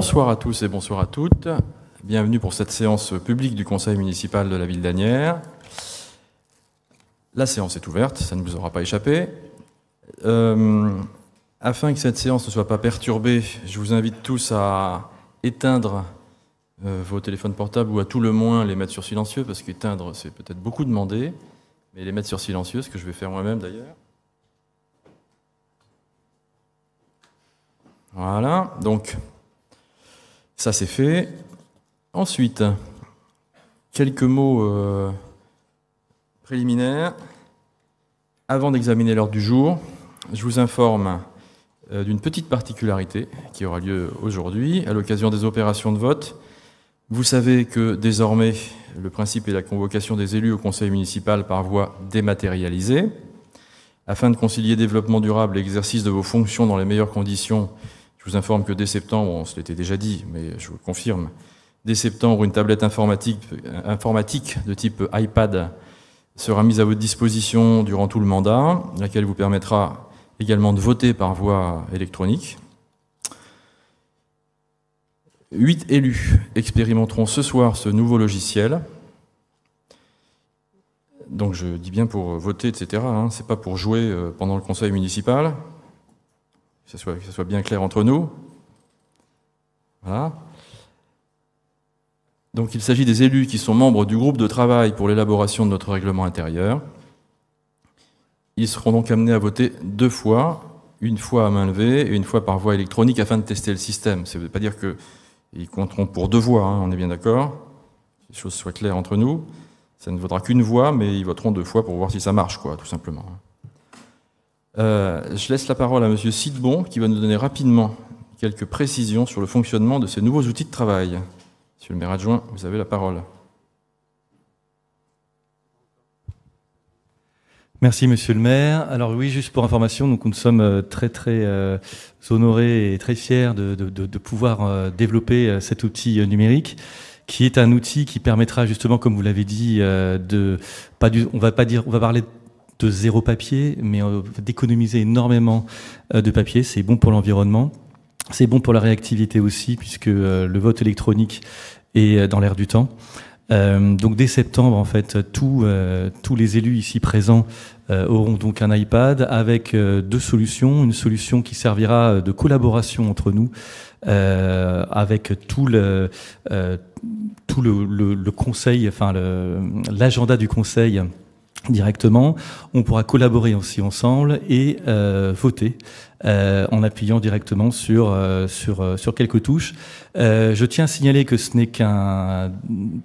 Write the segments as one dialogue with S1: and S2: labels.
S1: Bonsoir à tous et bonsoir à toutes. Bienvenue pour cette séance publique du Conseil municipal de la ville d'Anières. La séance est ouverte, ça ne vous aura pas échappé. Euh, afin que cette séance ne soit pas perturbée, je vous invite tous à éteindre euh, vos téléphones portables ou à tout le moins les mettre sur silencieux, parce qu'éteindre, c'est peut-être beaucoup demandé, mais les mettre sur silencieux, ce que je vais faire moi-même d'ailleurs. Voilà, donc ça c'est fait. Ensuite, quelques mots euh, préliminaires. Avant d'examiner l'ordre du jour, je vous informe euh, d'une petite particularité qui aura lieu aujourd'hui à l'occasion des opérations de vote. Vous savez que désormais, le principe est la convocation des élus au conseil municipal par voie dématérialisée. Afin de concilier développement durable et exercice de vos fonctions dans les meilleures conditions, je vous informe que dès septembre, on se l'était déjà dit, mais je vous le confirme, dès septembre, une tablette informatique, informatique de type iPad sera mise à votre disposition durant tout le mandat, laquelle vous permettra également de voter par voie électronique. Huit élus expérimenteront ce soir ce nouveau logiciel. Donc je dis bien pour voter, etc. Ce n'est hein. pas pour jouer euh, pendant le conseil municipal que ce soit, bien clair entre nous. Voilà. Donc il s'agit des élus qui sont membres du groupe de travail pour l'élaboration de notre règlement intérieur. Ils seront donc amenés à voter deux fois, une fois à main levée et une fois par voie électronique afin de tester le système. Ça ne veut pas dire qu'ils compteront pour deux voix, hein, on est bien d'accord. Que les choses soient claires entre nous. Ça ne vaudra qu'une voix, mais ils voteront deux fois pour voir si ça marche, quoi, tout simplement. Euh, je laisse la parole à M. Sidbon qui va nous donner rapidement quelques précisions sur le fonctionnement de ces nouveaux outils de travail. Monsieur le maire adjoint, vous avez la parole.
S2: Merci Monsieur le maire. Alors oui, juste pour information, nous sommes euh, très très euh, honorés et très fiers de, pouvoir développer cet outil numérique qui est un outil qui permettra justement, comme vous l'avez dit, de pas du, on va pas dire, on va parler de zéro papier, mais euh, d'économiser énormément euh, de papier. C'est bon pour l'environnement. C'est bon pour la réactivité aussi, puisque euh, le vote électronique est dans l'air du temps. donc dès septembre, en fait, tous les élus ici présents auront donc un iPad avec deux solutions. Une solution qui servira de collaboration entre nous, avec tout le, le conseil, enfin l'agenda du conseil directement. On pourra collaborer aussi ensemble et euh, voter euh, en appuyant directement sur, euh, sur, sur quelques touches. je tiens à signaler que ce n'est qu'un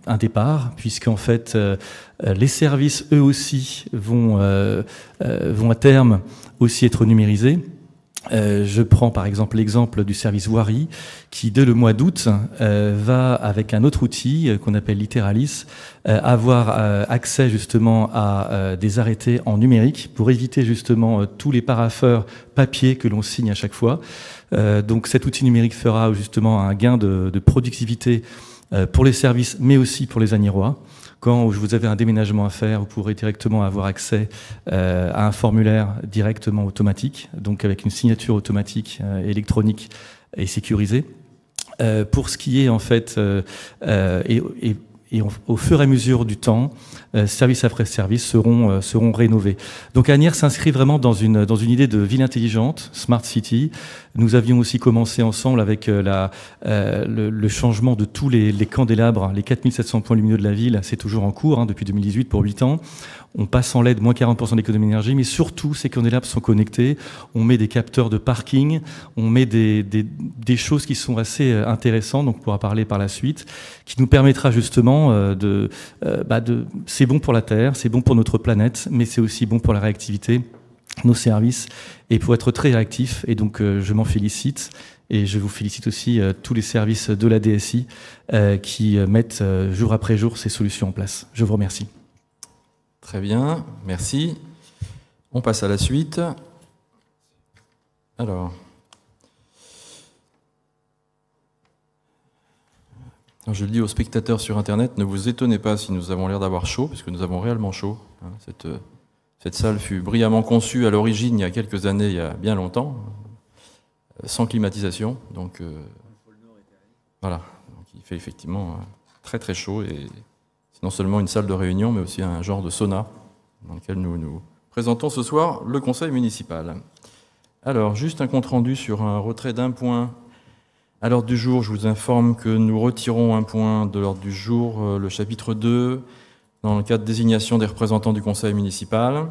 S2: un départ, puisqu'en fait, les services, eux aussi, vont, vont à terme aussi être numérisés. Euh, je prends par exemple l'exemple du service Wari, qui dès le mois d'août euh, va, avec un autre outil euh, qu'on appelle Literalis, avoir accès justement à des arrêtés en numérique pour éviter justement tous les paraffeurs papier que l'on signe à chaque fois. donc cet outil numérique fera justement un gain de, productivité pour les services, mais aussi pour les anirois quand vous avez un déménagement à faire, vous pourrez directement avoir accès euh, à un formulaire directement automatique, donc avec une signature automatique euh, électronique et sécurisée. Euh, pour ce qui est en fait et, et et au fur et à mesure du temps, euh, service après service seront, euh, seront rénovés. Donc Agnières s'inscrit vraiment dans une, dans une idée de ville intelligente, Smart City. Nous avions aussi commencé ensemble avec euh, la, le, changement de tous les, candélabres, hein, les 4700 points lumineux de la ville, c'est toujours en cours hein, depuis 2018 pour 8 ans on passe en LED moins 40% d'économie d'énergie, mais surtout, ces candélabres sont connectés, on met des capteurs de parking, on met des, choses qui sont assez euh, intéressantes, donc on pourra parler par la suite, qui nous permettra justement euh, de... Euh, bah, de c'est bon pour la Terre, c'est bon pour notre planète, mais c'est aussi bon pour la réactivité, nos services, et pour être très réactifs, et donc je m'en félicite. Et je vous félicite aussi tous les services de la DSI qui mettent jour après jour ces solutions en place. Je vous remercie.
S1: Très bien, merci. On passe à la suite. Alors. je le dis aux spectateurs sur Internet, ne vous étonnez pas si nous avons l'air d'avoir chaud, puisque nous avons réellement chaud. Hein. Cette, salle fut brillamment conçue à l'origine il y a quelques années, il y a bien longtemps, euh, sans climatisation. Donc euh, voilà, donc il fait effectivement euh, très très chaud et c'est non seulement une salle de réunion, mais aussi un genre de sauna dans lequel nous nous présentons ce soir le conseil municipal. Alors, juste un compte-rendu sur un retrait d'un point à l'ordre du jour. Je vous informe que nous retirons un point de l'ordre du jour, euh, le chapitre 2, dans le cadre de désignation des représentants du conseil municipal.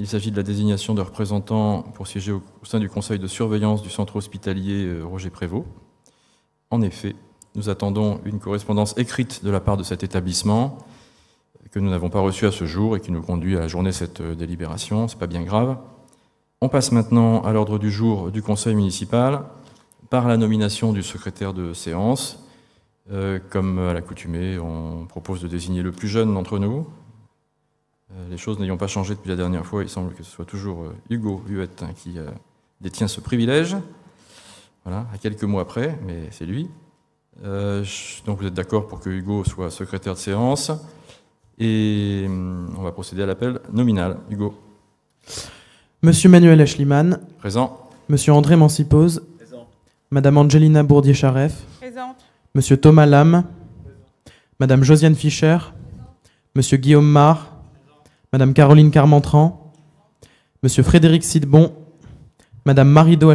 S1: Il s'agit de la désignation de représentants pour siéger au sein du conseil de surveillance du centre hospitalier euh, Roger Prévost. En effet, nous attendons une correspondance écrite de la part de cet établissement que nous n'avons pas reçue à ce jour et qui nous conduit à ajourner cette euh, délibération. C'est pas bien grave. On passe maintenant à l'ordre du jour du Conseil municipal par la nomination du secrétaire de séance. Euh, comme à l'accoutumée, on propose de désigner le plus jeune d'entre nous. Euh, les choses n'ayant pas changé depuis la dernière fois, il semble que ce soit toujours Hugo Vuette qui détient ce privilège. Voilà, à quelques mois après, mais c'est lui. Euh, donc vous êtes d'accord pour que Hugo soit secrétaire de séance. Et hum, on va procéder à l'appel nominal. Hugo.
S3: Monsieur Manuel Ashliman, Présent. Monsieur André Mancipose. Présent. Madame Angelina Bourdie charef Présente. Monsieur Thomas Lam, Présent. Madame Josiane Fischer. Présent. Monsieur Guillaume Mar. Madame Caroline Carmentran. Monsieur Frédéric Sidbon. Madame Marie-Do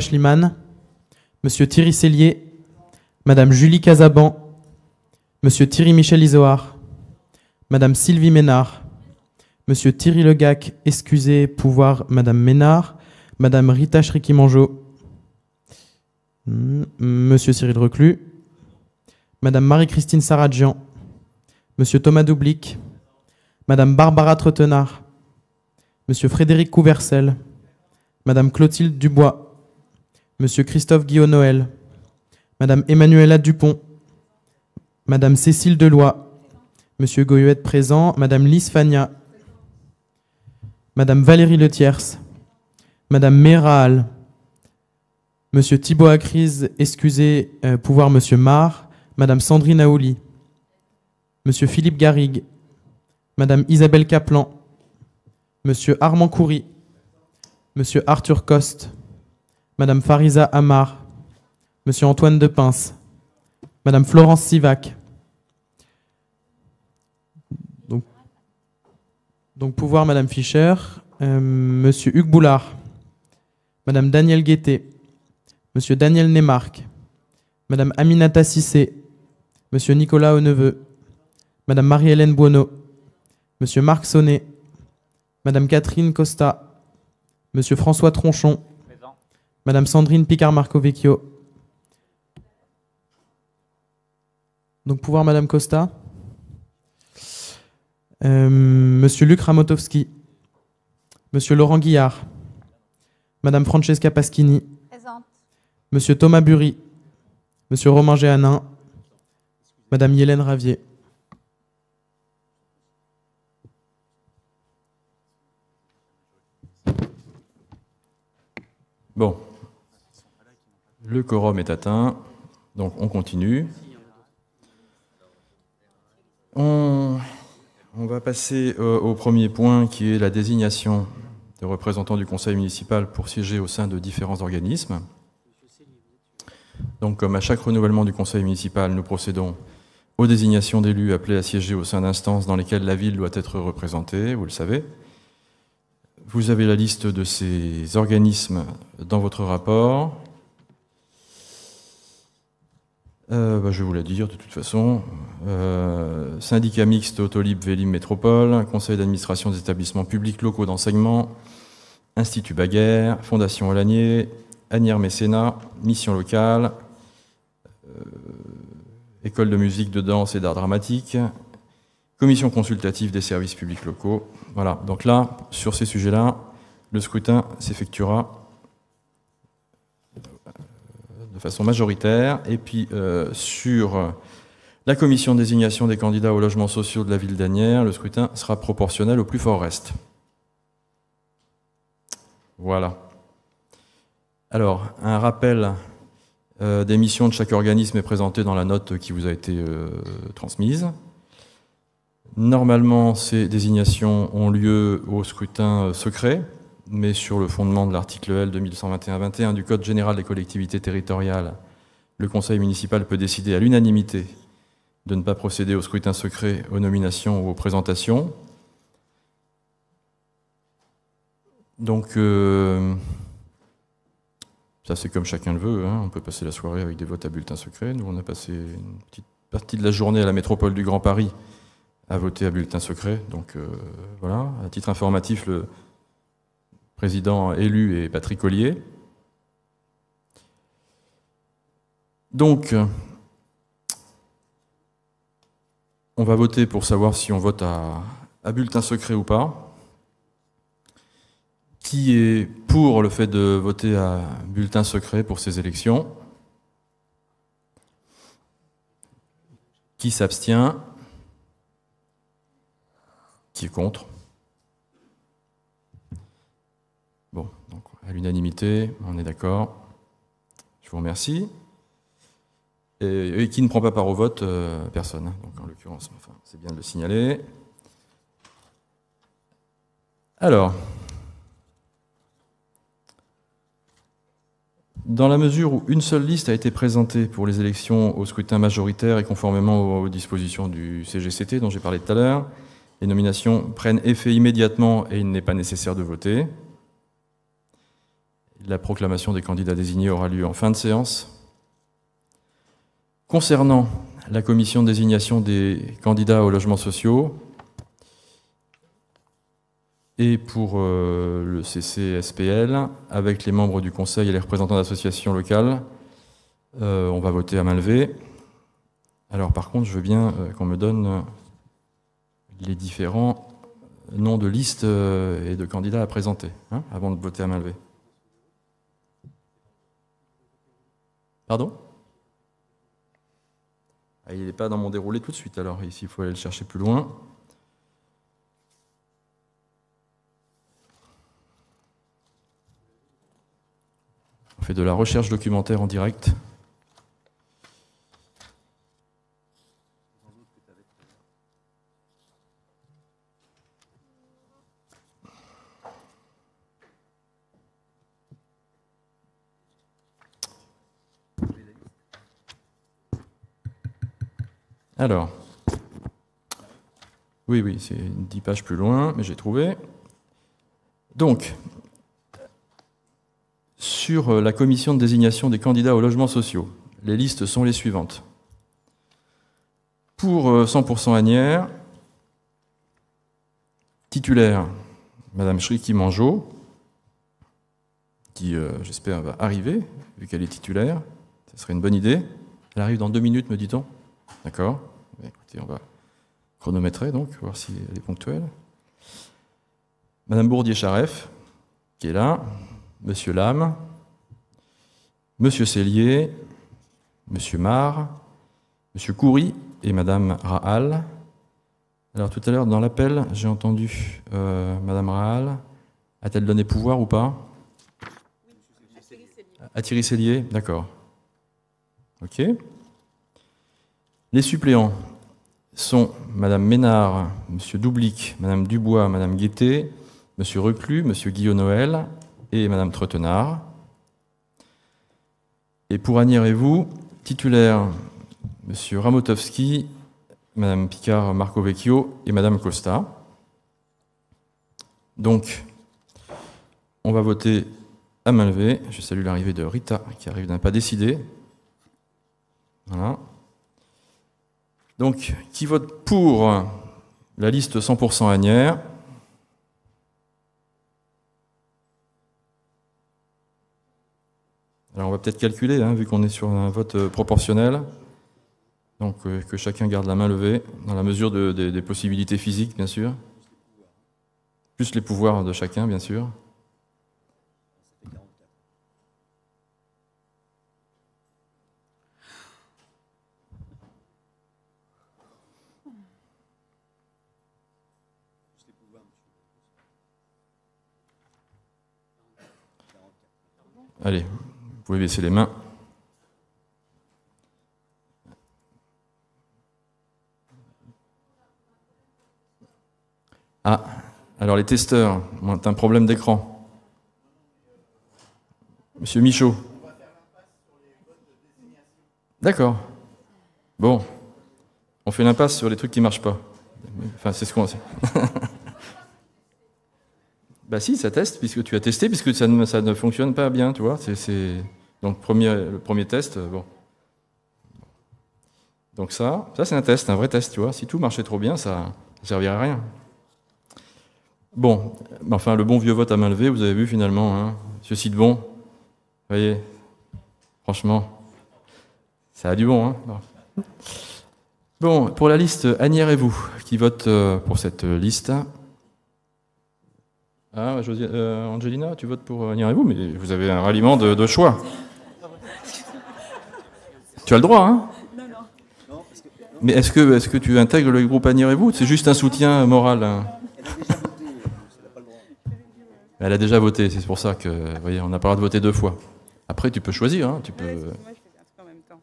S3: Monsieur Thierry Cellier. Madame Julie Casaban, Monsieur Thierry Michel Isoard, Madame Sylvie Ménard, Monsieur Thierry Legac, excusez pouvoir Madame Ménard, Madame Rita Chrikimanjo, hmm, Monsieur Cyril Reclus, Madame Marie-Christine Saradjian, Monsieur Thomas Doublic, Madame Barbara Tretenard, Monsieur Frédéric Couvercel, Madame Clotilde Dubois, Monsieur Christophe Guillaume noël Madame Emmanuela Dupont, Madame Cécile Deloy, Monsieur Goyouet présent, Madame Lise Fania, Madame Valérie Letiers, Madame Méral, Monsieur Thibault Acris, excusez, euh, pouvoir Monsieur Mar, Madame Sandrine Aouli, Monsieur Philippe Garrigue, Madame Isabelle Caplan, Monsieur Armand Coury, Monsieur Arthur Coste, Madame Fariza Amar, Monsieur Antoine de Pince, Madame Florence Sivac. Donc, pouvoir Madame Fischer, euh, Monsieur Hugues Boulard, Madame Danielle Guettet, Monsieur Daniel Neymarck. Madame Aminata Sissé, Monsieur Nicolas Auneveu, Madame Marie-Hélène Buono, Monsieur Marc Sonnet, Madame Catherine Costa, Monsieur François Tronchon, Madame Sandrine Picard-Marcovecchio, Donc pouvoir Madame Costa. Euh, Monsieur Luc Ramotowski. Monsieur Laurent Guillard. Madame Francesca Paschini. Monsieur Thomas Bury. Monsieur Romain Géanin. Madame Yélène Ravier.
S1: Bon. Le quorum est atteint. Donc on continue. On, va passer au premier point qui est la désignation des représentants du conseil municipal pour siéger au sein de différents organismes. Donc comme à chaque renouvellement du conseil municipal, nous procédons aux désignations d'élus appelés à siéger au sein d'instances dans lesquelles la ville doit être représentée, vous le savez. Vous avez la liste de ces organismes dans votre rapport. Euh, bah, je vais vous la dire de toute façon. Euh, syndicat mixte Autolib Vélim Métropole, conseil d'administration des établissements publics locaux d'enseignement, Institut Baguerre, Fondation Olanier, Anière Mécénat, Mission Locale, euh, École de musique, de danse et d'art dramatique, Commission consultative des services publics locaux. Voilà, donc là, sur ces sujets-là, le scrutin s'effectuera de façon majoritaire. Et puis euh, sur la commission de désignation des candidats aux logements sociaux de la ville d'Anières, le scrutin sera proportionnel au plus fort reste. Voilà. Alors, un rappel euh, des missions de chaque organisme est présenté dans la note qui vous a été euh, transmise. Normalement, ces désignations ont lieu au scrutin secret mais sur le fondement de l'article L 2121-21 du Code général des collectivités territoriales, le Conseil municipal peut décider à l'unanimité de ne pas procéder au scrutin secret, aux nominations ou aux présentations. Donc, euh, ça c'est comme chacun le veut, hein. on peut passer la soirée avec des votes à bulletin secret. Nous, on a passé une petite partie de la journée à la métropole du Grand Paris à voter à bulletin secret. Donc euh, voilà, à titre informatif, le, président élu et Patrick Collier. Donc, on va voter pour savoir si on vote à, à bulletin secret ou pas. Qui est pour le fait de voter à bulletin secret pour ces élections Qui s'abstient Qui est contre À l'unanimité, on est d'accord. Je vous remercie. Et, qui ne prend pas part au vote euh, Personne, hein. donc en l'occurrence. c'est bien de le signaler. Alors, dans la mesure où une seule liste a été présentée pour les élections au scrutin majoritaire et conformément aux dispositions du CGCT dont j'ai parlé tout à l'heure, les nominations prennent effet immédiatement et il n'est pas nécessaire de voter. La proclamation des candidats désignés aura lieu en fin de séance. Concernant la commission de désignation des candidats aux logements sociaux et pour euh, le CCSPL, avec les membres du conseil et les représentants d'associations locales, euh, on va voter à main levée. Alors par contre, je veux bien euh, qu'on me donne les différents noms de listes et de candidats à présenter, hein, avant de voter à main levée. Pardon ah, Il n'est pas dans mon déroulé tout de suite, alors ici, il faut aller le chercher plus loin. On fait de la recherche documentaire en direct. Alors, oui, oui, c'est dix pages plus loin, mais j'ai trouvé. Donc, sur la commission de désignation des candidats aux logements sociaux, les listes sont les suivantes. Pour 100% euh, Agnières, titulaire, Madame Shriki Mangeau, qui, euh, j'espère, va arriver, vu qu'elle est titulaire, ce serait une bonne idée. Elle arrive dans deux minutes, me dit-on. D'accord bah, Écoutez, on va chronométrer donc, voir si elle est ponctuelle. Madame Bourdier-Charef, qui est là, Monsieur Lame, Monsieur Cellier, Monsieur Mar, Monsieur Coury et Madame Raal. Alors tout à l'heure, dans l'appel, j'ai entendu euh, Madame Rahal. A-t-elle donné pouvoir ou pas oui, à Thierry Cellier, d'accord. Ok. Les suppléants sont Mme Ménard, M. Doublic, Madame Dubois, Madame guitté, M. Reclus, M. Guillaume noël et Madame Tretenard. Et pour Agnès vous, titulaire M. Ramotowski, Madame Picard marco Vecchio et Madame Costa. Donc, on va voter à main levée. Je salue l'arrivée de Rita qui arrive d'un pas décidé. Voilà. Donc, qui vote pour la liste 100% agnière? Alors, on va peut-être calculer, hein, vu qu'on est sur un vote euh, proportionnel. Donc, euh, que chacun garde la main levée, dans la mesure des possibilités physiques, bien sûr. Plus les pouvoirs de chacun, bien sûr. Allez, vous pouvez baisser les mains. Ah, alors les testeurs, ont un problème d'écran. Monsieur Michaud. D'accord. Bon. On fait l'impasse sur les trucs qui ne marchent pas. Enfin, c'est ce qu'on sait. Bah si, ça teste, puisque tu as testé, puisque ça ne, fonctionne pas bien, tu vois. Donc le premier test, euh, bon. Donc ça, ça c'est un test, un vrai test, tu vois. Si tout marchait trop bien, ça ne servirait à rien. Bon, enfin le bon vieux vote à main levée, vous avez vu finalement, hein, ceci de bon. Vous voyez, franchement, ça a du bon. Hein. bon. pour la liste, et vous qui vote euh, pour cette liste. Ah, euh, Angelina, tu votes pour et euh, vous mais vous avez un ralliement de, choix. tu as le droit, hein Non, non. Mais est-ce que, est que tu intègres le groupe et vous C'est juste un soutien moral. Hein. Elle a déjà voté, c'est pour ça que, voyez, on n'a pas le droit de voter deux fois. Après, tu peux choisir, hein, tu peux. en même temps.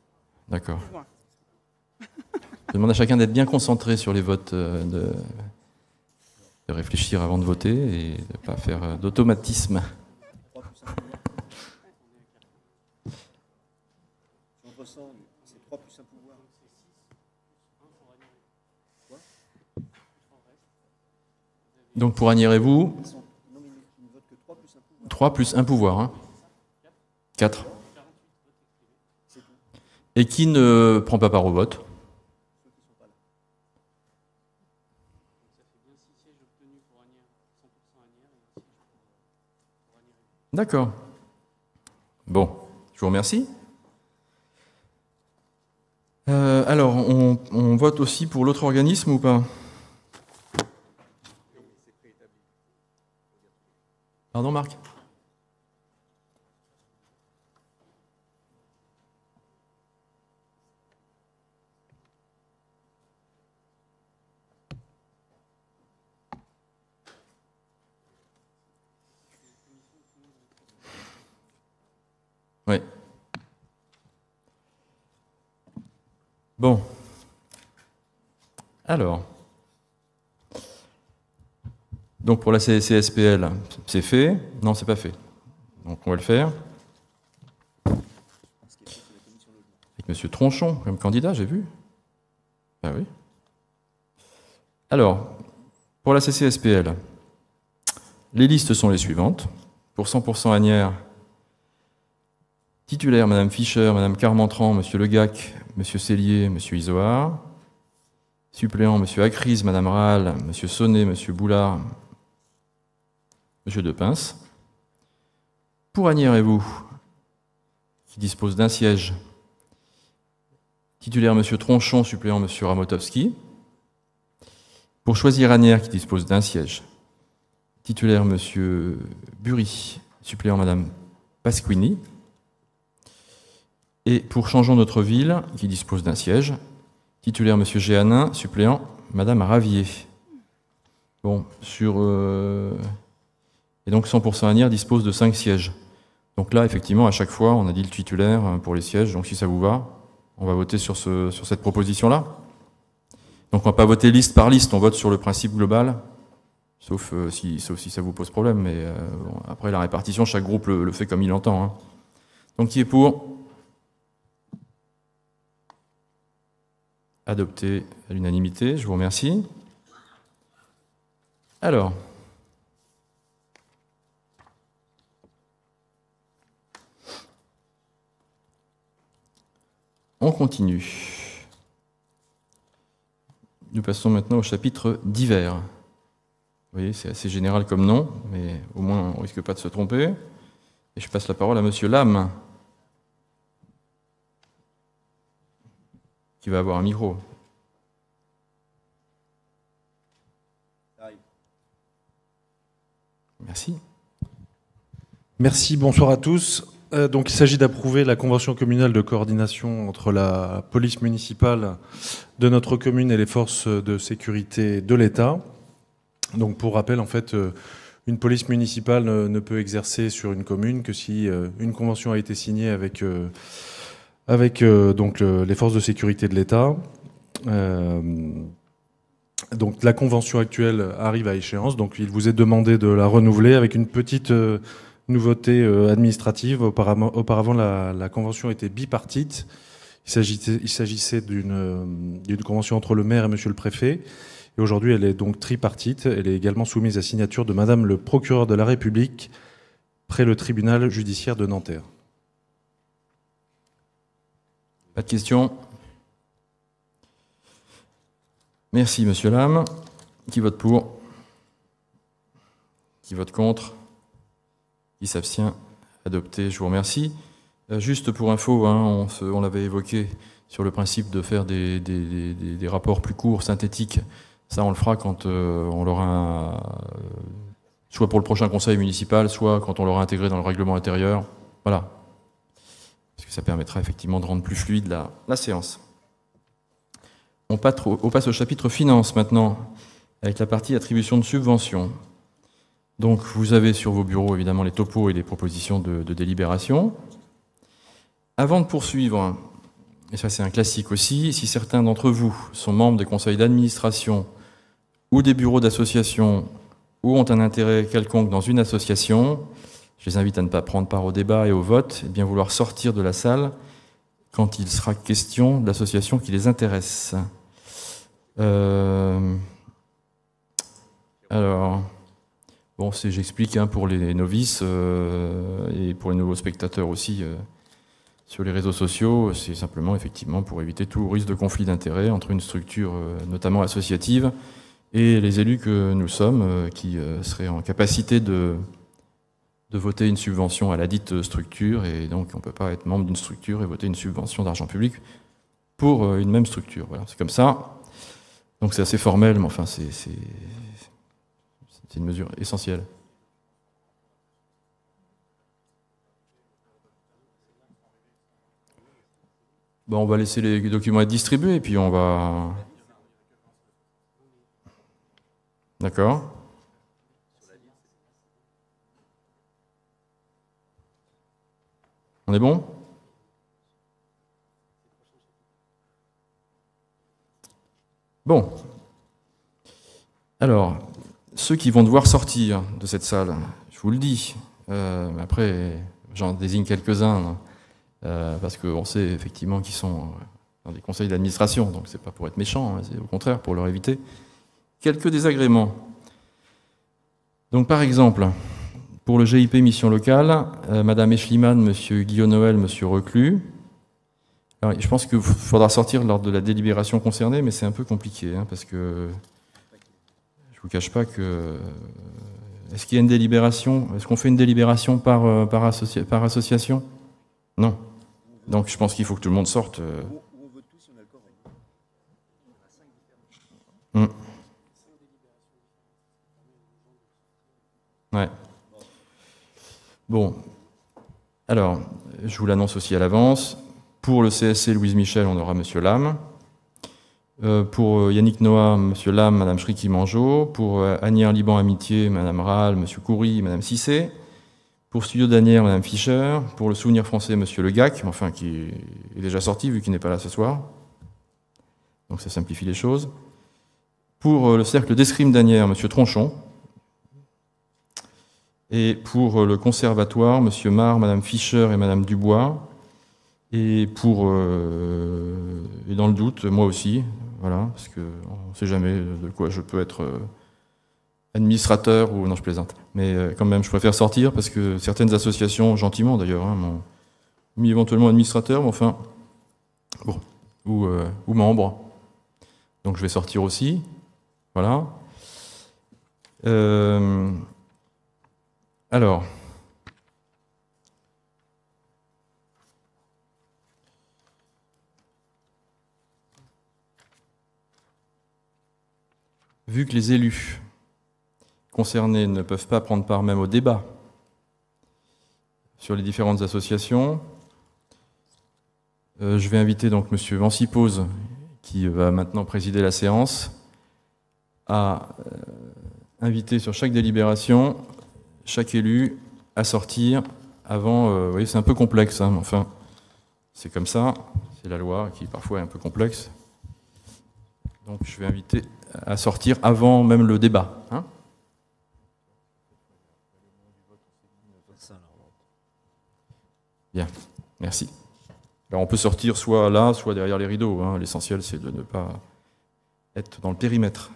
S1: D'accord. Je demande à chacun d'être bien concentré sur les votes euh, de réfléchir avant de voter et de ne pas faire euh, d'automatisme. Donc pour Agnirez-vous 3 plus 1 pouvoir. 4. Hein. Et qui ne prend pas part au vote D'accord. Bon, je vous remercie. Euh, alors, on, vote aussi pour l'autre organisme ou pas Pardon, Marc Bon. Alors. Donc pour la CCSPL c'est fait. Non, c'est pas fait. Donc on va le faire. Avec monsieur Tronchon comme candidat, j'ai vu. Ah oui. Alors, pour la CCSPL, les listes sont les suivantes. Pour 100% annière. Titulaire, Madame Fischer, Madame Carmentran, Monsieur Legac, Monsieur Cellier, Monsieur Isoard. Suppléant, Monsieur Acris, Madame Rahl, Monsieur Sonnet, Monsieur Boulard, Monsieur Depince. Pour Agnière et vous, qui dispose d'un siège, titulaire Monsieur Tronchon, suppléant Monsieur Ramotowski. Pour choisir Agnière, qui dispose d'un siège, titulaire Monsieur Bury, suppléant Madame Pasquini. Et pour Changeons notre ville, qui dispose d'un siège, titulaire M. Géanin, suppléant Madame Ravier. Bon, sur. Euh, et donc 100% Anière dispose de 5 sièges. Donc là, effectivement, à chaque fois, on a dit le titulaire euh, pour les sièges. Donc si ça vous va, on va voter sur, ce, sur cette proposition-là. Donc on ne va pas voter liste par liste, on vote sur le principe global, sauf, euh, si, sauf si ça vous pose problème. Mais après, la répartition, chaque groupe le, fait comme il l'entend. Hein. Donc qui est pour adopté à l'unanimité. Je vous remercie. Alors, on continue. Nous passons maintenant au chapitre divers. Vous voyez, c'est assez général comme nom, mais au moins on ne risque pas de se tromper. Et je passe la parole à Monsieur Lame. qui va avoir un micro.
S4: Merci. Merci, bonsoir à tous. Euh, donc il s'agit d'approuver la convention communale de coordination entre la police municipale de notre commune et les forces de sécurité de l'État. Donc pour rappel, en fait, euh, une police municipale ne peut exercer sur une commune que si euh, une convention a été signée avec avec euh, donc les forces de sécurité de l'État. Euh, donc la convention actuelle arrive à échéance, donc il vous est demandé de la renouveler avec une petite euh, nouveauté administrative. Auparavant, la, convention était bipartite. Il s'agissait d'une convention entre le maire et monsieur le préfet. Et aujourd'hui, elle est donc tripartite. Elle est également soumise à signature de madame le procureur de la République
S1: près le tribunal judiciaire de Nanterre. Pas de Merci, monsieur Lame. Qui vote pour Qui vote contre Qui s'abstient Adopté, je vous remercie. Euh, juste pour info, hein, on, l'avait évoqué sur le principe de faire des, rapports plus courts, synthétiques. Ça, on le fera quand euh, on l'aura, euh, soit pour le prochain conseil municipal, soit quand on l'aura intégré dans le règlement intérieur. Voilà, parce que ça permettra effectivement de rendre plus fluide la, séance. On, passe au chapitre finance maintenant, avec la partie attribution de subventions. Donc vous avez sur vos bureaux évidemment les topos et les propositions de, de délibération. Avant de poursuivre, et ça c'est un classique aussi, si certains d'entre vous sont membres des conseils d'administration ou des bureaux d'association ou ont un intérêt quelconque dans une association, je les invite à ne pas prendre part au débat et au vote et bien vouloir sortir de la salle quand il sera question de qui les intéresse. Euh, alors, bon, c'est j'explique hein, pour les novices euh, et pour les nouveaux spectateurs aussi euh, sur les réseaux sociaux, c'est simplement effectivement pour éviter tout risque de conflit d'intérêts entre une structure notamment associative et les élus que nous sommes qui seraient en capacité de de voter une subvention à la dite structure, et donc on ne peut pas être membre d'une structure et voter une subvention d'argent public pour euh, une même structure. Voilà, c'est comme ça. Donc c'est assez formel, mais enfin c'est une mesure essentielle. Bon, on va laisser les documents être distribués et puis on va... D'accord On est bon Bon. Alors, ceux qui vont devoir sortir de cette salle, je vous le dis, euh, après j'en désigne quelques-uns, hein, euh, parce qu'on sait effectivement qu'ils sont euh, dans des conseils d'administration, donc c'est pas pour être méchant, hein, c'est au contraire pour leur éviter quelques désagréments. Donc par exemple, pour le GIP Mission Locale, Mme euh, Madame M. Monsieur Guillaume Noël, Monsieur Reclus. je pense qu'il faudra sortir lors de la délibération concernée, mais c'est un peu compliqué, hein, parce que je ne vous cache pas que... Euh, est-ce qu'il y a une délibération Est-ce qu'on fait une délibération par, euh, par, par association Non. Donc je pense qu'il faut que tout le monde sorte. Euh... Mmh. Ouais. Bon, alors, je vous l'annonce aussi à l'avance. Pour le CSC Louise Michel, on aura M. Lame. Euh, pour euh, Yannick Noah, M. Lame, Mme Shriki-Mangeau. Pour euh, Anière Liban Amitié, Mme Rall, M. Coury, Mme Cissé. Pour Studio Danière, Mme Fischer. Pour le Souvenir français, M. Legac, enfin qui est déjà sorti vu qu'il n'est pas là ce soir. Donc ça simplifie les choses. Pour le Cercle d'Escrime Danière, M. Tronchon. Et pour euh, le conservatoire, Monsieur Mar, Madame Fischer et Madame Dubois. Et pour. Euh, et dans le doute, moi aussi. Voilà, parce qu'on ne sait jamais de quoi je peux être euh, administrateur ou. Non, je plaisante. Mais quand même, je préfère sortir parce que certaines associations, gentiment d'ailleurs, hein, m'ont mis éventuellement administrateur, mais enfin. Ou, ou membre. Donc je vais sortir aussi. Voilà. Euh, alors. Vu que les élus concernés ne peuvent pas prendre part même au débat sur les différentes associations, euh, je vais inviter donc M. Vancipose, qui va maintenant présider la séance, à euh, inviter sur chaque délibération chaque élu à sortir avant. Euh, vous voyez, c'est un peu complexe, hein, enfin, c'est comme ça. C'est la loi qui parfois est un peu complexe. Donc je vais inviter à sortir avant même le débat. Hein. Bien, merci. Alors on peut sortir soit là, soit derrière les rideaux. Hein. L'essentiel, c'est de ne pas être dans le périmètre.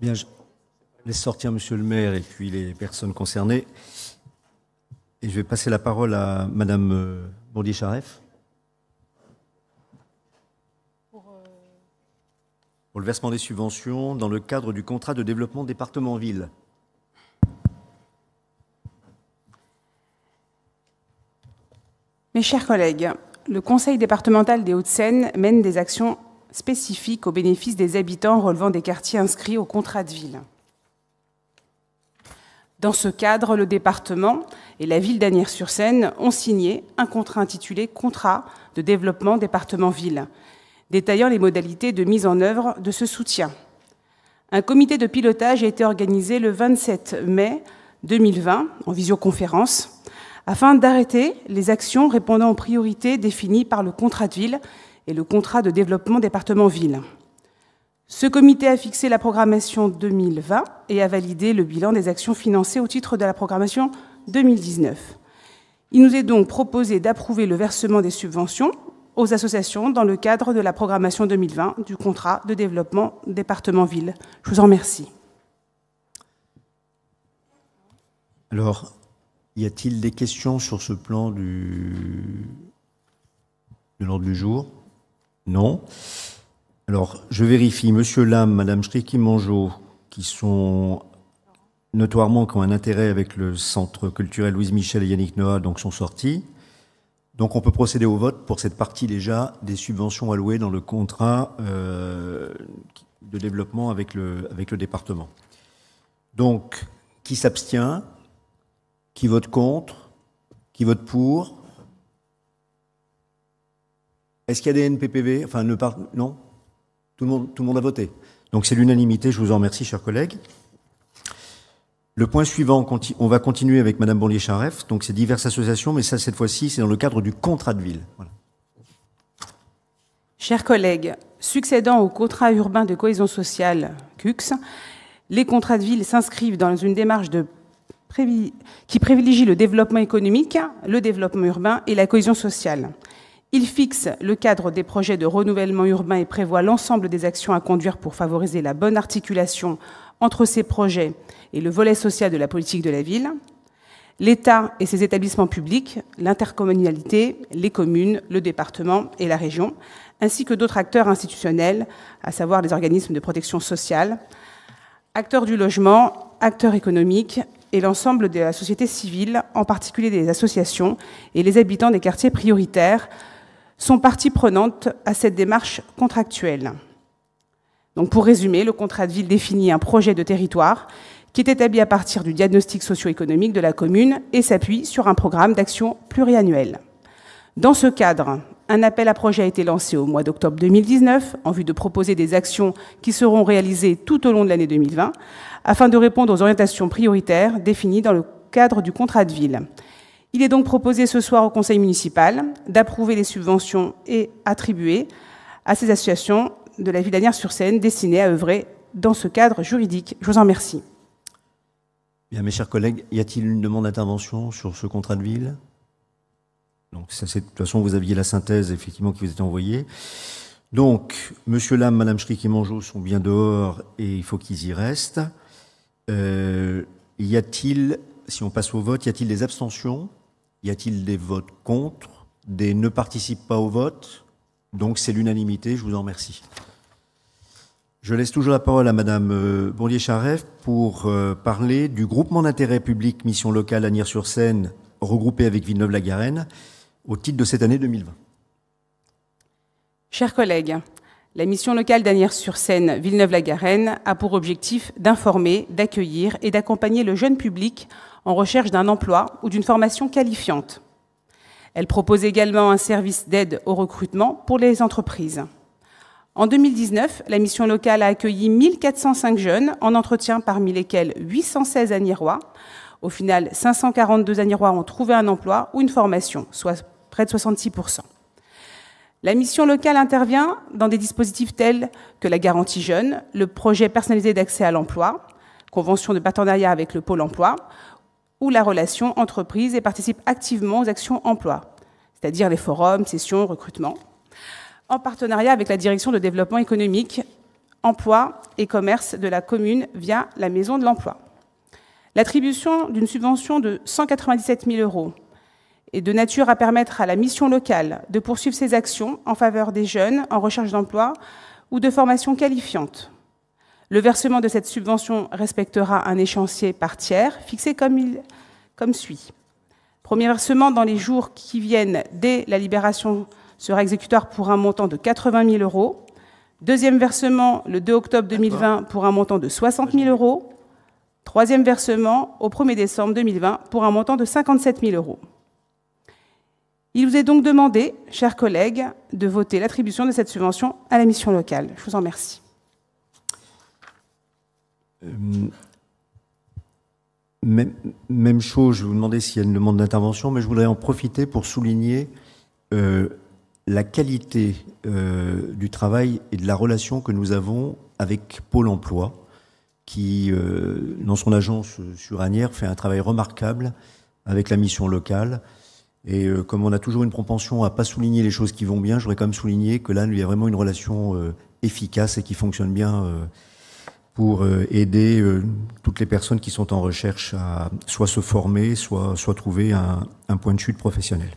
S5: Bien, je laisse sortir Monsieur le maire et puis les personnes concernées. Et je vais passer la parole à Madame euh, Bourdier-Charef. Euh, Pour, le versement des subventions dans le cadre du contrat de développement département-ville.
S6: Mes chers collègues, le Conseil départemental des Hauts-de-Seine mène des actions spécifique au bénéfice des habitants relevant des quartiers inscrits au contrat de ville. Dans ce cadre, le département et la ville d'Anières-sur-Seine ont signé un contrat intitulé Contrat de développement département-ville, détaillant les modalités de mise en œuvre de ce soutien. Un comité de pilotage a été organisé le 27 mai 2020 en visioconférence afin d'arrêter les actions répondant aux priorités définies par le contrat de ville le contrat de développement département-ville. Ce comité a fixé la programmation 2020 et a validé le bilan des actions financées au titre de la programmation 2019. Il nous est donc proposé d'approuver le versement des subventions aux associations dans le cadre de la programmation 2020 du contrat de développement département-ville. Je vous en remercie.
S5: Alors, y a-t-il des questions sur ce plan du... de l'ordre du jour non. Alors, je vérifie. Monsieur Lam, Madame Mangeau, qui sont notoirement qui ont un intérêt avec le Centre culturel Louise Michel et Yannick Noah, donc sont sortis. Donc on peut procéder au vote pour cette partie déjà des subventions allouées dans le contrat euh, de développement avec le, avec le département. Donc, qui s'abstient Qui vote contre Qui vote pour est-ce qu'il y a des NPPV Enfin, ne non tout le, monde, a voté. Donc c'est l'unanimité, je vous en remercie, chers collègues. Le point suivant, on va continuer avec Madame bourlier charef Donc c'est diverses associations, mais ça, cette fois-ci, c'est dans le cadre du contrat de ville.
S6: Chers collègues, succédant au contrat urbain de cohésion sociale, CUX, les contrats de ville s'inscrivent dans une démarche de qui privilégie le développement économique, le développement urbain et la cohésion sociale. Il fixe le cadre des projets de renouvellement urbain et prévoit l'ensemble des actions à conduire pour favoriser la bonne articulation entre ces projets et le volet social de la politique de la ville. L'État et ses établissements publics, l'intercommunalité, les communes, le département et la région, ainsi que d'autres acteurs institutionnels, à savoir les organismes de protection sociale, acteurs du logement, acteurs économiques et l'ensemble de la société civile, en particulier des associations et les habitants des quartiers prioritaires, sont parties prenantes à cette démarche contractuelle. Donc pour résumer, le contrat de ville définit un projet de territoire qui est établi à partir du diagnostic socio-économique de la commune et s'appuie sur un programme d'action pluriannuel. Dans ce cadre, un appel à projet a été lancé au mois d'octobre 2019 en vue de proposer des actions qui seront réalisées tout au long de l'année 2020 afin de répondre aux orientations prioritaires définies dans le cadre du contrat de ville. Il est donc proposé ce soir au Conseil municipal d'approuver les subventions et attribuer à ces associations de la ville d'Anière sur seine destinées à œuvrer dans ce cadre juridique. Je vous en remercie.
S5: Bien, mes chers collègues, y a-t-il une demande d'intervention sur ce contrat de ville Donc, de toute façon, vous aviez la synthèse effectivement qui vous était envoyée. Donc, Monsieur Lam, Madame Schrick et Mangeau sont bien dehors et il faut qu'ils y restent. Euh, y a-t-il, si on passe au vote, y a-t-il des abstentions y a-t-il des votes contre Des ne participent pas au vote Donc c'est l'unanimité, je vous en remercie. Je laisse toujours la parole à Madame euh, Bondier-Charef pour euh, parler du groupement d'intérêt public Mission locale Agnières-sur-Seine regroupé avec Villeneuve-la-Garenne au titre de cette année 2020.
S6: Chers collègues, la mission locale d'Anières-sur-Seine Villeneuve-la-Garenne a pour objectif d'informer, d'accueillir et d'accompagner le jeune public en recherche d'un emploi ou d'une formation qualifiante. Elle propose également un service d'aide au recrutement pour les entreprises. En 2019, la mission locale a accueilli 1405 jeunes en entretien, parmi lesquels 816 Anirois. Au final, 542 Annirois ont trouvé un emploi ou une formation, soit près de 66%. La mission locale intervient dans des dispositifs tels que la garantie jeune, le projet personnalisé d'accès à l'emploi, convention de partenariat avec le pôle emploi, ou la relation entreprise et participe activement aux actions emploi, c'est-à-dire les forums, sessions, recrutements, en partenariat avec la direction de développement économique, emploi et commerce de la commune via la maison de l'emploi. L'attribution d'une subvention de 197 000 euros est de nature à permettre à la mission locale de poursuivre ses actions en faveur des jeunes en recherche d'emploi ou de formation qualifiante. Le versement de cette subvention respectera un échéancier par tiers fixé comme, suit. Premier versement dans les jours qui viennent dès la libération sera exécutoire pour un montant de 80 000 euros. Deuxième versement le 2 octobre 2020 pour un montant de 60 000 euros. Troisième versement au 1er décembre 2020 pour un montant de 57 000 euros. Il vous est donc demandé, chers collègues, de voter l'attribution de cette subvention à la mission locale. Je vous en remercie.
S5: Euh, même, chose, je vais vous demander s'il y a une demande d'intervention, mais je voudrais en profiter pour souligner euh, la qualité euh, du travail et de la relation que nous avons avec Pôle emploi, qui, dans son agence sur Anière, fait un travail remarquable avec la mission locale. Et comme on a toujours une propension à ne pas souligner les choses qui vont bien, je voudrais quand même souligner que là, il y a vraiment une relation efficace et qui fonctionne bien pour euh, aider euh, toutes les personnes qui sont en recherche à soit se former, soit, soit trouver un, point de chute professionnel.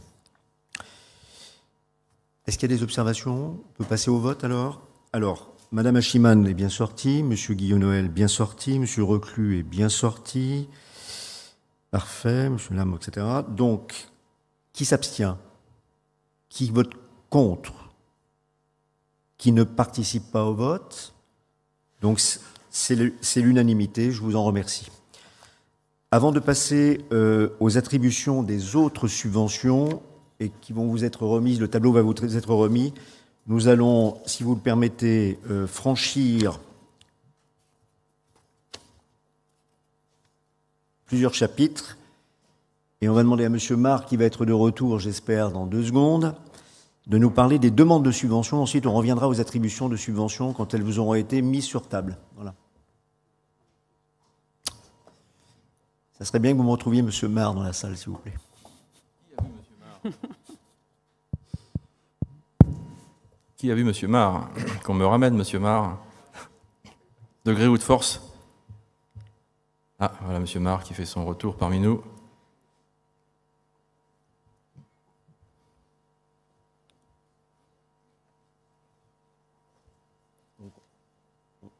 S5: Est-ce qu'il y a des observations On peut passer au vote alors Alors, Madame Achiman est bien sortie, Monsieur Guillaume-Noël bien sorti, Monsieur Reclus est bien sorti. Parfait, Monsieur Lam, etc. Donc, qui s'abstient Qui vote contre Qui ne participe pas au vote Donc, c'est l'unanimité, je vous en remercie. Avant de passer euh, aux attributions des autres subventions et qui vont vous être remises, le tableau va vous être remis, nous allons, si vous le permettez, euh, franchir plusieurs chapitres. Et on va demander à M. Marc, qui va être de retour, j'espère, dans deux secondes, de nous parler des demandes de subventions. Ensuite, on reviendra aux attributions de subventions quand elles vous auront été mises sur table. Voilà. Ce serait bien que vous me retrouviez M. Mar dans la salle, s'il vous plaît.
S1: Qui a vu M. Mar Qu'on me ramène, M. Mar. Degré ou de force Ah, voilà M. Mar qui fait son retour parmi nous.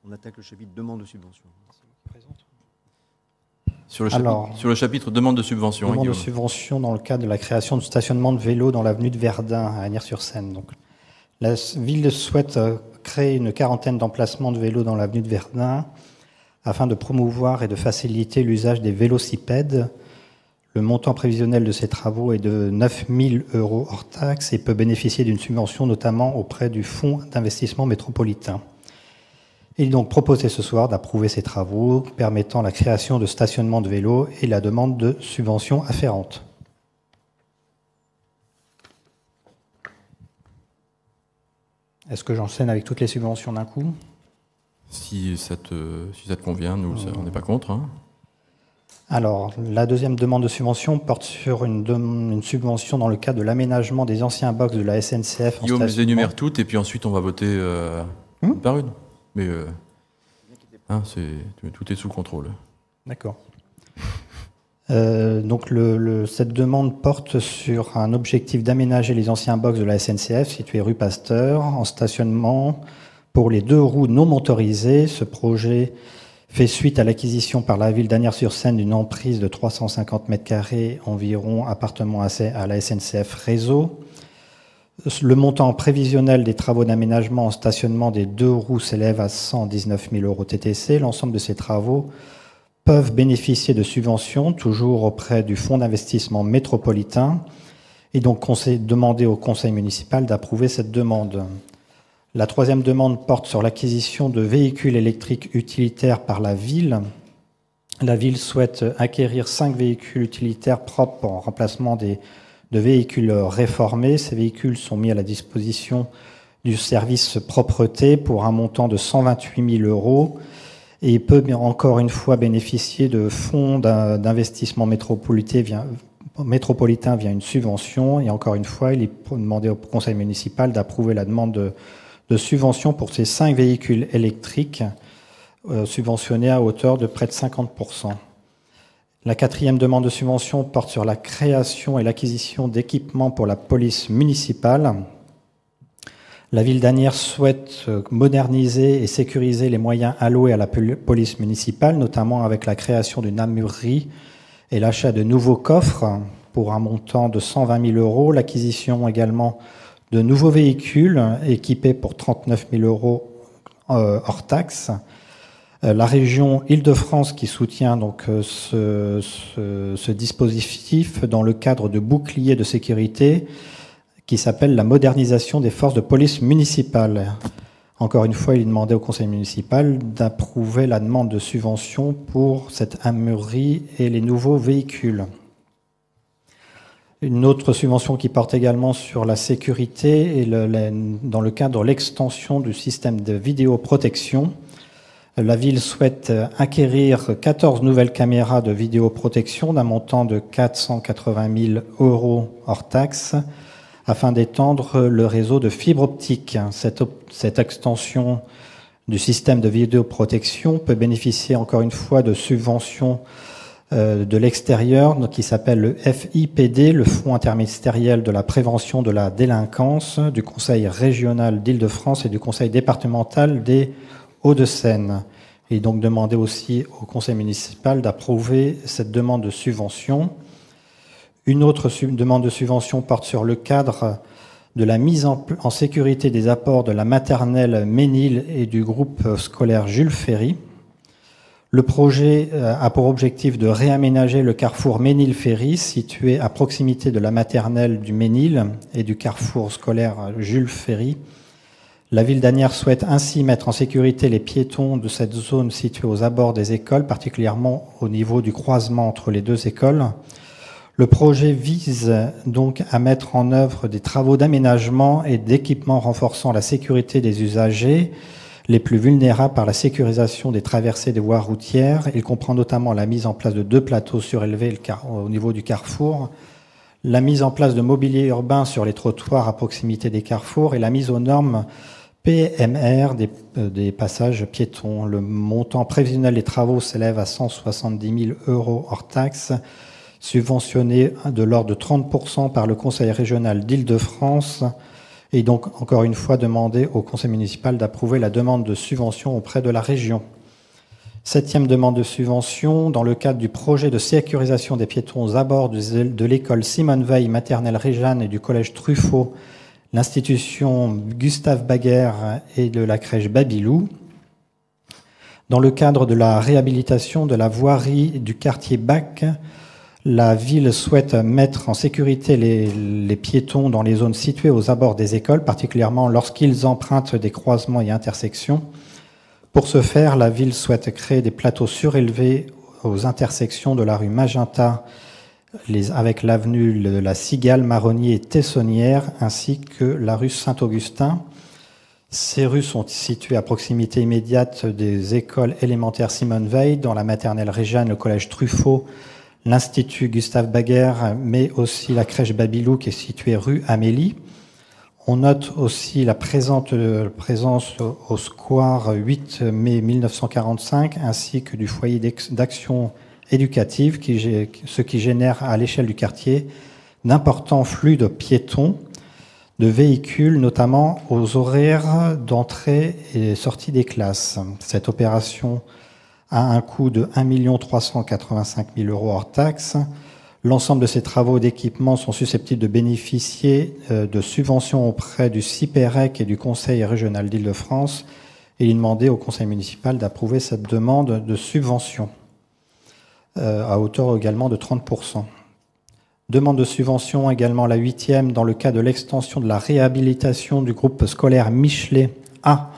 S5: on attaque le chapitre demande de subvention.
S1: Sur le, chapitre, demande de subvention. Hein, demande de
S7: subvention dans le cadre de la création de stationnement de vélos dans l'avenue de Verdun à Agnières-sur-Seine. la ville souhaite euh, créer une quarantaine d'emplacements de vélos dans l'avenue de Verdun afin de promouvoir et de faciliter l'usage des vélocipèdes. Le montant prévisionnel de ces travaux est de 9 000 euros hors taxes et peut bénéficier d'une subvention notamment auprès du Fonds d'investissement métropolitain. Il est donc proposé ce soir d'approuver ces travaux permettant la création de stationnements de vélos et la demande de subventions afférentes. Est-ce que j'enchaîne avec toutes les subventions d'un coup
S1: si ça, te, convient, nous, on n'est pas contre. Hein.
S7: Alors, la deuxième demande de subvention porte sur une, une subvention dans le cadre de l'aménagement des anciens box de la SNCF. Guillaume les
S1: énumère toutes et puis ensuite on va voter euh, hmm par une. Mais euh, hein, tout est sous contrôle.
S7: D'accord. Euh, donc cette demande porte sur un objectif d'aménager les anciens box de la SNCF situés rue Pasteur en stationnement pour les deux roues non motorisées. Ce projet fait suite à l'acquisition par la ville d'Anières-sur-Seine d'une emprise de 350 mètres carrés environ appartement à la SNCF réseau. Le montant prévisionnel des travaux d'aménagement en stationnement des deux roues s'élève à 119 000 euros TTC. L'ensemble de ces travaux peuvent bénéficier de subventions, toujours auprès du Fonds d'investissement métropolitain, et donc on demander au Conseil municipal d'approuver cette demande. La troisième demande porte sur l'acquisition de véhicules électriques utilitaires par la ville. La ville souhaite acquérir cinq véhicules utilitaires propres en remplacement des de véhicules réformés. Ces véhicules sont mis à la disposition du service propreté pour un montant de 128 000 euros et peut encore une fois bénéficier de fonds d'investissement métropolitain via une subvention. Et encore une fois, il est demandé au conseil municipal d'approuver la demande de, subvention pour ces cinq véhicules électriques euh, subventionnés à hauteur de près de 50 la quatrième demande de subvention porte sur la création et l'acquisition d'équipements pour la police municipale. La ville d'Anières souhaite euh, moderniser et sécuriser les moyens alloués à la police municipale, notamment avec la création d'une amurerie et l'achat de nouveaux coffres pour un montant de 120 000 euros, l'acquisition également de nouveaux véhicules équipés pour 39 000 euros euh, hors taxes euh, la région Île-de-France qui soutient donc euh, ce, dispositif dans le cadre de boucliers de sécurité qui s'appelle la modernisation des forces de police municipales. Encore une fois, il demandé au conseil municipal d'approuver la demande de subvention pour cette armurerie et les nouveaux véhicules. Une autre subvention qui porte également sur la sécurité et dans le cadre de l'extension du système de vidéoprotection la ville souhaite euh, acquérir 14 nouvelles caméras de vidéoprotection d'un montant de 480 000 euros hors taxes afin d'étendre le réseau de fibres optique. Cette, extension du système de vidéoprotection peut bénéficier encore une fois de subventions euh, de l'extérieur qui s'appelle le FIPD, le Fonds interministériel de la prévention de la délinquance, du Conseil régional d'Île-de-France et du Conseil départemental des de seine Et donc demander aussi au conseil municipal d'approuver cette demande de subvention. Une autre demande de subvention porte sur le cadre de la mise en, en sécurité des apports de la maternelle Ménil et du groupe scolaire Jules Ferry. Le projet euh, a pour objectif de réaménager le carrefour Ménil-Ferry, situé à proximité de la maternelle du Ménil et du carrefour scolaire Jules Ferry, la ville d'Anières souhaite ainsi mettre en sécurité les piétons de cette zone située aux abords des écoles, particulièrement au niveau du croisement entre les deux écoles. Le projet vise donc à mettre en œuvre des travaux d'aménagement et d'équipement renforçant la sécurité des usagers les plus vulnérables par la sécurisation des traversées des voies routières. Il comprend notamment la mise en place de deux plateaux surélevés au niveau du carrefour, la mise en place de mobilier urbain sur les trottoirs à proximité des carrefours et la mise aux normes PMR euh, des, passages piétons. Le montant prévisionnel des travaux s'élève à 170 000 euros hors taxes, subventionné de l'ordre de 30% par le Conseil régional d'Île-de-France. Et donc, encore une fois, demandé au Conseil municipal d'approuver la demande de subvention auprès de la région. Septième demande de subvention, dans le cadre du projet de sécurisation des piétons à bord de l'école Simone Veil, maternelle Réjeanne et du collège Truffaut l'institution Gustave Baguerre et de la crèche Babilou, dans le cadre de la réhabilitation de la voirie du quartier Bac, la ville souhaite mettre en sécurité les, piétons dans les zones situées aux abords des écoles, particulièrement lorsqu'ils empruntent des croisements et intersections. Pour ce faire, la ville souhaite créer des plateaux surélevés aux intersections de la rue Magenta les, avec l'avenue de la Cigale, Marronnier et Tessonnière, ainsi que la rue Saint-Augustin. Ces rues sont situées à proximité immédiate des écoles élémentaires Simone Veil, dans la maternelle Réjeanne, le collège Truffaut, l'Institut Gustave Baguerre, mais aussi la crèche Babylou qui est située rue Amélie. On note aussi la présente, euh, présence au square 8 mai 1945 ainsi que du foyer d'action éducative, ce qui génère à l'échelle du quartier d'importants flux de piétons, de véhicules, notamment aux horaires d'entrée et sortie des classes. Cette opération a un coût de 1 385 000 euros hors taxes. L'ensemble de ces travaux d'équipement sont susceptibles de bénéficier euh, de subventions auprès du CIPEREC et du Conseil régional d'Île-de-France. Et il est demandé au Conseil municipal d'approuver cette demande de subvention. Euh, à hauteur également de 30%. Demande de subvention également la huitième dans le cas de l'extension de la réhabilitation du groupe scolaire Michelet A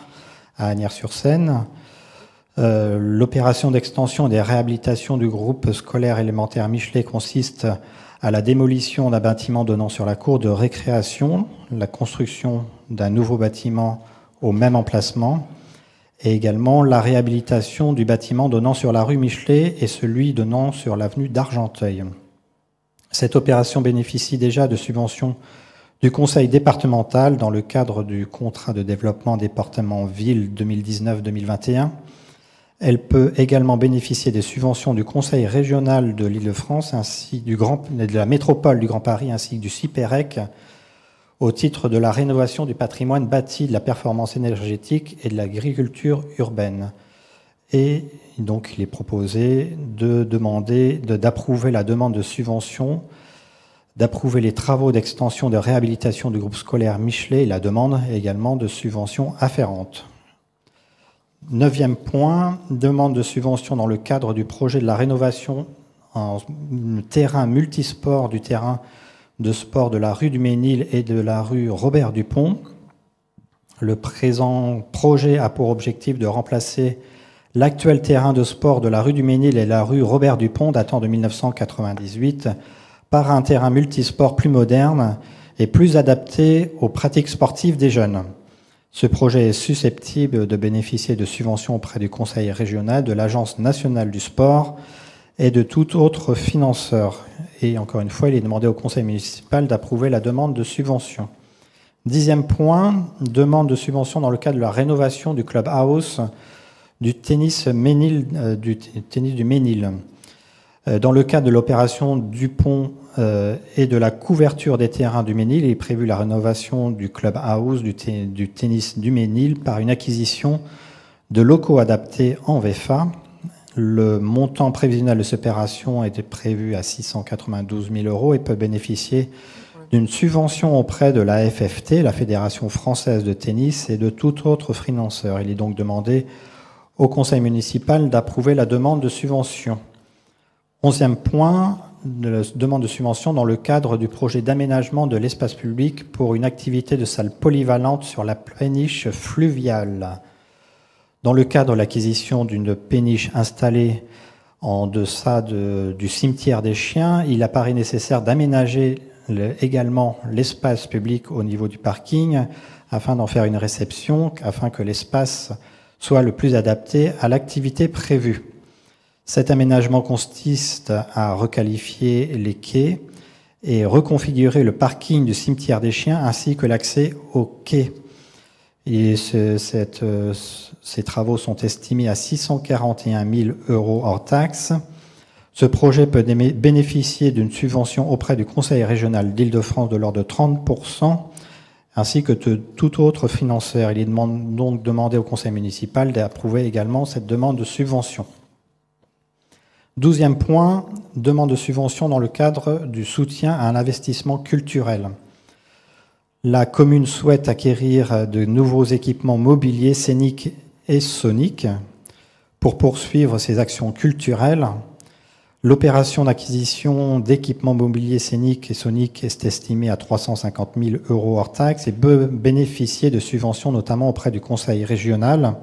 S7: à Agnières-sur-Seine. Euh, l'opération d'extension des réhabilitations du groupe scolaire élémentaire Michelet consiste à la démolition d'un bâtiment donnant sur la cour de récréation, la construction d'un nouveau bâtiment au même emplacement, et également la réhabilitation du bâtiment donnant sur la rue Michelet et celui donnant sur l'avenue d'Argenteuil. Cette opération bénéficie déjà de subventions du Conseil départemental dans le cadre du contrat de développement département ville 2019-2021. Elle peut également bénéficier des subventions du Conseil régional de l'Île-de-France ainsi du de la métropole du Grand Paris ainsi que du CIPEREC au titre de la rénovation du patrimoine bâti, de la performance énergétique et de l'agriculture urbaine. Et donc, il est proposé de demander, d'approuver la demande de subvention, d'approuver les travaux d'extension de réhabilitation du groupe scolaire Michelet et la demande également de subvention afférente. Neuvième point, demande de subvention dans le cadre du projet de la rénovation en terrain multisport du terrain de sport de la rue du Ménil et de la rue Robert Dupont. Le présent projet a pour objectif de remplacer l'actuel terrain de sport de la rue du Ménil et la rue Robert Dupont datant de 1998 par un terrain multisport plus moderne et plus adapté aux pratiques sportives des jeunes. Ce projet est susceptible de bénéficier de subventions auprès du Conseil régional, de l'Agence nationale du sport et de tout autre financeur et encore une fois, il est demandé au conseil municipal d'approuver la demande de subvention. Dixième point, demande de subvention dans le cadre de la rénovation du club house du tennis, Ménil, euh, du tennis du Ménil. Euh, dans le cadre de l'opération Dupont pont euh, et de la couverture des terrains du Ménil, il est prévu la rénovation du club house du, du tennis du Ménil par une acquisition de locaux adaptés en VFA le montant prévisionnel de cette opération était prévu à 692 000 euros et peut bénéficier d'une subvention auprès de la FFT, la Fédération française de tennis, et de tout autre financeur. Il est donc demandé au Conseil municipal d'approuver la demande de subvention. Onzième point, demande de subvention dans le cadre du projet d'aménagement de l'espace public pour une activité de salle polyvalente sur la péniche fluviale. Dans le cadre de l'acquisition d'une péniche installée en deçà du cimetière des chiens, il apparaît nécessaire d'aménager également l'espace public au niveau du parking afin d'en faire une réception, afin que l'espace soit le plus adapté à l'activité prévue. Cet aménagement consiste à requalifier les quais et reconfigurer le parking du cimetière des chiens ainsi que l'accès aux quais. Et euh, ces travaux sont estimés à 641 000 euros hors taxes. Ce projet peut bénéficier d'une subvention auprès du Conseil régional d'Île-de-France de l'ordre de 30%, ainsi que de tout autre financeur. Il est demande, donc demandé au Conseil municipal d'approuver également cette demande de subvention. Douzième point, demande de subvention dans le cadre du soutien à un investissement culturel. La commune souhaite acquérir de nouveaux équipements mobiliers, scéniques et soniques pour poursuivre ses actions culturelles. L'opération d'acquisition d'équipements mobiliers scéniques et soniques est estimée à 350 000 euros hors taxes et peut bénéficier de subventions notamment auprès du Conseil régional.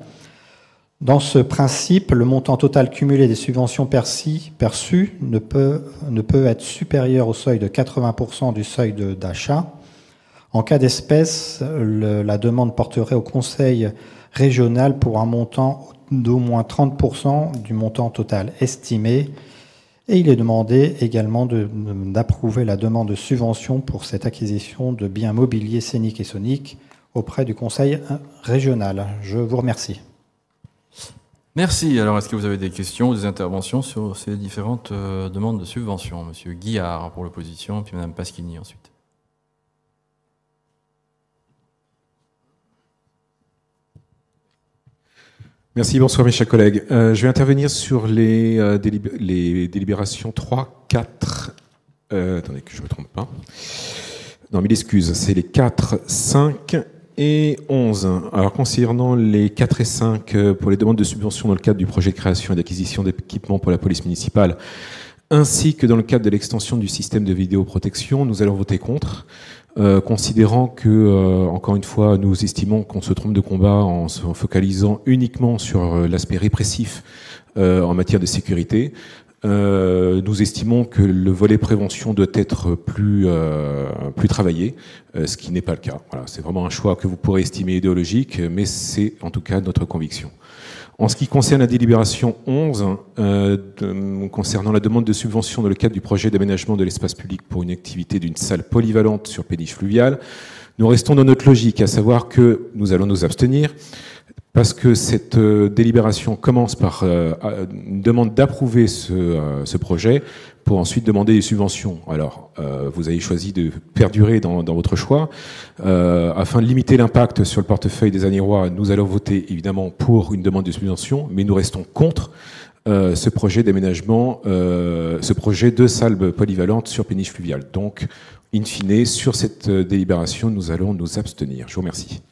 S7: Dans ce principe, le montant total cumulé des subventions perçues ne peut, ne peut être supérieur au seuil de 80% du seuil d'achat en cas d'espèce, la demande porterait au Conseil régional pour un montant d'au moins 30% du montant total estimé. Et il est demandé également d'approuver la demande de subvention pour cette acquisition de biens mobiliers scéniques et soniques auprès du Conseil régional. Je vous remercie.
S1: Merci. Alors, est-ce que vous avez des questions ou des interventions sur ces différentes euh, demandes de subvention Monsieur Guillard pour l'opposition, puis Madame Pasquini ensuite. Merci, bonsoir
S8: mes chers collègues. Euh, je vais intervenir sur les, euh, délibérations 3, 4. Euh, attendez que je ne me trompe pas. Non, mille excuses, c'est les 4, 5 et 11. Alors concernant les 4 et 5 pour les demandes de subvention dans le cadre du projet de création et d'acquisition d'équipements pour la police municipale, ainsi que dans le cadre de l'extension du système de vidéoprotection, nous allons voter contre. Euh, considérant que, euh, encore une fois, nous estimons qu'on se trompe de combat en se focalisant uniquement sur euh, l'aspect répressif en matière de sécurité, nous estimons que le volet prévention doit être plus, plus travaillé, ce qui n'est pas le cas. Voilà, c'est vraiment un choix que vous pourrez estimer idéologique, mais c'est en tout cas notre conviction. En ce qui concerne la délibération 11, euh, concernant la demande de subvention dans le cadre du projet d'aménagement de l'espace public pour une activité d'une salle polyvalente sur péniche fluviale, nous restons dans notre logique, à savoir que nous allons nous abstenir, parce que cette euh, délibération commence par euh, euh, une demande d'approuver ce, projet pour ensuite demander des subventions. Alors, vous avez choisi de perdurer dans, votre choix. afin de limiter l'impact sur le portefeuille des Anirois, nous allons voter évidemment pour une demande de subvention, mais nous restons contre ce projet d'aménagement, ce projet de salbe polyvalente sur péniche fluviale. Donc, in fine, sur cette délibération, nous allons nous abstenir. Je vous remercie.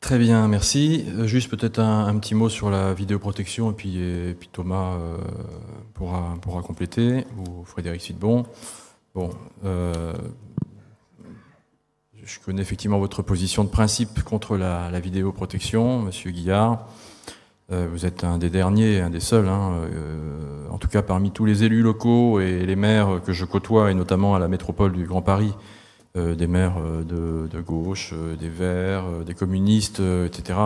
S1: Très bien, merci. Euh, juste peut-être un, petit mot sur la vidéoprotection et puis, puis Thomas euh, pourra, compléter, ou Frédéric Sidbon. Bon, euh, je connais effectivement votre position de principe contre la, vidéoprotection, Monsieur Guillard. vous êtes un des derniers, un des seuls, hein, en tout cas parmi tous les élus locaux et les maires que je côtoie, et notamment à la métropole du Grand Paris, euh, des maires euh, de, gauche, euh, des verts, des communistes, etc.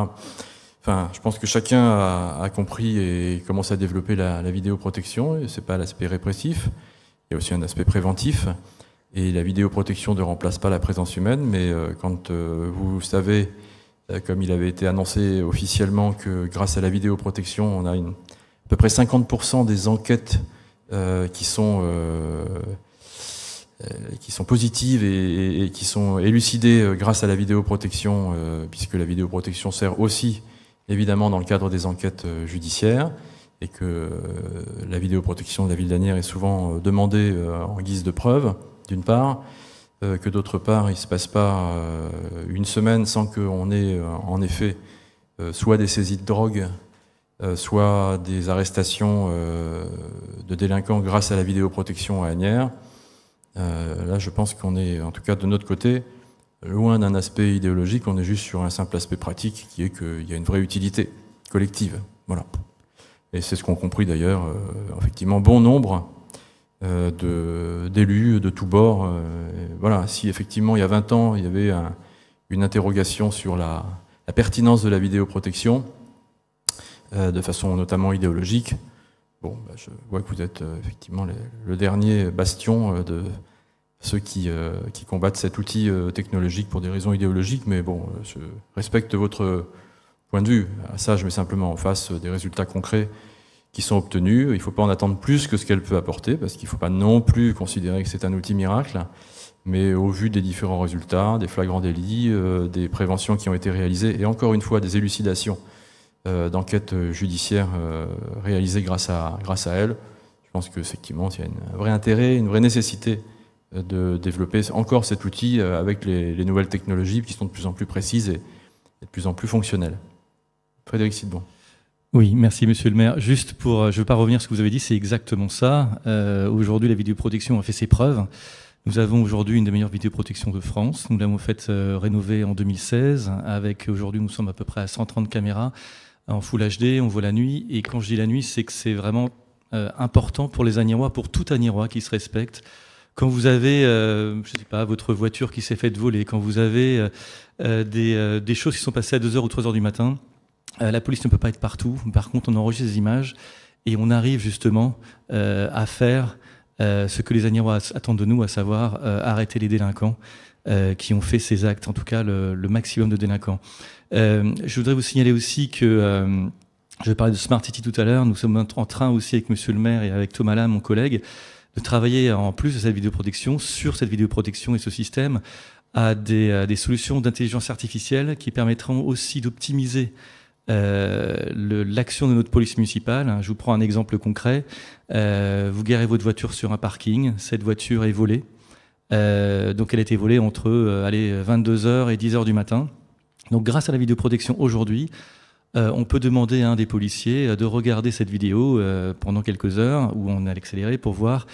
S1: Enfin, je pense que chacun a, compris et commence à développer la, vidéoprotection. Ce n'est pas l'aspect répressif, il y a aussi un aspect préventif. Et la vidéoprotection ne remplace pas la présence humaine, mais quand vous savez, comme il avait été annoncé officiellement, que grâce à la vidéoprotection, on a une, à peu près 50% des enquêtes qui sont euh, qui sont positives et, qui sont élucidées euh, grâce à la vidéoprotection, euh, puisque la vidéoprotection sert aussi évidemment dans le cadre des enquêtes judiciaires et que la vidéoprotection de la ville d'Anière est souvent demandée en guise de preuve, d'une part, que d'autre part, il ne se passe pas une semaine sans qu'on ait en effet soit des saisies de drogue, soit des arrestations de délinquants grâce à la vidéoprotection à Anières. Euh, là, je pense qu'on est, en tout cas de notre côté, loin d'un aspect idéologique, on est juste sur un simple aspect pratique qui est qu'il y a une vraie utilité collective. Voilà. Et c'est ce qu'ont compris d'ailleurs, euh, effectivement, bon nombre euh, d'élus de, tous bords. voilà, si effectivement, il y a 20 ans, il y avait une interrogation sur la, pertinence de la vidéoprotection, de façon notamment idéologique, Bon, bah, je vois que vous êtes euh, effectivement le dernier bastion euh, de ceux euh, qui, combattent cet outil technologique pour des raisons idéologiques, mais bon, je respecte votre point de vue. À ça, je mets simplement en face des résultats concrets qui sont obtenus. Il ne faut pas en attendre plus que ce qu'elle peut apporter, parce qu'il ne faut pas non plus considérer que c'est un outil miracle. Mais au vu des différents résultats, des flagrants délits, des préventions qui ont été réalisées, et encore une fois des élucidations euh, d'enquêtes euh, judiciaires euh, réalisées grâce à, grâce à elle. Je pense qu'effectivement, il y a un vrai intérêt, une vraie nécessité de développer encore cet outil avec les, nouvelles
S2: technologies qui sont de plus en plus précises et, de plus en plus fonctionnelles. Frédéric Sidbon. Oui, merci Monsieur le maire. Juste pour, je ne veux pas revenir sur ce que vous avez dit, c'est exactement ça. aujourd'hui, la vidéoprotection a fait ses preuves. Nous avons aujourd'hui une des meilleures vidéoprotections de France. Nous l'avons faite rénover en 2016. Avec aujourd'hui, nous sommes à peu près à 130 caméras en Full HD, on voit la nuit. Et quand je dis la nuit, c'est que c'est vraiment euh, important pour les Anirois, pour tout Anirois qui se respecte. Quand vous avez, je euh, je sais pas, votre voiture qui s'est faite voler, quand vous avez euh, des, choses qui sont passées à 2h ou 3h du matin, la police ne peut pas être partout. Par contre, on enregistre des images et on arrive justement à faire ce que les Anirois attendent de nous, à savoir arrêter les délinquants. Euh, qui ont fait ces actes, en tout cas le, maximum de délinquants. Euh, je voudrais vous signaler aussi que euh, je parlais de Smart City tout à l'heure. Nous sommes en train aussi avec Monsieur le Maire et avec Thomas Lam, mon collègue, de travailler en plus de cette vidéoprotection sur cette vidéoprotection et ce système à des, solutions d'intelligence artificielle qui permettront aussi d'optimiser l'action de notre police municipale. Je vous prends un exemple concret. vous garez votre voiture sur un parking, cette voiture est volée. Euh, donc elle a été volée entre euh, allez, 22h et 10h du matin. Donc grâce à la vidéoprotection aujourd'hui, euh, on peut demander à un des policiers de regarder cette vidéo pendant quelques heures où on a accéléré pour voir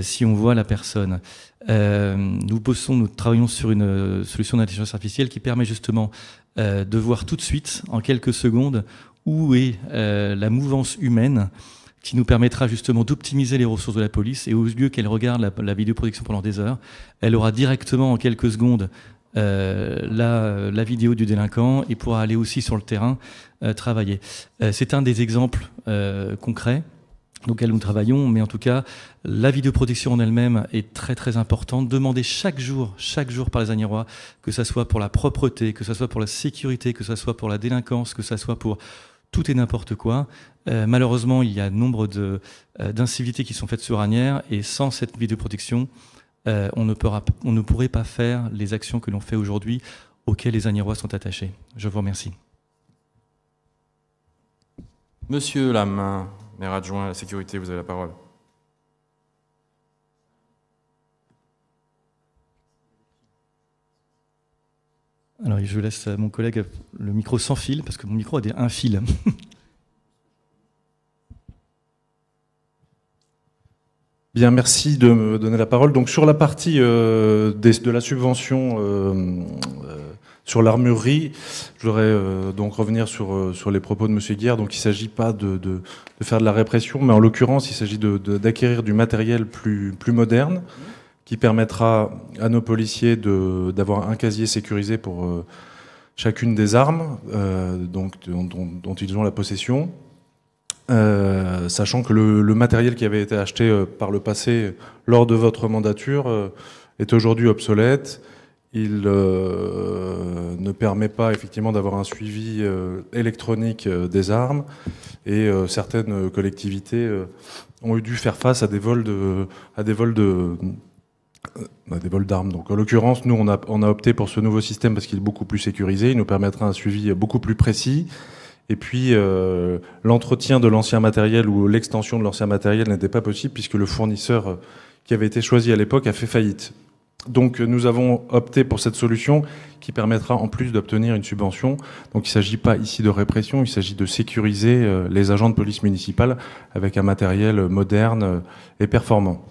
S2: si on voit la personne. nous bossons, nous travaillons sur une solution d'intelligence artificielle qui permet justement de voir tout de suite, en quelques secondes, où est la mouvance humaine qui nous permettra justement d'optimiser les ressources de la police. Et au lieu qu'elle regarde la, la pendant des heures, elle aura directement en quelques secondes euh, la, la, vidéo du délinquant et pourra aller aussi sur le terrain euh, travailler. Euh, c'est un des exemples concrets auxquels nous travaillons, mais en tout cas, la vidéoprotection en elle-même est très très importante. Demandez chaque jour, chaque jour par les Agnérois, que ce soit pour la propreté, que ce soit pour la sécurité, que ce soit pour la délinquance, que ce soit pour tout est n'importe quoi. Euh, malheureusement, il y a nombre euh, d'incivilités qui sont faites sur Agnières et sans cette vie de euh, on, ne on ne pourrait pas faire les actions que l'on fait aujourd'hui auxquelles les Agnérois sont attachés. Je vous remercie.
S1: Monsieur Lamain, maire adjoint à la sécurité, vous avez la parole.
S2: Alors je laisse à mon collègue le micro sans fil, parce que mon micro a des un fil. Bien,
S4: merci de me donner la parole. Donc sur la partie euh, de la subvention euh, euh, sur l'armurerie, je voudrais donc revenir sur, les propos de M. Guerre. Donc il ne s'agit pas de, faire de la répression, mais en l'occurrence, il s'agit d'acquérir du matériel plus moderne qui permettra à nos policiers d'avoir un casier sécurisé pour euh, chacune des armes euh, dont, ils ont la possession. Euh, sachant que le, matériel qui avait été acheté par le passé lors de votre mandature est aujourd'hui obsolète. Il ne permet pas effectivement d'avoir un suivi électronique des armes et certaines collectivités ont eu dû faire face à des vols à des vols de, euh, on a des vols d'armes. Donc, en l'occurrence, nous, on a, opté pour ce nouveau système parce qu'il est beaucoup plus sécurisé. Il nous permettra un suivi beaucoup plus précis. Et puis, euh, l'entretien de l'ancien matériel ou l'extension de l'ancien matériel n'était pas possible puisque le fournisseur euh, qui avait été choisi à l'époque a fait faillite. Donc, nous avons opté pour cette solution qui permettra en plus d'obtenir une subvention. Donc, il ne s'agit pas ici de répression, il s'agit de sécuriser les agents de police municipale avec un matériel moderne et performant.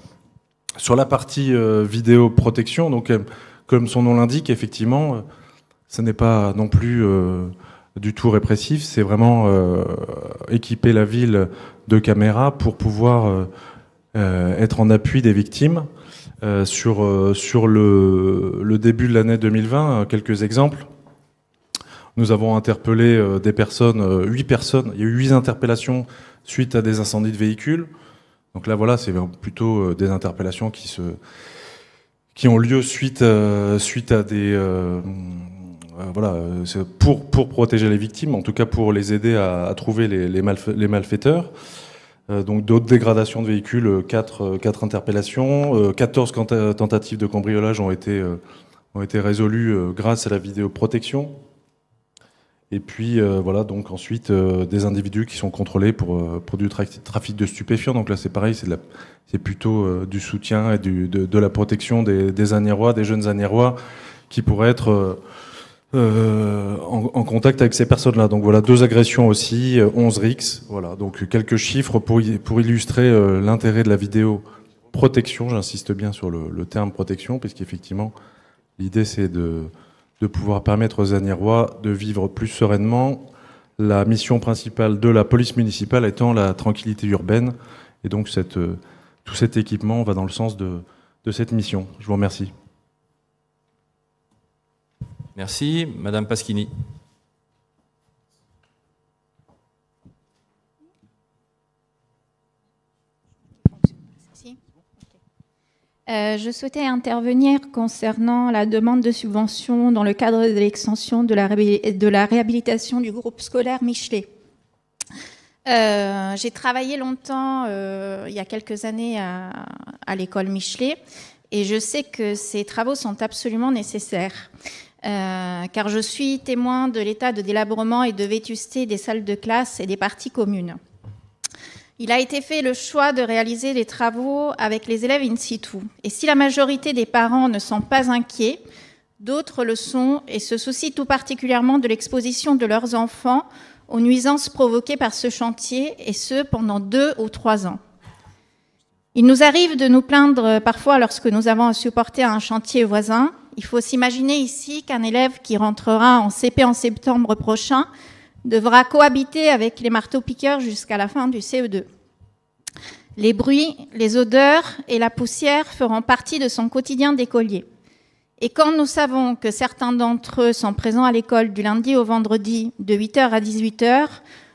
S4: Sur la partie euh, vidéo protection, donc, euh, comme son nom l'indique, effectivement, euh, ce n'est pas non plus du tout répressif, c'est vraiment équiper la ville de caméras pour pouvoir être en appui des victimes. sur sur le, le début de l'année 2020, quelques exemples. Nous avons interpellé des personnes, huit personnes, il y a eu huit interpellations suite à des incendies de véhicules. Donc là, voilà, c'est plutôt euh, des interpellations qui, se, qui ont lieu suite, euh, suite à des. Euh, voilà, pour, pour protéger les victimes, en tout cas pour les aider à, trouver les, les, malfaiteurs. donc d'autres dégradations de véhicules, 4, interpellations, 14 tentatives de cambriolage ont été, ont été résolues grâce à la vidéoprotection. Et puis euh, voilà, donc ensuite euh, des individus qui sont contrôlés pour euh, du trafic de stupéfiants. Donc là, c'est pareil, c'est plutôt du soutien et de, de, la protection des, des des jeunes années-rois qui pourraient être en, contact avec ces personnes-là. Donc voilà, deux agressions aussi, 11 rix. Voilà, donc quelques chiffres pour, pour illustrer l'intérêt de la vidéo protection. J'insiste bien sur le, le terme protection, puisqu'effectivement, l'idée c'est de de pouvoir permettre aux Anirois de vivre plus sereinement, la mission principale de la police municipale étant la tranquillité urbaine. Et donc euh, tout cet équipement va dans le sens de, de cette mission. Je vous remercie.
S1: Merci, Madame Pasquini.
S9: Euh, je souhaitais intervenir concernant la demande de subvention dans le cadre de l'extension de, la réhabilitation du groupe scolaire Michelet. Euh, j'ai travaillé longtemps, euh, il y a quelques années, à, à l'école Michelet, et je sais que ces travaux sont absolument nécessaires. car je suis témoin de l'état de délabrement et de vétusté des salles de classe et des parties communes. Il a été fait le choix de réaliser les travaux avec les élèves in situ. Et si la majorité des parents ne sont pas inquiets, d'autres le sont et se soucient tout particulièrement de l'exposition de leurs enfants aux nuisances provoquées par ce chantier, et ce pendant deux ou trois ans. Il nous arrive de nous plaindre parfois lorsque nous avons à supporter un chantier voisin. Il faut s'imaginer ici qu'un élève qui rentrera en CP en septembre prochain devra cohabiter avec les marteaux-piqueurs jusqu'à la fin du ce 2 Les bruits, les odeurs et la poussière feront partie de son quotidien d'écolier. Et quand nous savons que certains d'entre eux sont présents à l'école du lundi au vendredi de 8h à 18h,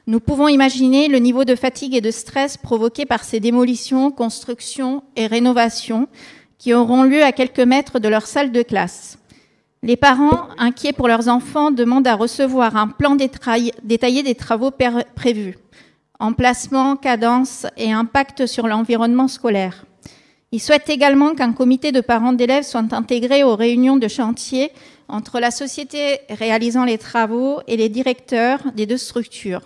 S9: nous pouvons imaginer le niveau de fatigue et de stress provoqué par ces démolitions, constructions et rénovations qui auront lieu à quelques mètres de leur salle de classe. Les parents, inquiets pour leurs enfants, demandent à recevoir un plan détaillé des travaux prévus, emplacement, cadence et impact sur l'environnement scolaire. Ils souhaitent également qu'un comité de parents d'élèves soit intégré aux réunions de chantier entre la société réalisant les travaux et les directeurs des deux structures.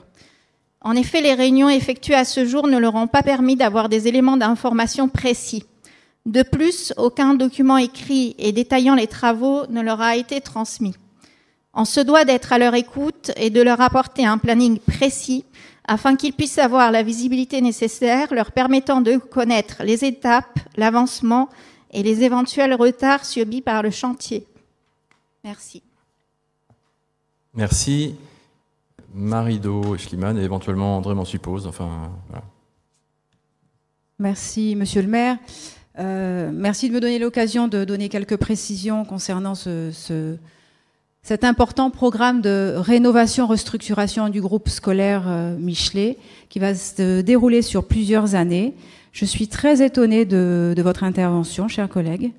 S9: En effet, les réunions effectuées à ce jour ne leur ont pas permis d'avoir des éléments d'information précis. De plus, aucun document écrit et détaillant les travaux ne leur a été transmis. On se doit d'être à leur écoute et de leur apporter un planning précis afin qu'ils puissent avoir la visibilité nécessaire leur permettant de connaître les étapes, l'avancement et les éventuels retards subis par le chantier. Merci.
S1: Merci. Marido Schlimann et éventuellement André m'en suppose. Enfin,
S10: Merci, Monsieur le maire. Euh, merci de me donner l'occasion de donner quelques précisions concernant ce, cet important programme de rénovation-restructuration du groupe scolaire euh, Michelet qui va se dérouler sur plusieurs années. Je suis très étonnée de, votre intervention, chers collègues.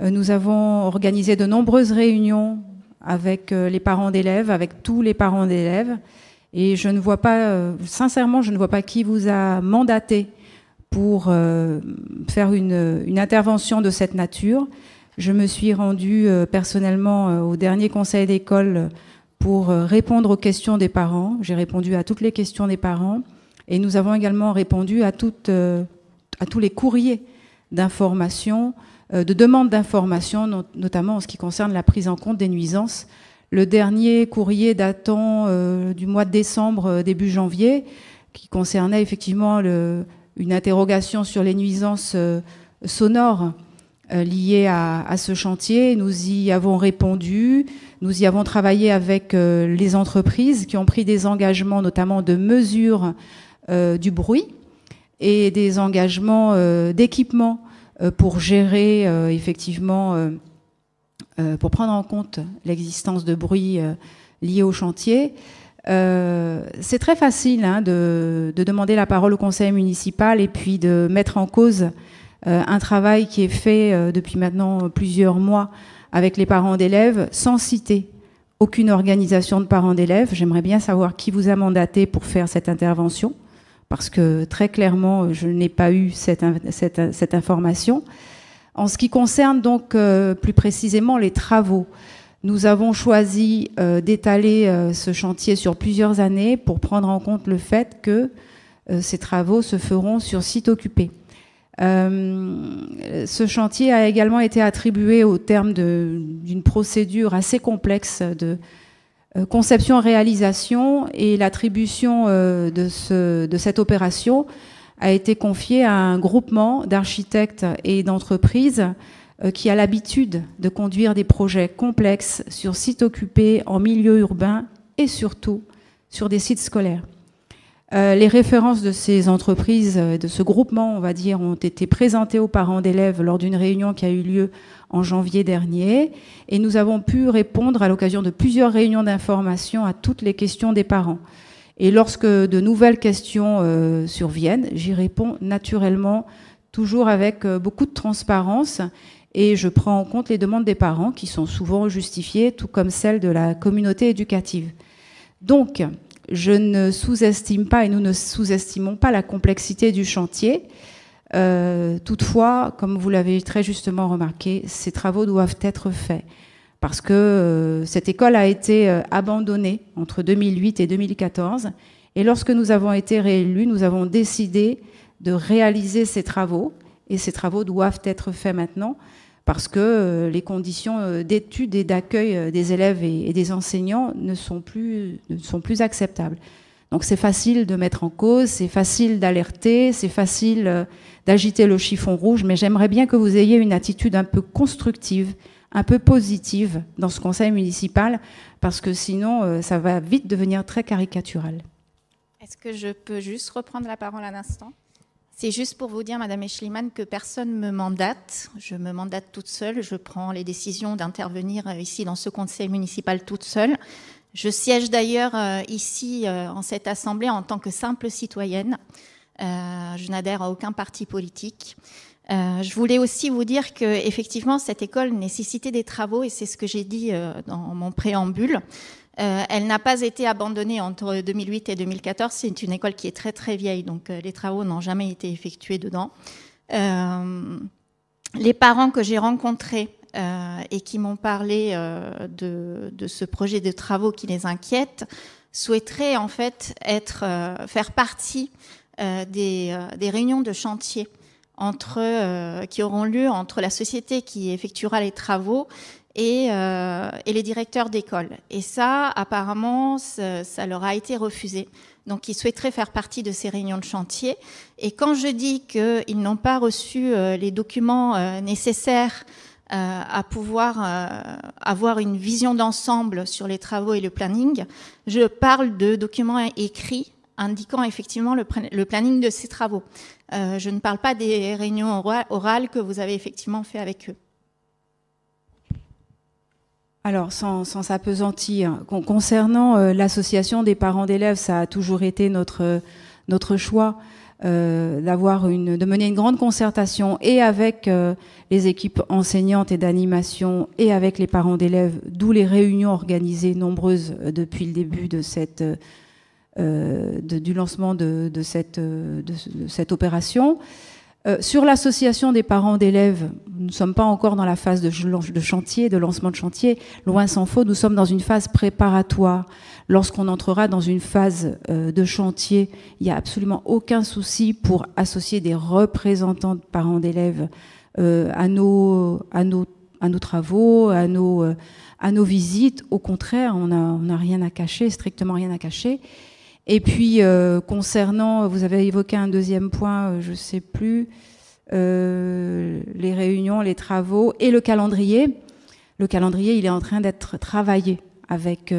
S10: Euh, nous avons organisé de nombreuses réunions avec les parents d'élèves, avec tous les parents d'élèves. Et je ne vois pas, sincèrement, je ne vois pas qui vous a mandaté pour euh, faire une, intervention de cette nature. Je me suis rendue euh, personnellement euh, au dernier conseil d'école pour répondre aux questions des parents. J'ai répondu à toutes les questions des parents et nous avons également répondu à, toutes, à tous les courriers d'information, de demandes d'information, notamment en ce qui concerne la prise en compte des nuisances. Le dernier courrier datant du mois de décembre, début janvier, qui concernait effectivement le, une interrogation sur les nuisances euh, sonores euh, liées à, ce chantier. Nous y avons répondu, nous y avons travaillé avec euh, les entreprises qui ont pris des engagements, notamment de mesure du bruit et des engagements d'équipement pour gérer effectivement, pour prendre en compte l'existence de bruit lié au chantier. Euh, c'est très facile hein, de, demander la parole au conseil municipal et puis de mettre en cause euh, un travail qui est fait euh, depuis maintenant plusieurs mois avec les parents d'élèves sans citer aucune organisation de parents d'élèves. J'aimerais bien savoir qui vous a mandaté pour faire cette intervention parce que très clairement, je n'ai pas eu cette, cette, information. En ce qui concerne donc plus précisément les travaux, nous avons choisi euh, d'étaler euh, ce chantier sur plusieurs années pour prendre en compte le fait que euh, ces travaux se feront sur site occupé. ce chantier a également été attribué au terme d'une procédure assez complexe de conception-réalisation et l'attribution de cette opération a été confiée à un groupement d'architectes et d'entreprises euh, qui a l'habitude de conduire des projets complexes sur sites occupés, en milieu urbain et surtout sur des sites scolaires. Euh, les références de ces entreprises, euh, de ce groupement, on va dire, ont été présentées aux parents d'élèves lors d'une réunion qui a eu lieu en janvier dernier. Et nous avons pu répondre à l'occasion de plusieurs réunions d'information à toutes les questions des parents. Et lorsque de nouvelles questions surviennent, j'y réponds naturellement, toujours avec beaucoup de transparence et je prends en compte les demandes des parents qui sont souvent justifiées, tout comme celles de la communauté éducative. Donc, je ne sous-estime pas et nous ne sous-estimons pas la complexité du chantier. Euh, toutefois, comme vous l'avez très justement remarqué, ces travaux doivent être faits parce que euh, cette école a été euh, abandonnée entre 2008 et 2014. Et lorsque nous avons été réélus, nous avons décidé de réaliser ces travaux et ces travaux doivent être faits maintenant parce que euh, les conditions euh, d'études et d'accueil euh, des élèves et, des enseignants ne sont plus, ne sont plus acceptables. Donc c'est facile de mettre en cause, c'est facile d'alerter, c'est facile d'agiter le chiffon rouge, mais j'aimerais bien que vous ayez une attitude un peu constructive, un peu positive dans ce conseil municipal, parce que sinon ça va vite devenir très caricatural.
S9: Est-ce que je peux juste reprendre la parole un instant c'est juste pour vous dire, Madame Eschliman, que personne ne me mandate. Je me mandate toute seule. Je prends les décisions d'intervenir euh, ici dans ce conseil municipal toute seule. Je siège d'ailleurs euh, ici euh, en cette assemblée en tant que simple citoyenne. je n'adhère à aucun parti politique. je voulais aussi vous dire que effectivement cette école nécessitait des travaux et c'est ce que j'ai dit dans mon préambule. Euh, elle n'a pas été abandonnée entre 2008 et 2014. C'est une école qui est très très vieille, donc euh, les travaux n'ont jamais été effectués dedans. Euh, les parents que j'ai rencontrés et qui m'ont parlé de, ce projet de travaux qui les inquiète souhaiteraient en fait être, faire partie des, réunions de chantier entre, qui auront lieu entre la société qui effectuera les travaux et, euh, et les directeurs d'école. Et ça, apparemment, ça, leur a été refusé. Donc, ils souhaiteraient faire partie de ces réunions de chantier. Et quand je dis qu'ils n'ont pas reçu euh, les documents euh, nécessaires euh, à pouvoir avoir une vision d'ensemble sur les travaux et le planning, je parle de documents écrits indiquant effectivement le, planning de ces travaux. je ne parle pas des réunions orales que vous avez effectivement fait avec eux
S10: alors, sans, sans s'apesantir, concernant euh, l'association des parents d'élèves, ça a toujours été notre, euh, notre choix euh, d'avoir une, de mener une grande concertation et avec les équipes enseignantes et d'animation et avec les parents d'élèves, d'où les réunions organisées nombreuses depuis le début de cette, de, du lancement de, de cette, de, cette opération. Euh, sur l'association des parents d'élèves, nous ne sommes pas encore dans la phase de, chantier, de lancement de chantier, loin s'en faut, nous sommes dans une phase préparatoire. Lorsqu'on entrera dans une phase euh, de chantier, il n'y a absolument aucun souci pour associer des représentants de parents d'élèves euh, à, nos, à, à nos travaux, à nos, à nos visites. Au contraire, on n'a rien à cacher, strictement rien à cacher. Et puis, euh, concernant, vous avez évoqué un deuxième point, euh, je ne sais plus, euh, les réunions, les travaux et le calendrier. Le calendrier, il est en train d'être travaillé avec,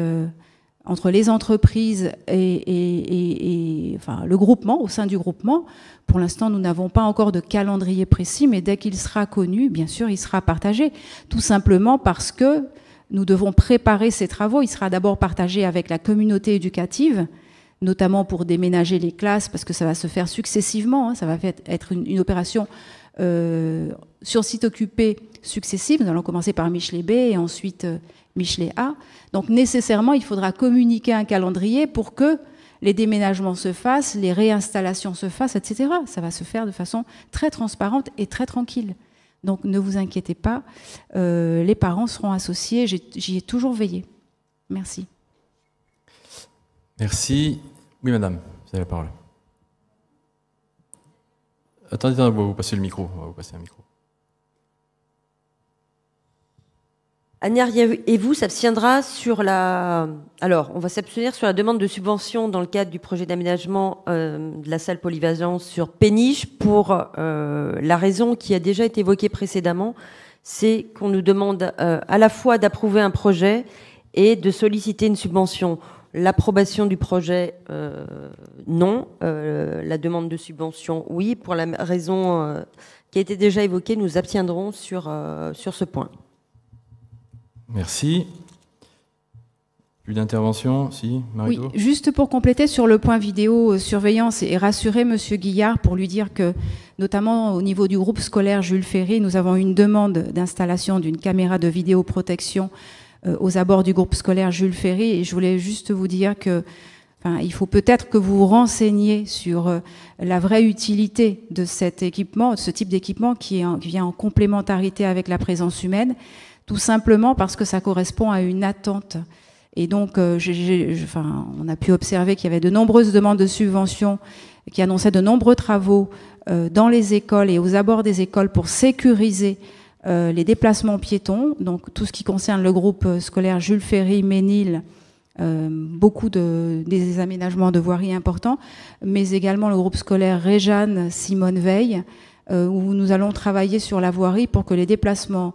S10: entre les entreprises et, le groupement, au sein du groupement. Pour l'instant, nous n'avons pas encore de calendrier précis, mais dès qu'il sera connu, bien sûr, il sera partagé. Tout simplement parce que nous devons préparer ces travaux. Il sera d'abord partagé avec la communauté éducative notamment pour déménager les classes, parce que ça va se faire successivement, hein, ça va être une, opération euh, sur site occupé successive. Nous allons commencer par Michelet B et ensuite euh, Michelet A. Donc nécessairement, il faudra communiquer un calendrier pour que les déménagements se fassent, les réinstallations se fassent, etc. Ça va se faire de façon très transparente et très tranquille. Donc ne vous inquiétez pas, euh, les parents seront associés, j'y ai toujours veillé. Merci.
S1: Merci. Oui, madame, vous avez la parole. Attendez, on vous passer le micro. vous micro.
S11: et vous s'abstiendra sur la. Alors, on va s'abstenir sur la demande de subvention dans le cadre du projet d'aménagement euh, de la salle polyvalente sur Péniche pour euh, la raison qui a déjà été évoquée précédemment, c'est qu'on nous demande euh, à la fois d'approuver un projet et de solliciter une subvention. L'approbation du projet, euh, non. Euh, la demande de subvention, oui. Pour la raison euh, qui a été déjà évoquée, nous
S10: abstiendrons sur, sur ce point.
S1: Merci. Plus d'intervention, si Oui,
S10: juste pour compléter sur le point vidéo surveillance et rassurer Monsieur Guillard pour lui dire que, notamment au niveau du groupe scolaire Jules Ferry, nous avons une demande d'installation d'une caméra de vidéoprotection protection euh, aux abords du groupe scolaire Jules Ferry. Et je voulais juste vous dire que il faut peut-être que vous vous renseigniez sur euh, la vraie utilité de cet équipement, de ce type d'équipement qui, vient en complémentarité avec la présence humaine, tout simplement parce que ça correspond à une attente. Et donc, euh, on a pu observer qu'il y avait de nombreuses demandes de subventions qui annonçaient de nombreux travaux dans les écoles et aux abords des écoles pour sécuriser euh, les déplacements piétons, donc tout ce qui concerne le groupe euh, scolaire Jules Ferry, Ménil, euh, beaucoup de, des aménagements de voirie importants, mais également le groupe scolaire Réjeanne, Simone Veil, où nous allons travailler sur la voirie pour que les déplacements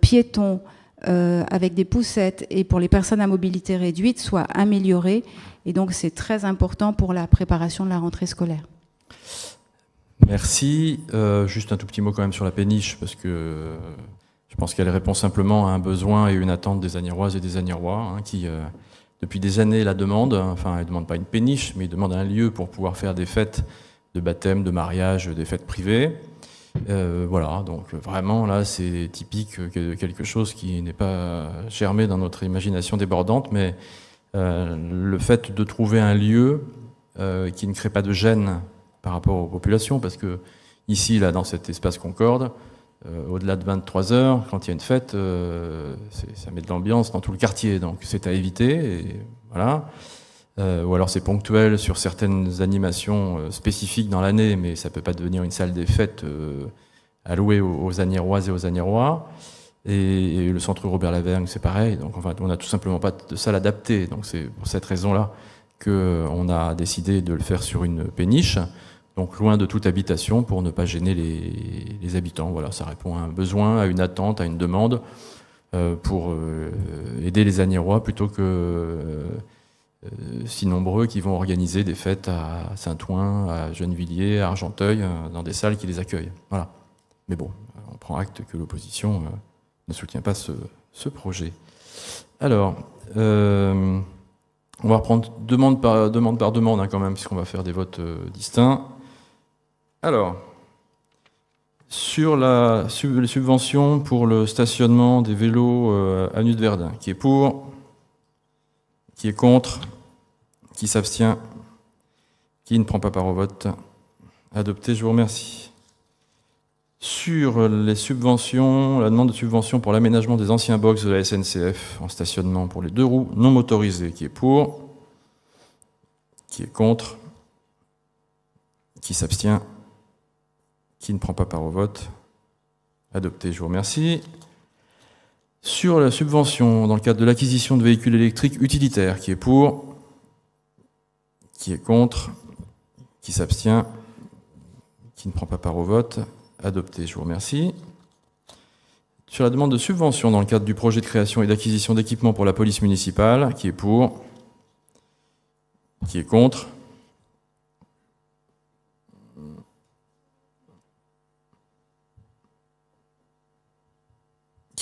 S10: piétons avec des poussettes et pour les personnes à mobilité réduite soient améliorés. Et donc c'est très important pour la préparation de la rentrée scolaire.
S1: Merci. Euh, juste un tout petit mot quand même sur la péniche, parce que euh, je pense qu'elle répond simplement à un besoin et une attente des Anérois et des Agnérois, hein, qui, euh, depuis des années, la demandent. Enfin, elle ne demandent pas une péniche, mais elle demandent un lieu pour pouvoir faire des fêtes de baptême, de mariage, des fêtes privées. voilà, donc vraiment, là, c'est typique quelque chose qui n'est pas germé dans notre imagination débordante, mais le fait de trouver un lieu qui ne crée pas de gêne par rapport aux populations, parce que ici, là, dans cet espace Concorde, euh, au-delà de 23 heures, quand il y a une fête, euh, ça met de l'ambiance dans tout le quartier, donc c'est à éviter, voilà. Euh, ou alors c'est ponctuel sur certaines animations spécifiques dans l'année, mais ça ne peut pas devenir une salle des fêtes allouée aux, aux et aux Agnérois. Et, le centre Robert Lavergne, c'est pareil. Donc enfin, on n'a tout simplement pas de salle adaptée. Donc c'est pour cette raison-là qu'on a décidé de le faire sur une péniche donc loin de toute habitation pour ne pas gêner les, habitants. Voilà, ça répond à un besoin, à une attente, à une demande euh, pour euh, aider les Agnérois plutôt que euh, si nombreux qui vont organiser des fêtes à Saint-Ouen, à Gennevilliers, à Argenteuil, dans des salles qui les accueillent. Voilà. Mais bon, on prend acte que l'opposition ne soutient pas ce, projet. Alors, on va reprendre demande par demande, hein, quand même, puisqu'on va faire des votes distincts. Alors, sur les subventions pour le stationnement des vélos euh, à nuit de Verdun, qui est pour, qui est contre, qui s'abstient, qui ne prend pas part au vote. Adopté, je vous remercie. Sur les subventions, la demande de subvention pour l'aménagement des anciens box de la SNCF en stationnement pour les deux roues non motorisées, qui est pour, qui est contre, qui s'abstient, qui ne prend pas part au vote Adopté, je vous remercie. Sur la subvention dans le cadre de l'acquisition de véhicules électriques utilitaires, qui est pour Qui est contre Qui s'abstient Qui ne prend pas part au vote Adopté, je vous remercie. Sur la demande de subvention dans le cadre du projet de création et d'acquisition d'équipements pour la police municipale, qui est pour Qui est contre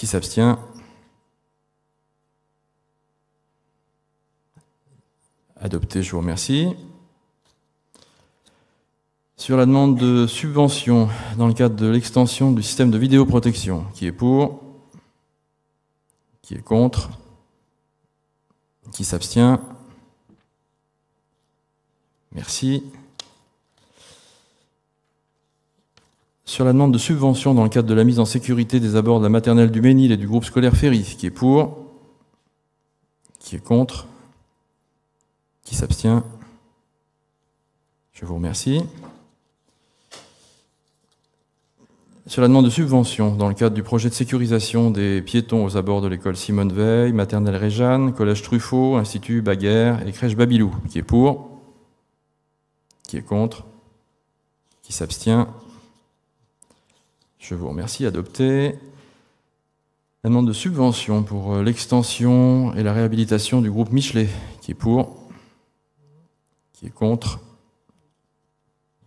S1: Qui s'abstient Adopté, je vous remercie. Sur la demande de subvention dans le cadre de l'extension du système de vidéoprotection, qui est pour Qui est contre Qui s'abstient Merci. sur la demande de subvention dans le cadre de la mise en sécurité des abords de la maternelle du Ménil et du groupe scolaire Ferry, qui est pour, qui est contre, qui s'abstient. Je vous remercie. Sur la demande de subvention, dans le cadre du projet de sécurisation des piétons aux abords de l'école Simone Veil, maternelle Réjeanne, collège Truffaut, institut Baguerre et crèche Babilou, qui est pour, qui est contre, qui s'abstient. Je vous remercie. Adopté. La demande de subvention pour euh, l'extension et la réhabilitation du groupe Michelet, qui est pour, qui est contre,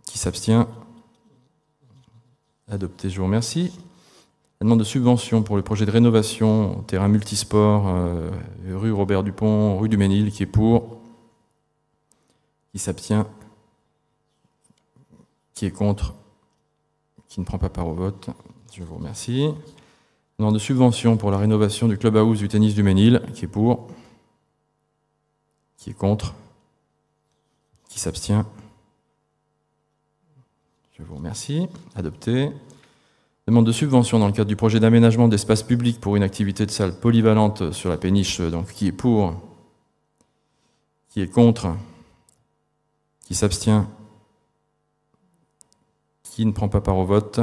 S1: qui s'abstient. Adopté, je vous remercie. La demande de subvention pour le projet de rénovation terrain multisport, euh, rue Robert Dupont, rue du Ménil, qui est pour, qui s'abstient, qui est contre, qui ne prend pas part au vote. Je vous remercie. Demande de subvention pour la rénovation du club house du tennis du Ménil, qui est pour, qui est contre, qui s'abstient. Je vous remercie. Adopté. Demande de subvention dans le cadre du projet d'aménagement d'espace public pour une activité de salle polyvalente sur la péniche, donc qui est pour, qui est contre, qui s'abstient. Qui ne prend pas part au vote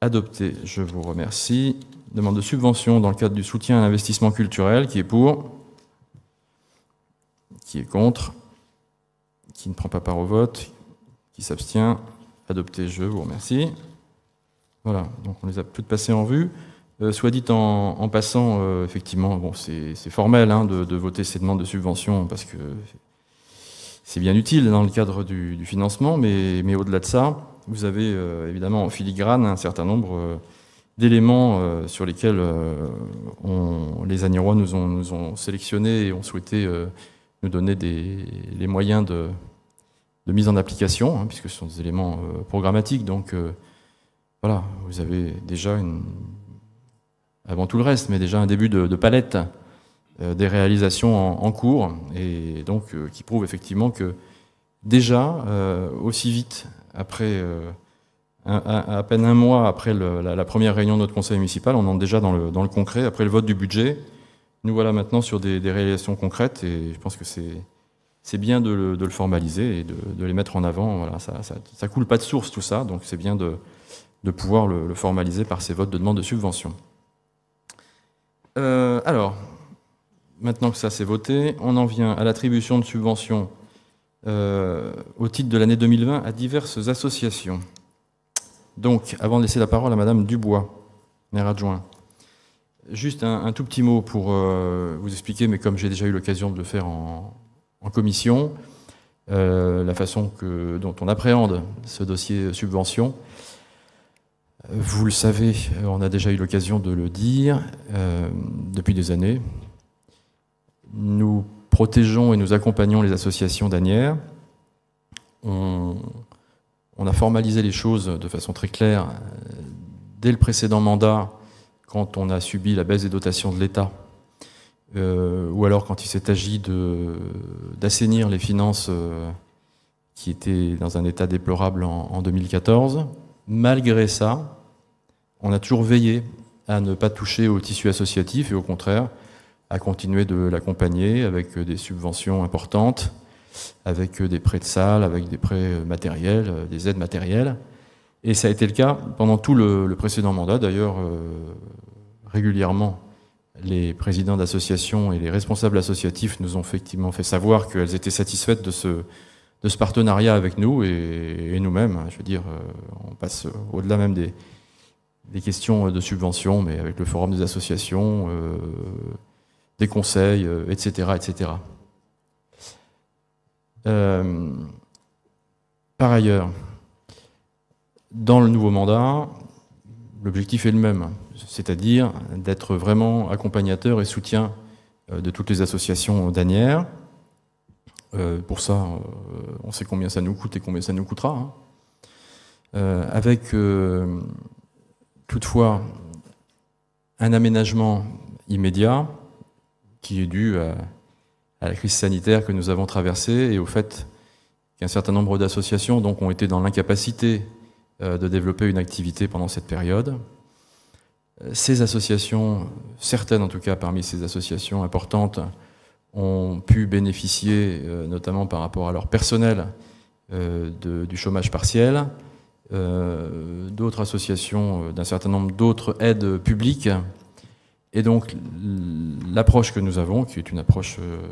S1: Adopté. Je vous remercie. Demande de subvention dans le cadre du soutien à l'investissement culturel. Qui est pour Qui est contre Qui ne prend pas part au vote Qui s'abstient Adopté. Je vous remercie. Voilà, donc on les a toutes passées en vue. Euh, soit dit en, passant, euh, effectivement, bon, c'est formel hein, de, de voter ces demandes de subvention parce que c'est bien utile dans le cadre du, financement, mais, au-delà de ça, vous avez euh, évidemment en filigrane un certain nombre euh, d'éléments euh, sur lesquels les Anirois nous ont, sélectionnés et ont souhaité nous donner les moyens de, mise en application, hein, puisque ce sont des éléments programmatiques. Donc voilà, vous avez déjà, avant tout le reste, mais déjà un début de palette euh, des réalisations en, cours, et donc euh, qui prouvent effectivement que déjà, euh, aussi vite, après à peine un mois après la, première réunion de notre conseil municipal, on entre déjà dans le, concret, après le vote du budget, nous voilà maintenant sur des, réalisations concrètes, et je pense que c'est bien de le, formaliser et de, les mettre en avant. Voilà, ça, ça, coule pas de source tout ça, donc c'est bien de, de pouvoir le, formaliser par ces votes de demande de subvention. alors, maintenant que ça s'est voté, on en vient à l'attribution de subventions euh, au titre de l'année 2020 à diverses associations. Donc, avant de laisser la parole à Madame Dubois, maire adjoint, juste un, tout petit mot pour euh, vous expliquer, mais comme j'ai déjà eu l'occasion de le faire en, commission, euh, la façon dont on appréhende ce dossier subvention. Vous le savez, on a déjà eu l'occasion de le dire depuis des années. Nous protégeons et nous accompagnons les associations danières. On, a formalisé les choses de façon très claire euh, dès le précédent mandat, quand on a subi la baisse des dotations de l'État, euh, ou alors quand il s'est agi d'assainir les finances euh, qui étaient dans un état déplorable en 2014. Malgré ça, on a toujours veillé à ne pas toucher au tissu associatif et au contraire, à continuer de l'accompagner avec euh, des subventions importantes, avec euh, des prêts de salle, avec des prêts euh, matériels, des aides matérielles. Et ça a été le cas pendant tout le, précédent mandat. D'ailleurs, régulièrement, les présidents d'associations et les responsables associatifs nous ont effectivement fait savoir qu'elles étaient satisfaites de ce, partenariat avec nous et, nous-mêmes. Hein. Je veux dire, on passe au-delà même des, des, questions de subvention, mais avec le forum des associations, des conseils, etc. Euh, etc. Euh, par ailleurs, dans le nouveau mandat, l'objectif est le même, c'est-à-dire d'être vraiment accompagnateur et soutien euh, de toutes les associations danières. pour ça, on sait combien ça nous coûte et combien ça nous coûtera. Hein. avec toutefois un aménagement immédiat qui est dû à, la crise sanitaire que nous avons traversée et au fait qu'un certain nombre d'associations donc, ont été dans l'incapacité euh, de développer une activité pendant cette période. Euh, ces associations, certaines en tout cas parmi ces associations importantes, ont pu bénéficier, euh, notamment par rapport à leur personnel, du chômage partiel. d'autres associations, d'un certain nombre d'autres aides publiques et donc l'approche que nous avons, qui est une approche euh,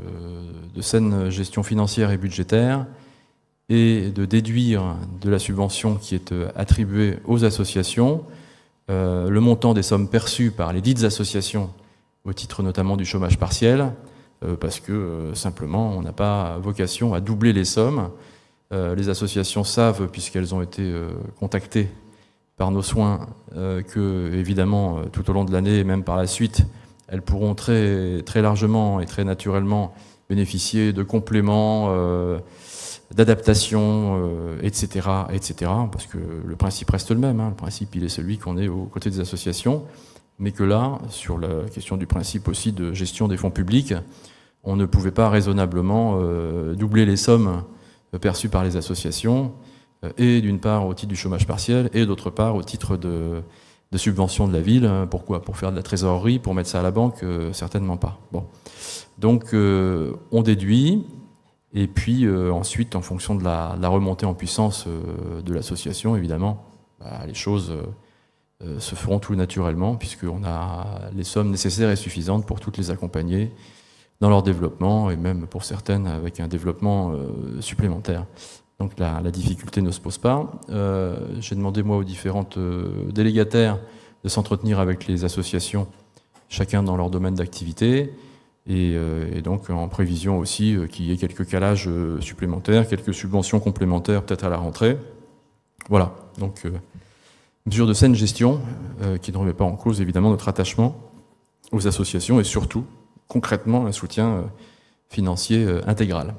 S1: de saine gestion financière et budgétaire, est de déduire de la subvention qui est euh, attribuée aux associations euh, le montant des sommes perçues par les dites associations au titre notamment du chômage partiel, parce que simplement on n'a pas vocation à doubler les sommes. les associations savent, puisqu'elles ont été contactées par nos soins euh, que, évidemment, euh, tout au long de l'année et même par la suite, elles pourront très, très largement et très naturellement bénéficier de compléments, euh, d'adaptations, etc., etc. Parce que le principe reste le même. Hein. Le principe, il est celui qu'on est aux côtés des associations. Mais que là, sur la question du principe aussi de gestion des fonds publics, on ne pouvait pas raisonnablement doubler les sommes perçues par les associations euh, et d'une part au titre du chômage partiel, et d'autre part au titre de, subvention de la ville. Hein, pourquoi Pour faire de la trésorerie, pour mettre ça à la banque euh, Certainement pas. Bon. Donc euh, on déduit, et puis ensuite, en fonction de la, remontée en puissance de l'association, évidemment, bah, les choses se feront tout naturellement, puisqu'on a les sommes nécessaires et suffisantes pour toutes les accompagner dans leur développement, et même pour certaines avec un développement supplémentaire. Donc la, difficulté ne se pose pas. Euh, j'ai demandé moi aux différentes euh, délégataires de s'entretenir avec les associations, chacun dans leur domaine d'activité, et, euh, donc en prévision aussi qu'il y ait quelques calages supplémentaires, quelques subventions complémentaires peut-être à la rentrée. Voilà, donc mesure de saine gestion qui ne remet pas en cause évidemment notre attachement aux associations et surtout concrètement un soutien financier intégral.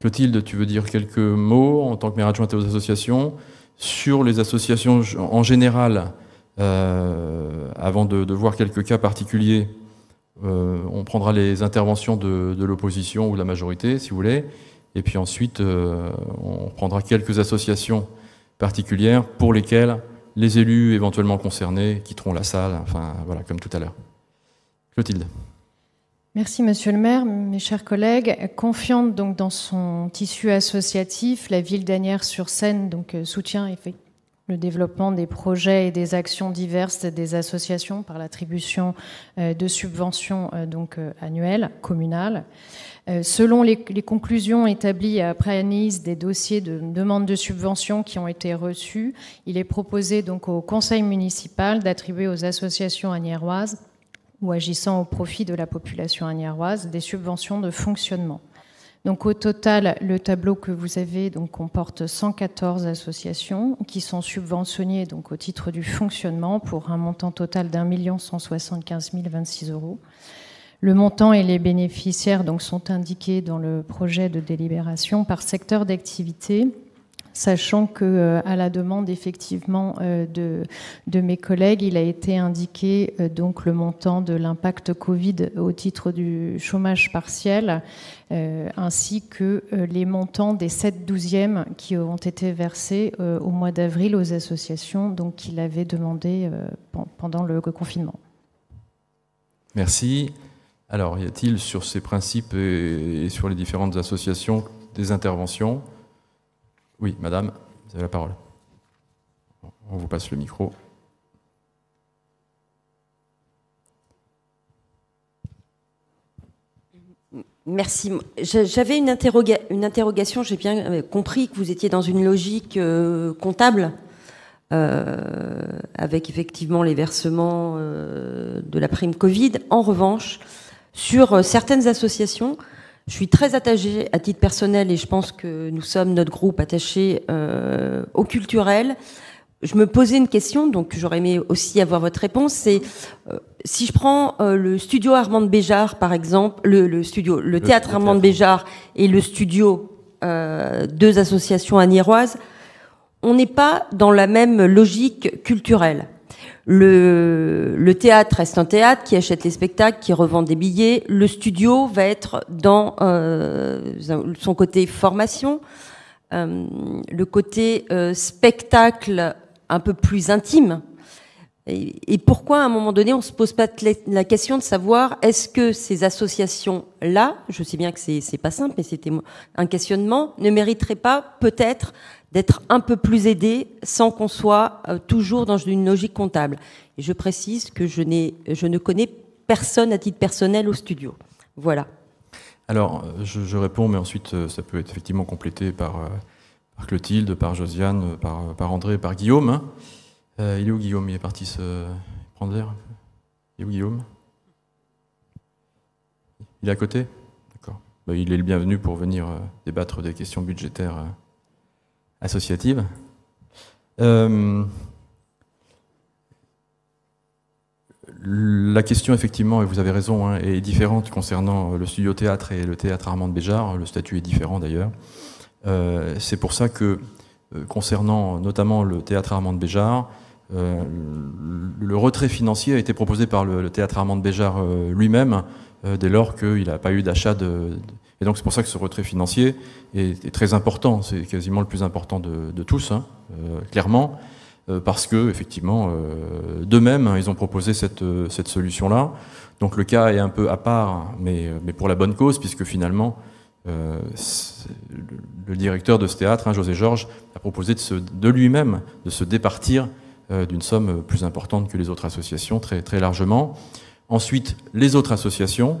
S1: Clotilde, tu veux dire quelques mots en tant que maire adjointe aux associations sur les associations en général, euh, avant de, voir quelques cas particuliers. Euh, on prendra les interventions de, l'opposition ou de la majorité, si vous voulez, et puis ensuite euh, on prendra quelques associations particulières pour lesquelles les élus éventuellement concernés quitteront la salle, enfin voilà, comme tout à l'heure. Clotilde.
S12: Merci, Monsieur le maire, mes chers collègues. Confiante donc dans son tissu associatif, la ville d'Anières-sur-Seine donc euh, soutient fait le développement des projets et des actions diverses des associations par l'attribution euh, de subventions euh, donc annuelles, communales. Selon les, conclusions établies après analyse des dossiers de demande de subventions qui ont été reçus, il est proposé donc au conseil municipal d'attribuer aux associations aniéroises ou agissant au profit de la population agnaroise des subventions de fonctionnement. Donc au total, le tableau que vous avez donc, comporte 114 associations qui sont subventionnées donc, au titre du fonctionnement pour un montant total d'un million 175 026 euros. Le montant et les bénéficiaires donc, sont indiqués dans le projet de délibération par secteur d'activité sachant que euh, à la demande effectivement euh, de, mes collègues, il a été indiqué euh, donc le montant de l'impact Covid au titre du chômage partiel, ainsi que les montants des 7 douzièmes qui ont été versés au mois d'avril aux associations, donc qu'il avait demandé pendant le confinement.
S1: Merci. Alors, y a-t-il sur ces principes et sur les différentes associations des interventions oui, madame, vous avez la parole. On vous passe
S11: le micro. Merci. J'avais une, interrogation. J'ai bien euh, compris que vous étiez dans une logique euh, comptable, euh, avec effectivement les versements de la prime Covid. En revanche, sur certaines associations, je suis très attachée à titre personnel et je pense que nous sommes notre groupe attaché euh, au culturel. Je me posais une question, donc j'aurais aimé aussi avoir votre réponse. C'est euh, si je prends euh, le studio Armand de par exemple, le, studio, le, théâtre Armand de et le studio deux associations à on n'est pas dans la même logique culturelle. Le, le, théâtre reste un théâtre qui achète les spectacles, qui revend des billets. Le studio va être dans euh, son côté formation, euh, le côté euh, spectacle un peu plus intime. Et, pourquoi à un moment donné on se pose pas la question de savoir est-ce que ces associations là, je sais bien que c'est pas simple, mais c'était un questionnement, ne mériteraient pas peut-être d'être un peu plus aidé sans qu'on soit euh, toujours dans une logique comptable. Et je précise que je, je ne connais personne à titre personnel au studio. Voilà.
S1: Alors, euh, je, réponds, mais ensuite, euh, ça peut être effectivement complété par, Clotilde, par Josiane, par, André, par Guillaume. Hein. il est où Guillaume Il est parti se prendre l'air Il est où Guillaume Il est à côté D'accord. Bah, il est le bienvenu pour venir débattre des questions budgétaires associative. Euh, la question, effectivement, et vous avez raison, hein, est différente concernant le studio théâtre et le théâtre Armand de Le statut est différent d'ailleurs. Euh, c'est pour ça que, euh, concernant notamment le théâtre Armand de le retrait financier a été proposé par le, théâtre Armand de lui-même, dès lors qu'il n'a pas eu d'achat de et donc c'est pour ça que ce retrait financier est, très important, c'est quasiment le plus important de, tous, hein, euh, clairement, euh, parce que effectivement, euh, d'eux-mêmes, hein, ils ont proposé euh, cette, solution-là. Donc le cas est un peu à part, mais, mais pour la bonne cause, puisque finalement, le, directeur de ce théâtre, hein, José Georges, a proposé de, de lui-même de se départir d'une somme plus importante que les autres associations, très, très largement. Ensuite, les autres associations,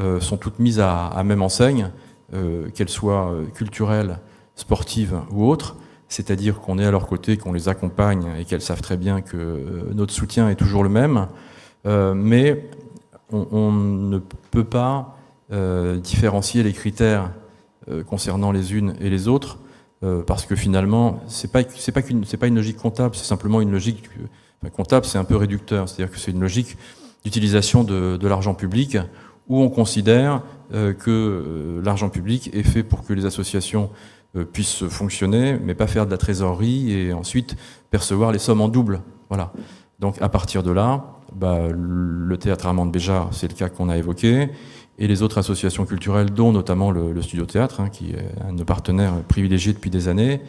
S1: euh, sont toutes mises à, même enseigne, euh, qu'elles soient euh, culturelles, sportives ou autres c'est-à-dire qu'on est à leur côté, qu'on les accompagne et qu'elles savent très bien que notre soutien est toujours le même, mais on, ne peut pas différencier les critères concernant les unes et les autres, parce que finalement, ce pas pas une logique comptable, c'est simplement une logique comptable, c'est un peu réducteur, c'est-à-dire que c'est une logique d'utilisation de, de l'argent public où on considère euh, que euh, l'argent public est fait pour que les associations euh, puissent fonctionner, mais pas faire de la trésorerie et ensuite percevoir les sommes en double. Voilà. Donc à partir de là, bah, le théâtre Armand Béjar, c'est le cas qu'on a évoqué, et les autres associations culturelles, dont notamment le, Studio Théâtre, hein, qui est un de nos partenaires privilégiés depuis des années,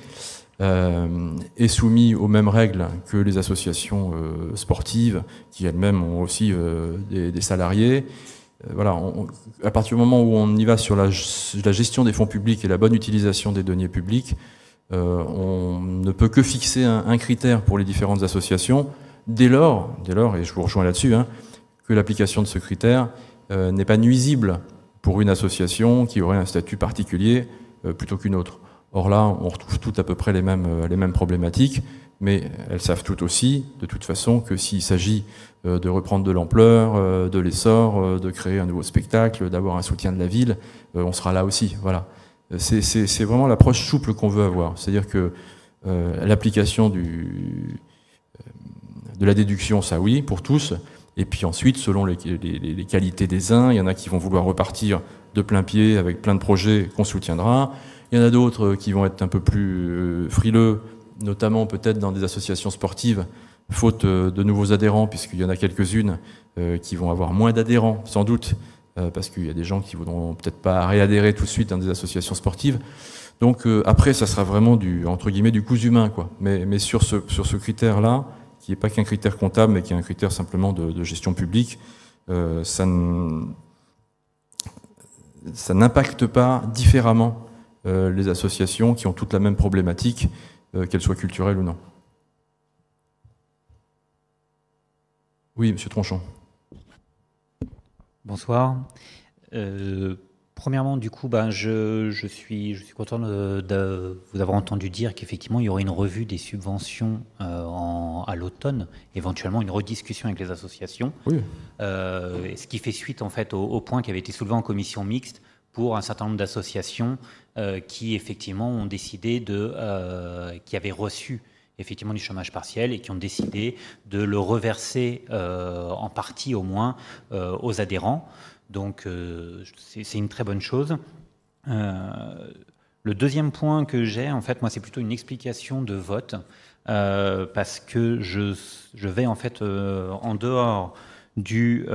S1: est soumis aux mêmes règles que les associations sportives, qui elles-mêmes ont aussi des salariés, euh, voilà, à partir du moment où on y va sur la, gestion des fonds publics et la bonne utilisation des deniers publics, euh, on ne peut que fixer un, critère pour les différentes associations, dès lors, dès lors et je vous rejoins là-dessus, hein, que l'application de ce critère euh, n'est pas nuisible pour une association qui aurait un statut particulier plutôt qu'une autre. Or là, on retrouve toutes à peu près les mêmes problématiques mais elles savent toutes aussi, de toute façon, que s'il s'agit euh, de reprendre de l'ampleur, euh, de l'essor, euh, de créer un nouveau spectacle, d'avoir un soutien de la ville, on sera là aussi. Voilà. C'est vraiment l'approche souple qu'on veut avoir. C'est-à-dire que l'application de la déduction, ça oui, pour tous. Et puis ensuite, selon les, qualités des uns, il y en a qui vont vouloir repartir de plein pied avec plein de projets qu'on soutiendra. Il y en a d'autres qui vont être un peu plus frileux notamment peut-être dans des associations sportives, faute euh, de nouveaux adhérents, puisqu'il y en a quelques-unes euh, qui vont avoir moins d'adhérents, sans doute, euh, parce qu'il y a des gens qui ne voudront peut-être pas réadhérer tout de suite dans des associations sportives. Donc après, ça sera vraiment du entre guillemets du coût humain, quoi. Mais, sur ce critère-là, qui n'est pas qu'un critère comptable, mais qui est un critère simplement de, gestion publique, ça n'impacte pas différemment les associations qui ont toute la même problématique euh, qu'elle soit culturelle ou non. Oui, Monsieur Tronchon.
S13: Bonsoir. Euh, premièrement, du coup, ben, je, je, suis, je suis content de, vous avoir entendu dire qu'effectivement, il y aurait une revue des subventions euh, à l'automne, éventuellement une rediscussion avec les associations. Oui. ce qui fait suite en fait au, au, point qui avait été soulevé en commission mixte pour un certain nombre d'associations euh, qui effectivement ont décidé de, euh, qui avaient reçu effectivement du chômage partiel et qui ont décidé de le reverser euh, en partie au moins aux adhérents. Donc c'est une très bonne chose. le deuxième point que j'ai, en fait, moi, c'est plutôt une explication de vote parce que je, je, vais en fait en dehors du,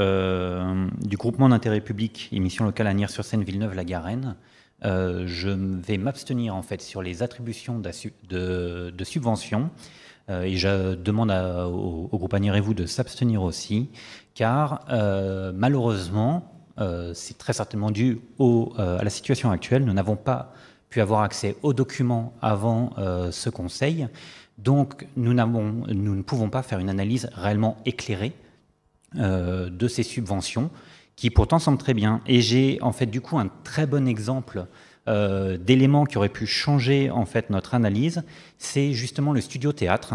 S13: du groupement d'intérêt public, émission locale à Nières-sur-Seine, Villeneuve-la-Garenne. Euh, je vais m'abstenir en fait sur les attributions de, subventions euh, et je demande au, groupe Anirez-vous de s'abstenir aussi, car euh, malheureusement, c'est très certainement dû à la situation actuelle. Nous n'avons pas pu avoir accès aux documents avant ce conseil, donc nous ne pouvons pas faire une analyse réellement éclairée de ces subventions qui pourtant semble très bien. Et j'ai en fait du coup un très bon exemple euh, d'éléments qui auraient pu changer en fait notre analyse. C'est justement le studio théâtre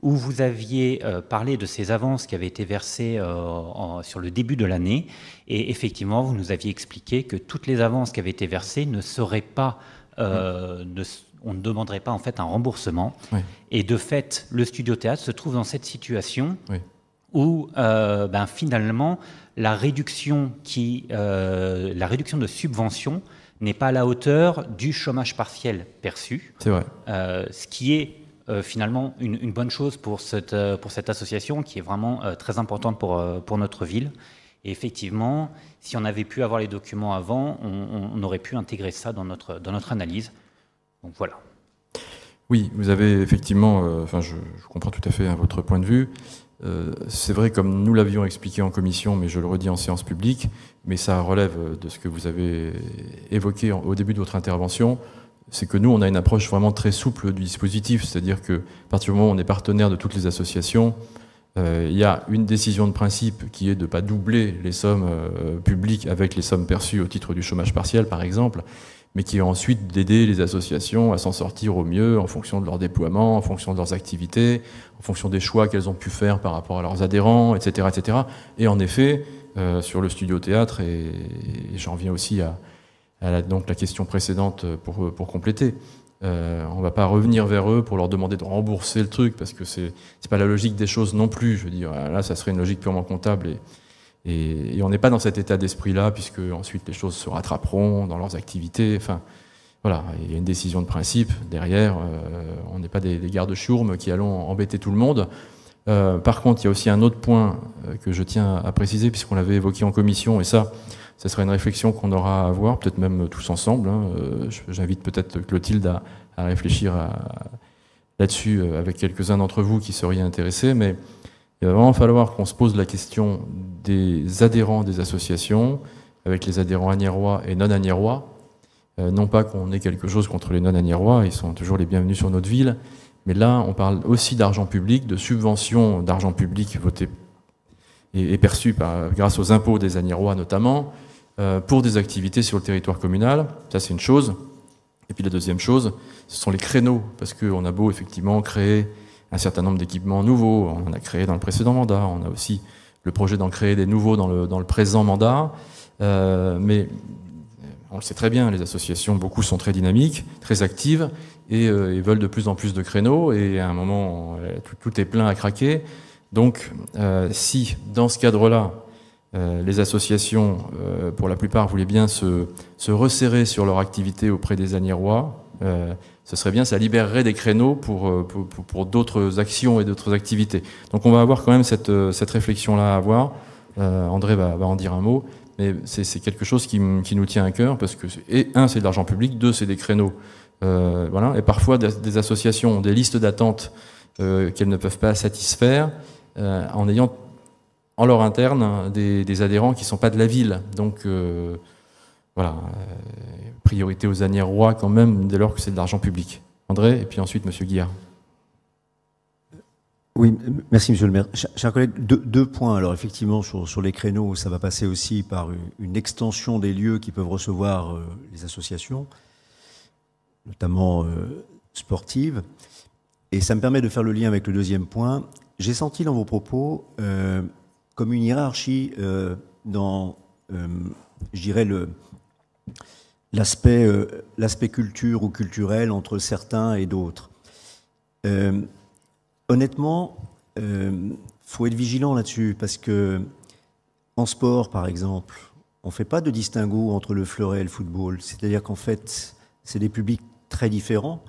S13: où vous aviez euh, parlé de ces avances qui avaient été versées euh, sur le début de l'année. Et effectivement, vous nous aviez expliqué que toutes les avances qui avaient été versées ne seraient pas, ne, on ne demanderait pas en fait un remboursement. Et de fait, le studio théâtre se trouve dans cette situation où ben, finalement la réduction, qui, euh, la réduction de subventions n'est pas à la hauteur du chômage partiel perçu. C'est vrai. Euh, ce qui est euh, finalement une, bonne chose pour cette, pour cette association qui est vraiment très importante pour, pour notre ville. Et effectivement, si on avait pu avoir les documents avant, on, aurait pu intégrer ça dans notre, dans notre analyse. Donc voilà.
S1: Oui, vous avez effectivement, enfin je, comprends tout à fait hein, votre point de vue. Euh, c'est vrai, comme nous l'avions expliqué en commission, mais je le redis en séance publique, mais ça relève de ce que vous avez évoqué au début de votre intervention, c'est que nous, on a une approche vraiment très souple du dispositif, c'est-à-dire que à partir du moment où on est partenaire de toutes les associations, euh, il y a une décision de principe qui est de ne pas doubler les sommes euh, publiques avec les sommes perçues au titre du chômage partiel, par exemple mais qui est ensuite d'aider les associations à s'en sortir au mieux en fonction de leur déploiement, en fonction de leurs activités, en fonction des choix qu'elles ont pu faire par rapport à leurs adhérents, etc. etc. Et en effet, euh, sur le studio théâtre, et, j'en viens aussi à, la, donc la question précédente pour, pour compléter, euh, on ne va pas revenir vers eux pour leur demander de rembourser le truc, parce que c'est n'est pas la logique des choses non plus. Je veux dire, là, ça serait une logique purement comptable. Et, et, on n'est pas dans cet état d'esprit-là, puisque ensuite les choses se rattraperont dans leurs activités. Enfin, voilà, il y a une décision de principe derrière. Euh, on n'est pas des, gardes chourmes qui allons embêter tout le monde. Euh, par contre, il y a aussi un autre point euh, que je tiens à préciser, puisqu'on l'avait évoqué en commission, et ça, ce sera une réflexion qu'on aura à avoir, peut-être même tous ensemble. Hein. J'invite peut-être Clotilde à, réfléchir là-dessus avec quelques-uns d'entre vous qui seraient intéressés, mais il va vraiment falloir qu'on se pose la question des adhérents des associations, avec les adhérents agnérois et non agnérois. Euh, non pas qu'on ait quelque chose contre les non agnérois, ils sont toujours les bienvenus sur notre ville, mais là, on parle aussi d'argent public, de subventions d'argent public votées et, perçu perçues grâce aux impôts des agnérois notamment, euh, pour des activités sur le territoire communal. Ça, c'est une chose. Et puis la deuxième chose, ce sont les créneaux, parce qu'on a beau effectivement créer un certain nombre d'équipements nouveaux. On en a créé dans le précédent mandat. On a aussi le projet d'en créer des nouveaux dans le, présent mandat. Euh, mais euh, on le sait très bien, les associations, beaucoup sont très dynamiques, très actives, et, ils euh, veulent de plus en plus de créneaux, et à un moment, tout, est plein à craquer. Donc, si dans ce cadre-là, les associations, pour la plupart, voulaient bien se, resserrer sur leur activité auprès des Agnérois, ça serait bien, ça libérerait des créneaux euh, pour, pour, d'autres actions et d'autres activités. Donc on va avoir quand même cette, euh, réflexion-là à avoir. Euh, André va, va, en dire un mot, mais c'est quelque chose qui, nous tient à cœur, parce que, et, un, c'est de l'argent public, deux, c'est des créneaux. voilà, et parfois des, associations ont des listes d'attente qu'elles ne peuvent pas satisfaire en ayant en leur interne des, adhérents qui ne sont pas de la ville. Donc voilà, euh, priorité aux années rois quand même, dès lors que c'est de l'argent public. André, et puis ensuite Monsieur Guillard.
S5: Oui, merci Monsieur le maire. Chers collègues, deux, deux points. Alors effectivement, sur, les créneaux, ça va passer aussi par une, extension des lieux qui peuvent recevoir euh, les associations, notamment euh, sportives. Et ça me permet de faire le lien avec le deuxième point. J'ai senti dans vos propos comme une hiérarchie dans, je dirais, le, l'aspect euh, l'aspect culture ou culturel entre certains et d'autres. Euh, honnêtement, il euh, faut être vigilant là-dessus parce que en sport, par exemple, on ne fait pas de distinguo entre le fleuret et le football. C'est-à-dire qu'en fait, c'est des publics très différents,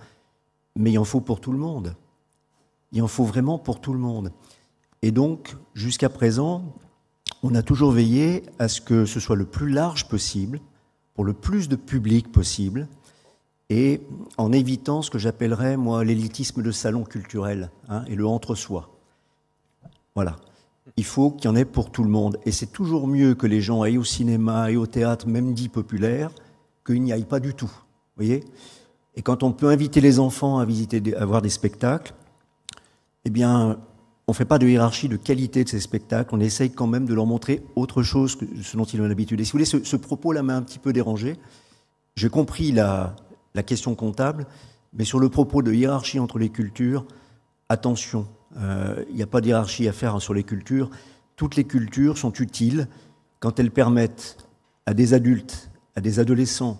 S5: mais il en faut pour tout le monde. Il en faut vraiment pour tout le monde. Et donc, jusqu'à présent, on a toujours veillé à ce que ce soit le plus large possible pour le plus de public possible et en évitant ce que j'appellerais, moi, l'élitisme de salon culturel hein, et le entre-soi. Voilà. Il faut qu'il y en ait pour tout le monde. Et c'est toujours mieux que les gens aillent au cinéma et au théâtre, même dit populaire, qu'ils n'y aillent pas du tout. voyez Et quand on peut inviter les enfants à, visiter, à voir des spectacles, eh bien, on ne fait pas de hiérarchie de qualité de ces spectacles, on essaye quand même de leur montrer autre chose que ce dont ils ont l'habitude. Et si vous voulez, ce, propos-là m'a un petit peu dérangé. J'ai compris la, question comptable, mais sur le propos de hiérarchie entre les cultures, attention, euh, il n'y a pas de hiérarchie à faire hein, sur les cultures. Toutes les cultures sont utiles quand elles permettent à des adultes, à des adolescents,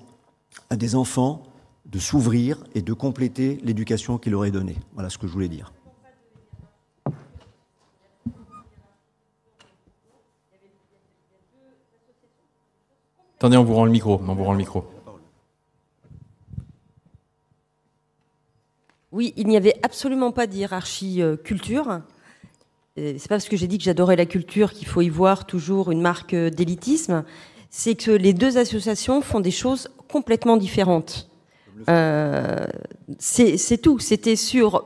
S5: à des enfants de s'ouvrir et de compléter l'éducation qui leur est donnée. Voilà ce que je voulais dire.
S1: Attendez, on vous rend le micro. On le micro.
S11: Oui, il n'y avait absolument pas de hiérarchie euh, culture. Euh, c'est pas parce que j'ai dit que j'adorais la culture qu'il faut y voir toujours une marque euh, d'élitisme. C'est que les deux associations font des choses complètement différentes. c'est tout. C'était sur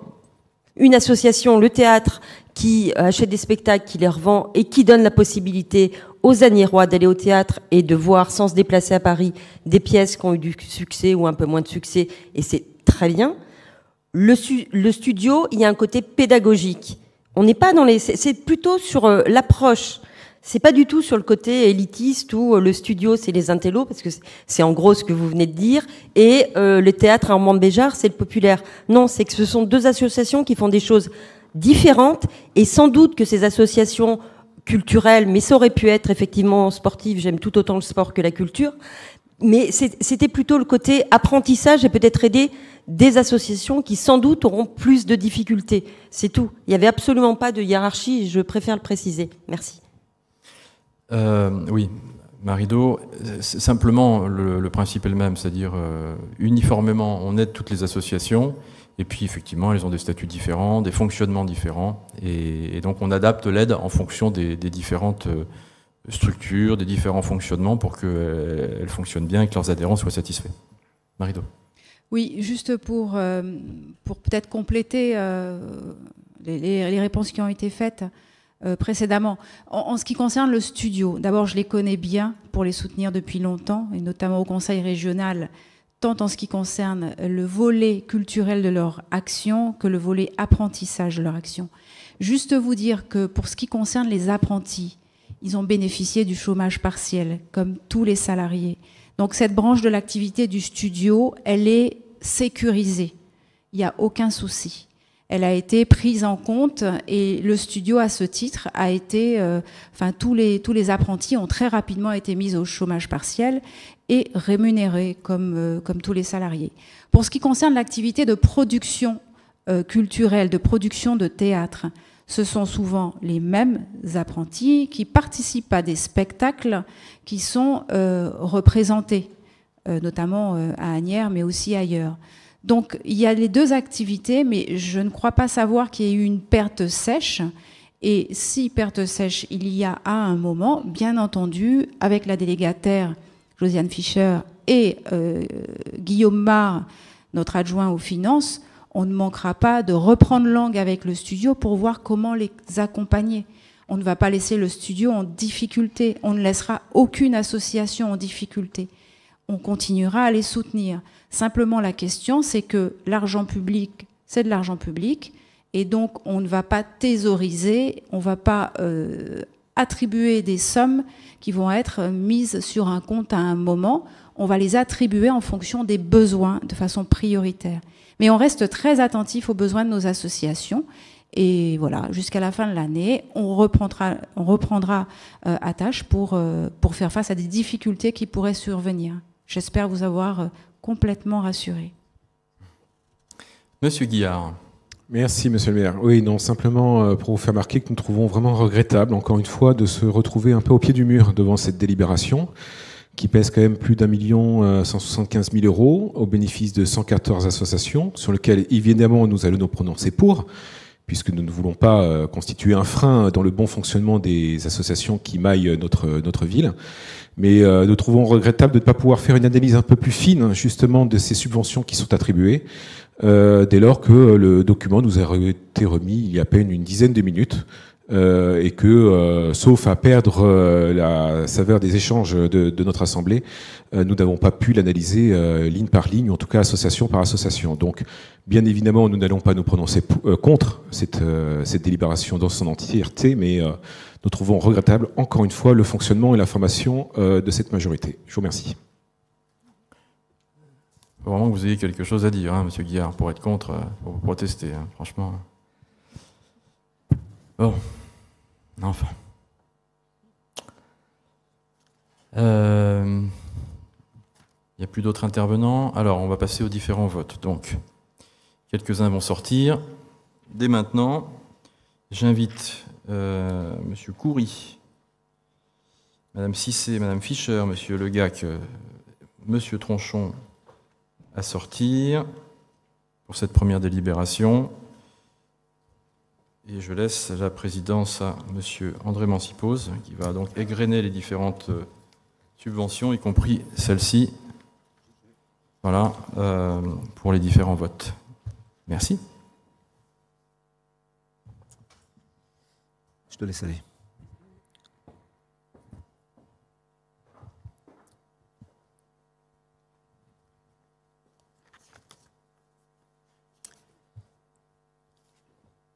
S11: une association, le théâtre, qui achète des spectacles, qui les revend et qui donne la possibilité aux rois d'aller au théâtre et de voir sans se déplacer à Paris des pièces qui ont eu du succès ou un peu moins de succès et c'est très bien. Le, le, studio, il y a un côté pédagogique. On n'est pas dans les, c'est plutôt sur euh, l'approche. C'est pas du tout sur le côté élitiste où euh, le studio c'est les intellos parce que c'est en gros ce que vous venez de dire et euh, le théâtre à Armand Béjar, c'est le populaire. Non, c'est que ce sont deux associations qui font des choses différentes et sans doute que ces associations culturelles, mais ça aurait pu être effectivement sportive, j'aime tout autant le sport que la culture, mais c'était plutôt le côté apprentissage et peut-être aider des associations qui sans doute auront plus de difficultés. C'est tout. Il n'y avait absolument pas de hiérarchie, je préfère le préciser. Merci.
S1: Euh, oui, Marido, simplement le, principe est le même, c'est-à-dire euh, uniformément on aide toutes les associations et puis effectivement, elles ont des statuts différents, des fonctionnements différents. Et, donc on adapte l'aide en fonction des, différentes euh, structures, des différents fonctionnements pour qu'elles euh, fonctionnent bien et que leurs adhérents soient satisfaits. Marido.
S10: Oui, juste pour, euh, pour peut-être compléter les, réponses qui ont été faites précédemment. en, ce qui concerne le studio, d'abord je les connais bien pour les soutenir depuis longtemps, et notamment au Conseil régional en ce qui concerne le volet culturel de leur action que le volet apprentissage de leur action. Juste vous dire que pour ce qui concerne les apprentis, ils ont bénéficié du chômage partiel, comme tous les salariés. Donc cette branche de l'activité du studio, elle est sécurisée. Il n'y a aucun souci. Elle a été prise en compte et le studio, à ce titre, a été, euh, enfin tous les tous les apprentis ont très rapidement été mis au chômage partiel et rémunérés, comme, euh, comme tous les salariés. Pour ce qui concerne l'activité de production euh, culturelle, de production de théâtre, ce sont souvent les mêmes apprentis qui participent à des spectacles qui sont euh, représentés, notamment à Agnières, mais aussi ailleurs. Donc il y a les deux activités, mais je ne crois pas savoir qu'il y ait eu une perte sèche. Et si perte sèche il y a à un moment, bien entendu, avec la délégataire Josiane Fischer et euh, Guillaume Mar, notre adjoint aux finances, on ne manquera pas de reprendre langue avec le studio pour voir comment les accompagner. On ne va pas laisser le studio en difficulté, on ne laissera aucune association en difficulté. On continuera à les soutenir. Simplement, la question, c'est que l'argent public, c'est de l'argent public, et donc on ne va pas thésauriser, on ne va pas euh, attribuer des sommes qui vont être mises sur un compte à un moment. On va les attribuer en fonction des besoins de façon prioritaire. Mais on reste très attentif aux besoins de nos associations. Et voilà, jusqu'à la fin de l'année, on reprendra, on reprendra à euh, tâche pour, euh, pour faire face à des difficultés qui pourraient survenir. J'espère vous avoir euh, complètement rassuré.
S1: Monsieur Guillard.
S8: Merci, monsieur le maire. Oui, non, simplement euh, pour vous faire marquer que nous trouvons vraiment regrettable, encore une fois, de se retrouver un peu au pied du mur devant cette délibération qui pèse quand même plus d'un million 175 euh, mille euros au bénéfice de 114 associations, sur lequel évidemment nous allons nous prononcer pour, puisque nous ne voulons pas euh, constituer un frein dans le bon fonctionnement des associations qui maillent notre, notre ville. Mais nous trouvons regrettable de ne pas pouvoir faire une analyse un peu plus fine hein, justement de ces subventions qui sont attribuées euh, dès lors que euh, le document nous a été remis il y a à peine une dizaine de minutes. Euh, et que, sauf à perdre la saveur des échanges de, notre Assemblée, nous n'avons pas pu l'analyser ligne par ligne, en tout cas association par association. Donc, bien évidemment, nous n'allons pas nous prononcer contre cette, cette, délibération dans son entièreté, mais nous trouvons regrettable, encore une fois, le fonctionnement et la formation de cette
S1: majorité. Je vous remercie vraiment que vous ayez quelque chose à dire, M. Hein, monsieur Guillard, pour être contre, euh, pour protester, hein, franchement. Bon, enfin. Il euh, n'y a plus d'autres intervenants. Alors, on va passer aux différents votes. Donc, quelques-uns vont sortir. Dès maintenant, j'invite euh, Monsieur M. Coury, Madame Cissé, Madame Fischer, Monsieur Legac, M. Monsieur Tronchon, à sortir pour cette première délibération. Et je laisse la présidence à M. André Mancipose, qui va donc égrener les différentes euh, subventions, y compris celle-ci, voilà, euh, pour les différents votes. Merci. Je te laisse aller.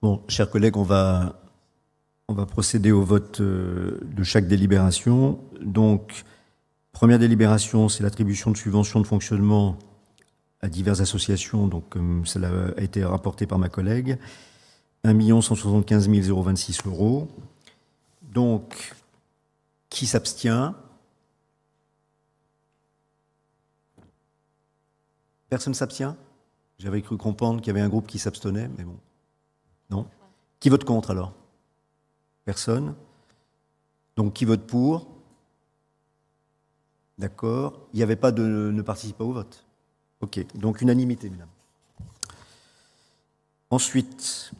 S5: Bon, chers collègues, on va, procéder au vote euh, de chaque délibération. Donc, première délibération, c'est l'attribution de subventions de fonctionnement à diverses associations, donc comme cela a été rapporté par ma collègue. 1 175 026 euros. Donc, qui s'abstient Personne s'abstient J'avais cru comprendre qu'il y avait un groupe qui s'abstenait, mais bon. Non Qui vote contre alors Personne. Donc qui vote pour D'accord. Il n'y avait pas de ne participe pas au vote. OK. Donc unanimité, Madame. Ensuite,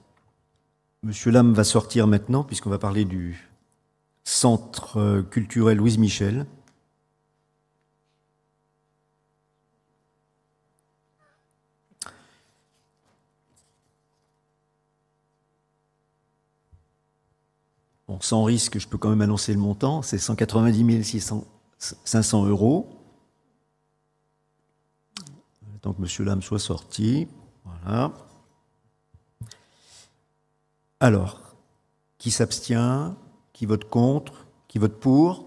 S5: Monsieur Lame va sortir maintenant, puisqu'on va parler du Centre euh, culturel Louise Michel. sans risque, je peux quand même annoncer le montant, c'est 190 500 euros. Tant que M. Lame soit sorti. Voilà. Alors, qui s'abstient Qui vote contre Qui vote pour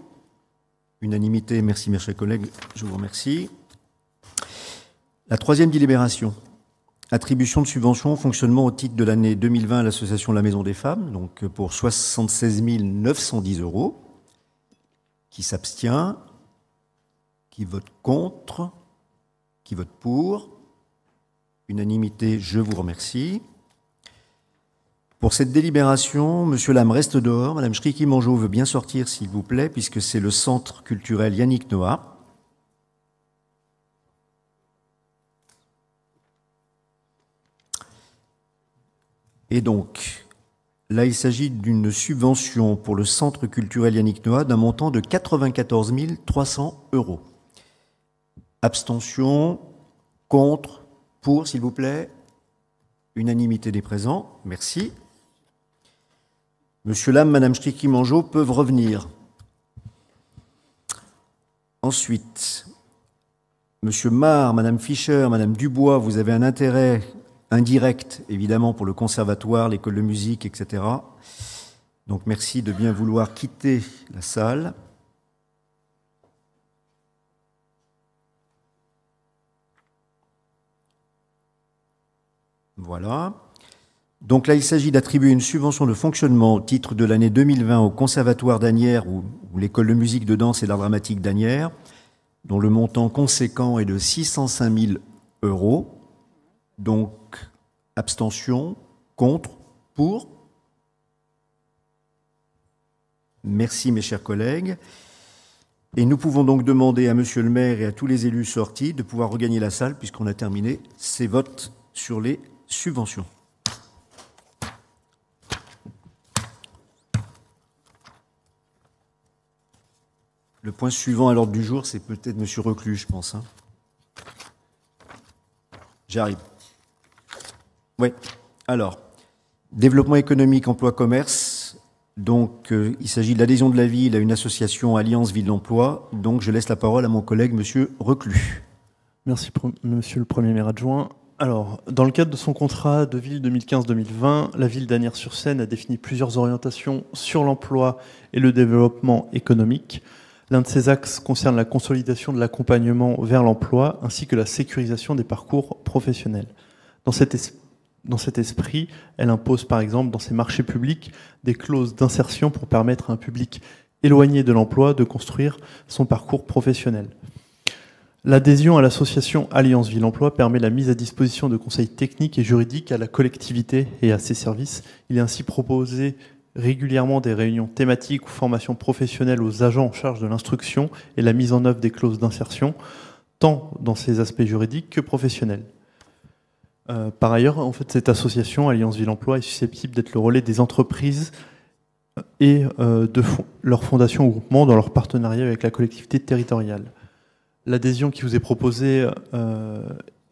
S5: Unanimité, merci mes chers collègues, je vous remercie. La troisième délibération, Attribution de subventions, fonctionnement au titre de l'année 2020 à l'association La Maison des Femmes, donc pour 76 910 euros. Qui s'abstient Qui vote contre Qui vote pour Unanimité, je vous remercie. Pour cette délibération, Monsieur Lame reste dehors. Madame Shriki Mangeau veut bien sortir, s'il vous plaît, puisque c'est le centre culturel Yannick Noah Et donc, là, il s'agit d'une subvention pour le Centre culturel Yannick Noah d'un montant de 94 300 euros. Abstention, contre, pour, s'il vous plaît. Unanimité des présents. Merci. Monsieur Lam, Madame Sticky-Mangeot peuvent revenir. Ensuite, Monsieur Mar, Madame Fischer, Madame Dubois, vous avez un intérêt indirect évidemment pour le conservatoire, l'école de musique, etc. Donc merci de bien vouloir quitter la salle. Voilà. Donc là, il s'agit d'attribuer une subvention de fonctionnement au titre de l'année 2020 au Conservatoire d'Anières ou, l'école de musique de danse et d'art dramatique d'Anière, dont le montant conséquent est de 605 000 euros. Donc Abstention Contre Pour Merci mes chers collègues. Et nous pouvons donc demander à Monsieur le maire et à tous les élus sortis de pouvoir regagner la salle puisqu'on a terminé ces votes sur les subventions. Le point suivant à l'ordre du jour, c'est peut-être Monsieur Reclus, je pense. Hein. J'arrive. Oui. Alors, développement économique, emploi, commerce. Donc, euh, il s'agit de l'adhésion de la ville à une association Alliance Ville d'Emploi. Donc, je laisse la parole à mon collègue, Monsieur Reclus. Merci, Monsieur le Premier maire adjoint. Alors,
S14: dans le cadre de son contrat de ville 2015-2020, la ville d'Anières-sur-Seine a défini plusieurs orientations sur l'emploi et le développement économique. L'un de ces axes concerne la consolidation de l'accompagnement vers l'emploi ainsi que la sécurisation des parcours professionnels. Dans cet esprit, dans cet esprit, elle impose par exemple dans ses marchés publics des clauses d'insertion pour permettre à un public éloigné de l'emploi de construire son parcours professionnel. L'adhésion à l'association Alliance Ville Emploi permet la mise à disposition de conseils techniques et juridiques à la collectivité et à ses services. Il est ainsi proposé régulièrement des réunions thématiques ou formations professionnelles aux agents en charge de l'instruction et la mise en œuvre des clauses d'insertion, tant dans ses aspects juridiques que professionnels. Euh, par ailleurs, en fait, cette association Alliance Ville Emploi est susceptible d'être le relais des entreprises et euh, de leur fondation ou groupement dans leur partenariat avec la collectivité territoriale. L'adhésion qui vous est proposée euh,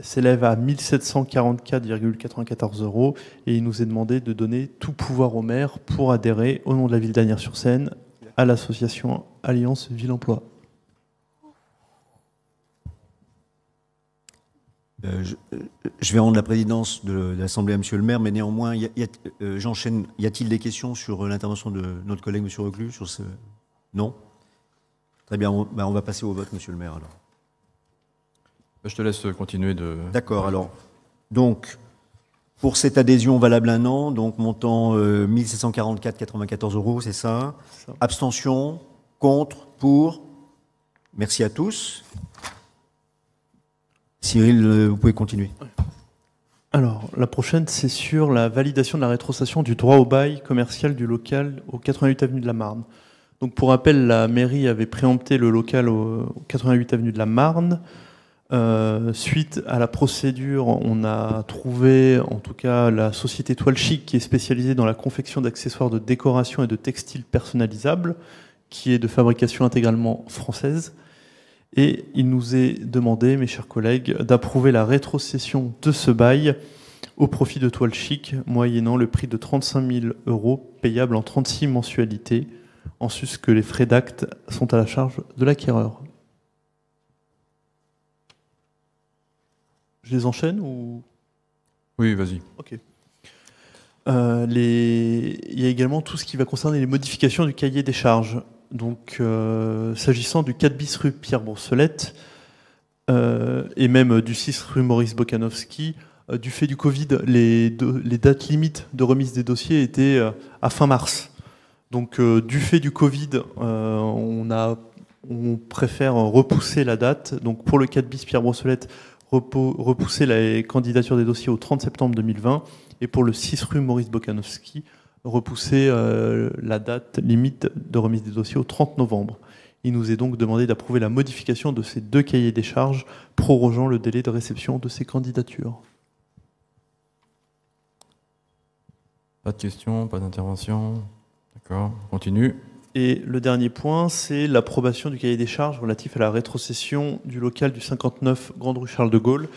S14: s'élève à 1744,94 euros et il nous est demandé de donner tout pouvoir au maire pour adhérer au nom de la ville d'Anières-sur-Seine à l'association Alliance Ville Emploi.
S5: Euh, euh, je, vais rendre la présidence de l'Assemblée à M. le maire, mais néanmoins, euh, j'enchaîne. Y a-t-il des questions sur l'intervention de notre collègue M. Reclus Non Très bien, ben, on, va passer au vote,
S1: M. le maire, alors. Bah, je te laisse continuer de... D'accord, alors.
S5: Donc, pour cette adhésion valable un an, donc montant 1 1744,94 euros, c'est ça Abstention, contre, pour Merci à tous. Cyril, euh, vous pouvez continuer.
S14: Alors, la prochaine, c'est sur la validation de la rétrocession du droit au bail commercial du local au 88 avenue de la Marne. Donc, pour rappel, la mairie avait préempté le local au 88 avenue de la Marne. Euh, suite à la procédure, on a trouvé, en tout cas, la société Toile Chic, qui est spécialisée dans la confection d'accessoires de décoration et de textiles personnalisables, qui est de fabrication intégralement française et il nous est demandé, mes chers collègues, d'approuver la rétrocession de ce bail au profit de Toile Chic, moyennant le prix de 35 000 euros payable en 36 mensualités, en sus que les frais d'acte sont à la charge de l'acquéreur. Je les enchaîne ou
S1: Oui, vas-y. Ok.
S14: Euh, il y a également tout ce qui va concerner les modifications du cahier des charges. Donc, euh, s'agissant du 4 bis rue Pierre Brosselette euh, et même euh, du 6 rue Maurice Bokanowski, du fait du Covid, les, dates limites de remise des dossiers étaient à fin mars. Donc, du fait du Covid, on, préfère repousser la date. Donc, pour le 4 bis Pierre Brosselette repousser la candidature des dossiers au 30 septembre 2020. Et pour le 6 rue Maurice Bokanowski, repousser euh, la date limite de remise des dossiers au 30 novembre. Il nous est donc demandé d'approuver la modification de ces deux cahiers des charges, prorogeant le délai de réception de ces candidatures.
S1: Pas de questions, pas d'intervention. D'accord, on continue.
S14: Et le dernier point, c'est l'approbation du cahier des charges relatif à la rétrocession du local du 59 Grande Rue Charles de Gaulle.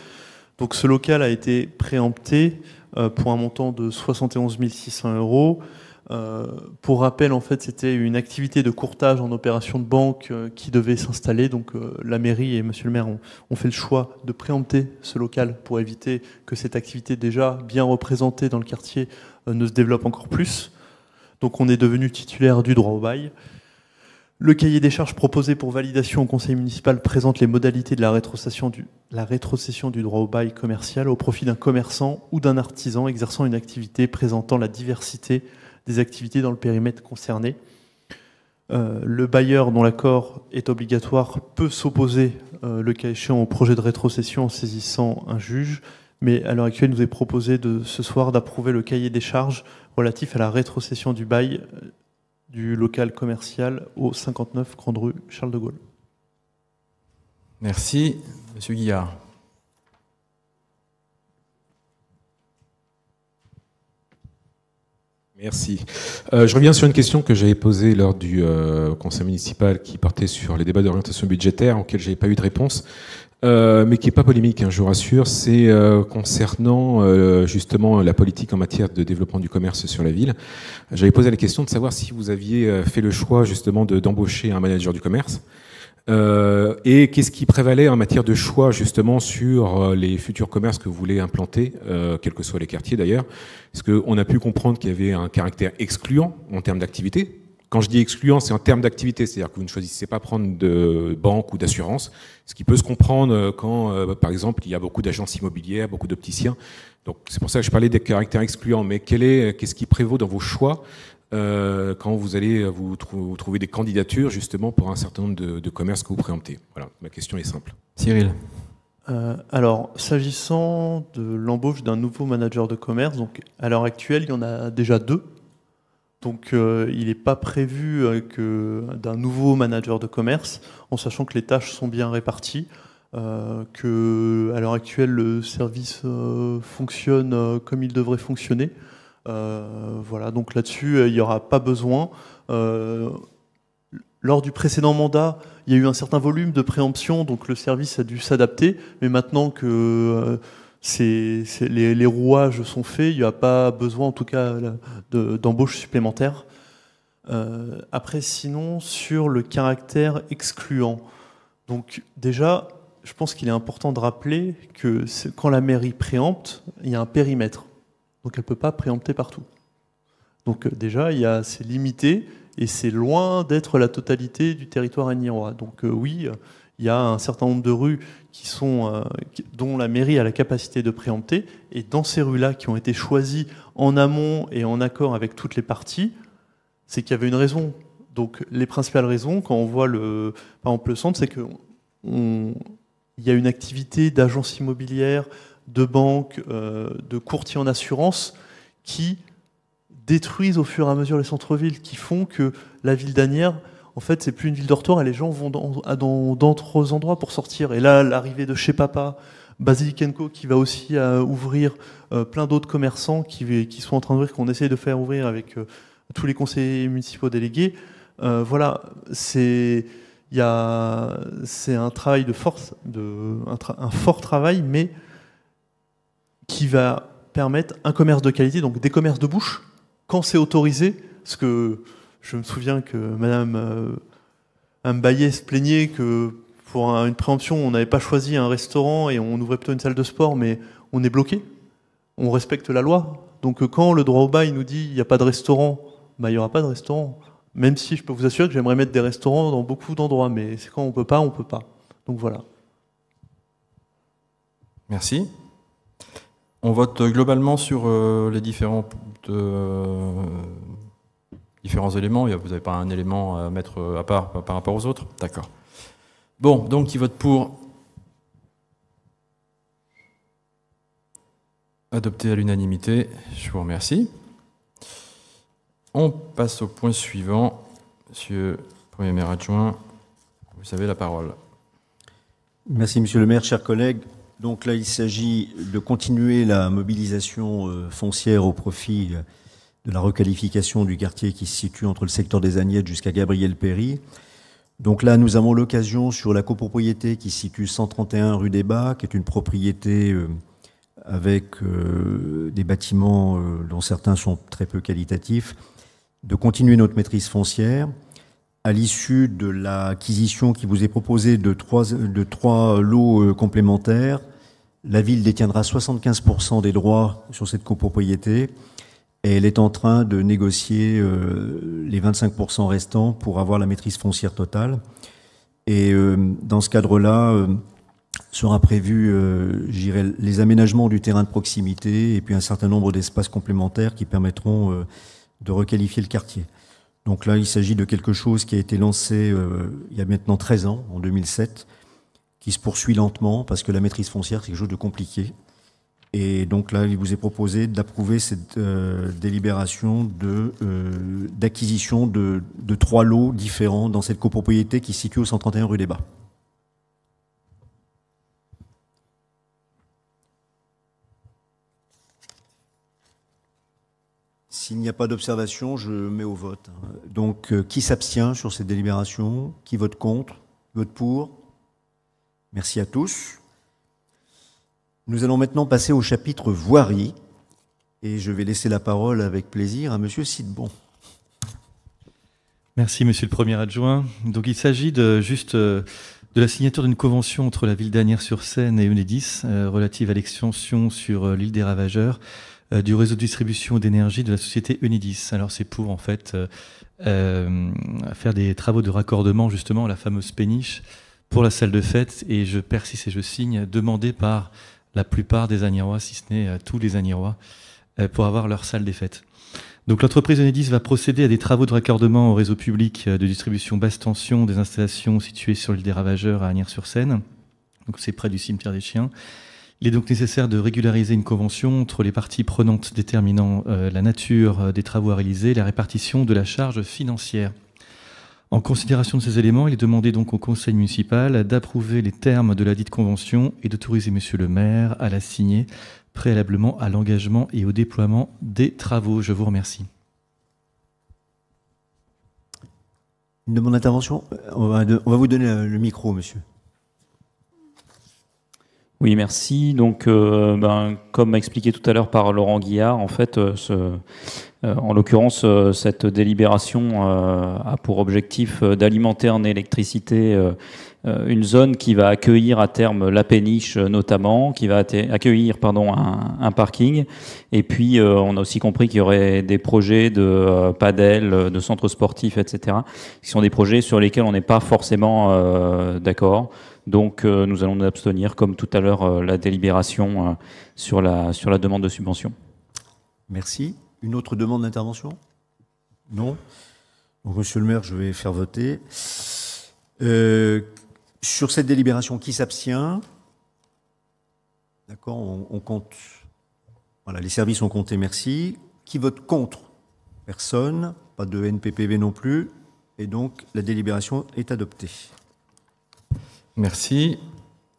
S14: Donc ce local a été préempté euh, pour un montant de 71 600 euros. Euh, pour rappel, en fait, c'était une activité de courtage en opération de banque euh, qui devait s'installer. Donc, la mairie et Monsieur le Maire ont, ont, fait le choix de préempter ce local pour éviter que cette activité déjà bien représentée dans le quartier ne se développe encore plus. Donc, on est devenu titulaire du droit au bail. Le cahier des charges proposé pour validation au conseil municipal présente les modalités de la rétrocession du, droit au bail commercial au profit d'un commerçant ou d'un artisan exerçant une activité présentant la diversité des activités dans le périmètre concerné. Euh, le bailleur dont l'accord est obligatoire peut s'opposer, euh, le cas échéant, au projet de rétrocession en saisissant un juge. Mais à l'heure actuelle, il nous est proposé de, ce soir d'approuver le cahier des charges relatif à la rétrocession du bail euh, du local commercial au 59 Grande Rue Charles de Gaulle. Merci.
S1: Monsieur Guillard.
S8: Merci. Euh, je reviens sur une question que j'avais posée lors du euh, conseil municipal qui portait sur les débats d'orientation budgétaire auxquels je n'avais pas eu de réponse. Euh, mais qui n'est pas polémique, hein, je vous rassure, c'est euh, concernant euh, justement la politique en matière de développement du commerce sur la ville. J'avais posé la question de savoir si vous aviez fait le choix justement d'embaucher un manager du commerce. et qu'est-ce qui prévalait en matière de choix justement sur les futurs commerces que vous voulez implanter, quels que soient les quartiers d'ailleurs Parce qu'on a pu comprendre qu'il y avait un caractère excluant en termes d'activité, quand je dis excluant, c'est en termes d'activité, c'est-à-dire que vous ne choisissez pas prendre de banque ou d'assurance, ce qui peut se comprendre euh, quand, euh, par exemple, il y a beaucoup d'agences immobilières, beaucoup d'opticiens. Donc c'est pour ça que je parlais des caractères excluants, mais quel est, euh, qu'est-ce qui prévaut dans vos choix quand vous allez vous, trouver des candidatures justement pour un certain nombre de, commerces que vous préemptez Voilà, ma question est simple.
S14: Cyril alors, s'agissant de l'embauche d'un nouveau manager de commerce, donc à l'heure actuelle, il y en a déjà deux donc euh, il n'est pas prévu euh, d'un nouveau manager de commerce, en sachant que les tâches sont bien réparties, qu'à euh, que à l'heure actuelle le service fonctionne comme il devrait fonctionner. voilà, donc là-dessus, il n'y aura pas besoin. lors du précédent mandat, il y a eu un certain volume de préemption, donc le service a dû s'adapter. Mais maintenant que c'est, les, rouages sont faits, il n'y a pas besoin en tout cas d'embauche supplémentaire. Euh, après, sinon, sur le caractère excluant. Donc déjà, je pense qu'il est important de rappeler que quand la mairie préempte, il y a un périmètre. Donc elle ne peut pas préempter partout. Donc euh, déjà, il c'est limité et c'est loin d'être la totalité du territoire Niroa, Donc euh, oui, il y a un certain nombre de rues sont, euh, dont la mairie a la capacité de préempter. Et dans ces rues-là, qui ont été choisies en amont et en accord avec toutes les parties, c'est qu'il y avait une raison. Donc les principales raisons, quand on voit le, centre, c'est qu'il y a une activité d'agence immobilière, de banque, euh, de courtier en assurance qui détruisent au fur et à mesure les centres-villes, qui font que la ville d'Anières en fait, c'est plus une ville dortoir et les gens vont dans, d'autres endroits pour sortir. Et là, l'arrivée de chez Papa, Basilikenko qui va aussi euh, ouvrir euh, plein d'autres commerçants qui, sont en train d'ouvrir, qu'on essaye de faire ouvrir avec euh, tous les conseillers municipaux délégués. voilà, c'est un travail de force, un, fort travail, mais qui va permettre un commerce de qualité, donc des commerces de bouche quand c'est autorisé, parce que je me souviens que Madame euh, Mbaye se plaignait que pour une préemption, on n'avait pas choisi un restaurant et on ouvrait plutôt une salle de sport, mais on est bloqué. On respecte la loi. Donc euh, quand le droit au bail nous dit il n'y a pas de restaurant, bah, il n'y aura pas de restaurant. Même si je peux vous assurer que j'aimerais mettre des restaurants dans beaucoup d'endroits, mais c'est quand on ne peut pas, on ne peut pas. Donc voilà.
S1: Merci. On vote globalement sur euh, les différents différents éléments. Vous n'avez pas un élément à mettre euh, à part par rapport aux autres D'accord. Bon, donc qui vote pour Adopté à l'unanimité. Je vous remercie. On passe au point suivant. Monsieur le Premier maire adjoint, vous avez la parole.
S5: Merci, monsieur le maire, chers collègues. Donc là, il s'agit de continuer la mobilisation euh, foncière au profit de la requalification du quartier qui se situe entre le secteur des Agnettes jusqu'à Gabriel Péry. Donc là, nous avons l'occasion sur la copropriété qui se situe 131 rue des Bas, qui est une propriété euh, avec euh, des bâtiments euh, dont certains sont très peu qualitatifs, de continuer notre maîtrise foncière. À l'issue de l'acquisition qui vous est proposée de trois, de trois lots complémentaires, la ville détiendra 75% des droits sur cette copropriété et elle est en train de négocier euh, les 25% restants pour avoir la maîtrise foncière totale. Et euh, dans ce cadre-là, euh, sera prévu, les aménagements du terrain de proximité et puis un certain nombre d'espaces complémentaires qui permettront de requalifier le quartier. Donc là, il s'agit de quelque chose qui a été lancé il y a maintenant 13 ans, en 2007, qui se poursuit lentement parce que la maîtrise foncière, c'est quelque chose de compliqué. Et donc là, il vous est proposé d'approuver cette euh, délibération euh, d'acquisition de, trois lots différents dans cette copropriété qui se situe au 131 rue des Bas. S'il n'y a pas d'observation, je mets au vote. Donc, euh, qui s'abstient sur cette délibération Qui vote contre Vote pour Merci à tous. Nous allons maintenant passer au chapitre voirie et je vais laisser la parole avec plaisir à Monsieur Sidbon.
S2: Merci Monsieur le Premier adjoint. Donc il s'agit de juste euh, de la signature d'une convention entre la ville d'Anières-sur-Seine et Unedis euh, relative à l'extension sur euh, l'île des Ravageurs du réseau de distribution d'énergie de la société Unedis. Alors c'est pour en fait faire des travaux de raccordement justement à la fameuse péniche pour la salle de fête et je persiste et je signe demandé par la plupart des Agnirois, si ce n'est euh, tous les euh, pour avoir leur salle des fêtes. Donc l'entreprise Onedis va procéder à des travaux de raccordement au réseau public euh, de distribution basse tension des installations situées sur l'île des Ravageurs à Agnières-sur-Seine. Donc c'est près du cimetière des chiens. Il est donc nécessaire de régulariser une convention entre les parties prenantes déterminant euh, la nature des travaux à réaliser, la répartition de la charge financière. En considération de ces éléments, il est demandé donc au Conseil municipal d'approuver les termes de la dite convention et d'autoriser Monsieur le maire à la signer préalablement à l'engagement et au déploiement des travaux. Je vous remercie. Une demande d'intervention euh, on, va, vous donner euh, le micro, monsieur.
S13: Oui, merci. Donc, euh, ben, comme expliqué tout à l'heure par Laurent Guillard, en fait, ce, euh, en l'occurrence, euh, cette délibération euh, a pour objectif d'alimenter en électricité une zone qui va accueillir à terme la péniche notamment, qui va accueillir pardon, un, parking. Et puis, on a aussi compris qu'il y aurait des projets de padel, de centres sportifs, etc., qui sont des projets sur lesquels on n'est pas forcément d'accord. Donc, nous allons nous abstenir, comme tout à l'heure, la délibération sur, la, sur la demande de subvention.
S5: Merci. Une autre demande d'intervention Non monsieur le maire, je vais faire voter. Euh, sur cette délibération, qui s'abstient D'accord, on, compte. Voilà, les services ont compté, merci. Qui vote contre Personne. Pas de NPPV
S1: non plus. Et donc, la délibération est adoptée. Merci.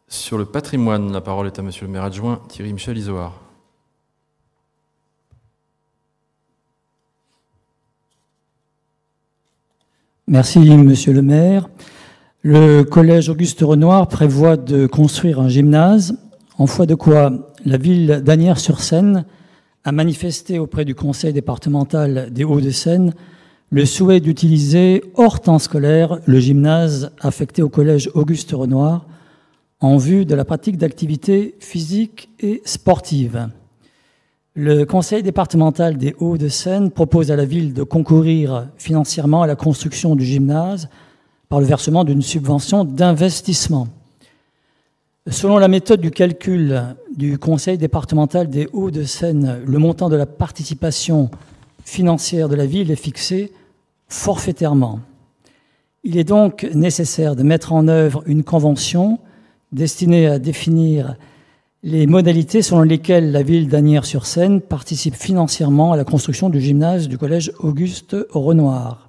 S1: Sur le patrimoine, la parole est à monsieur le maire adjoint Thierry Michel Isoard.
S15: Merci, Monsieur le maire. Le collège Auguste Renoir prévoit de construire un gymnase, en foi de quoi la ville d'Anières-sur-Seine a manifesté auprès du conseil départemental des Hauts-de-Seine le souhait d'utiliser hors temps scolaire le gymnase affecté au collège Auguste Renoir en vue de la pratique d'activités physiques et sportives. Le conseil départemental des Hauts-de-Seine propose à la ville de concourir financièrement à la construction du gymnase par le versement d'une subvention d'investissement. Selon la méthode du calcul du Conseil départemental des Hauts-de-Seine, le montant de la participation financière de la ville est fixé forfaitairement. Il est donc nécessaire de mettre en œuvre une convention destinée à définir les modalités selon lesquelles la ville d'Anières-sur-Seine participe financièrement à la construction du gymnase du collège Auguste Renoir.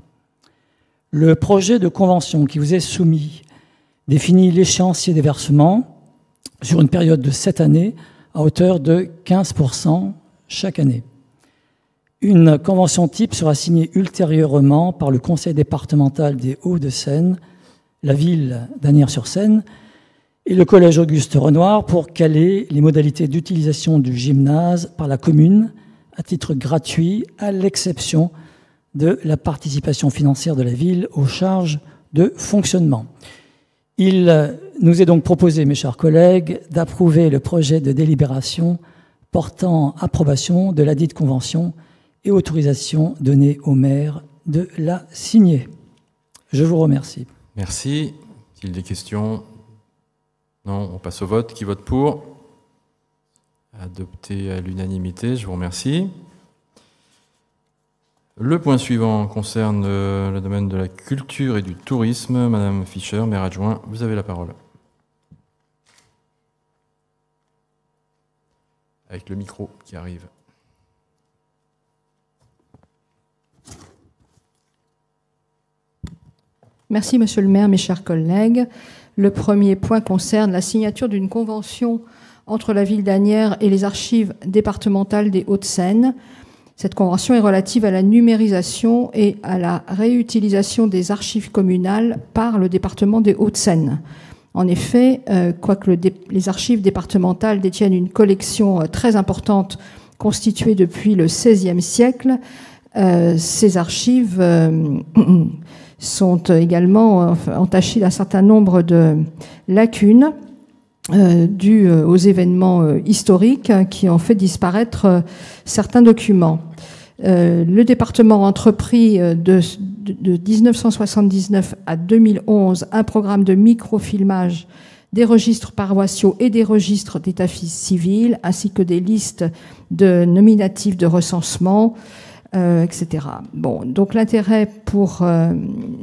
S15: Le projet de convention qui vous est soumis définit l'échéancier des versements sur une période de 7 années à hauteur de 15% chaque année. Une convention type sera signée ultérieurement par le Conseil départemental des Hauts-de-Seine, la ville d'Anières-sur-Seine et le collège Auguste Renoir pour caler les modalités d'utilisation du gymnase par la commune à titre gratuit, à l'exception de la participation financière de la ville aux charges de fonctionnement. Il nous est donc proposé, mes chers collègues, d'approuver le projet de délibération portant approbation de la dite convention et autorisation donnée au maire de la signer. Je vous remercie.
S1: Merci. y a des questions, non, on passe au vote. Qui vote pour Adopté à l'unanimité, je vous remercie. Le point suivant concerne euh, le domaine de la culture et du tourisme. Madame Fischer, maire adjoint, vous avez la parole. Avec le micro qui arrive.
S16: Merci, monsieur le maire, mes chers collègues. Le premier point concerne la signature d'une convention entre la ville d'Anières et les archives départementales des Hauts-de-Seine. Cette convention est relative à la numérisation et à la réutilisation des archives communales par le département des Hauts-de-Seine. En effet, euh, quoique les archives départementales détiennent une collection euh, très importante constituée depuis le XVIe siècle, euh, ces archives sont euh, également euh, entachés d'un certain nombre de lacunes euh, dues aux événements historiques hein, qui ont fait disparaître certains documents. le département entrepris de, 1979 à 2011 un programme de microfilmage des registres paroissiaux et des registres d'état civil, ainsi que des listes de nominatifs de recensement, euh, etc. Bon, donc l'intérêt pour euh,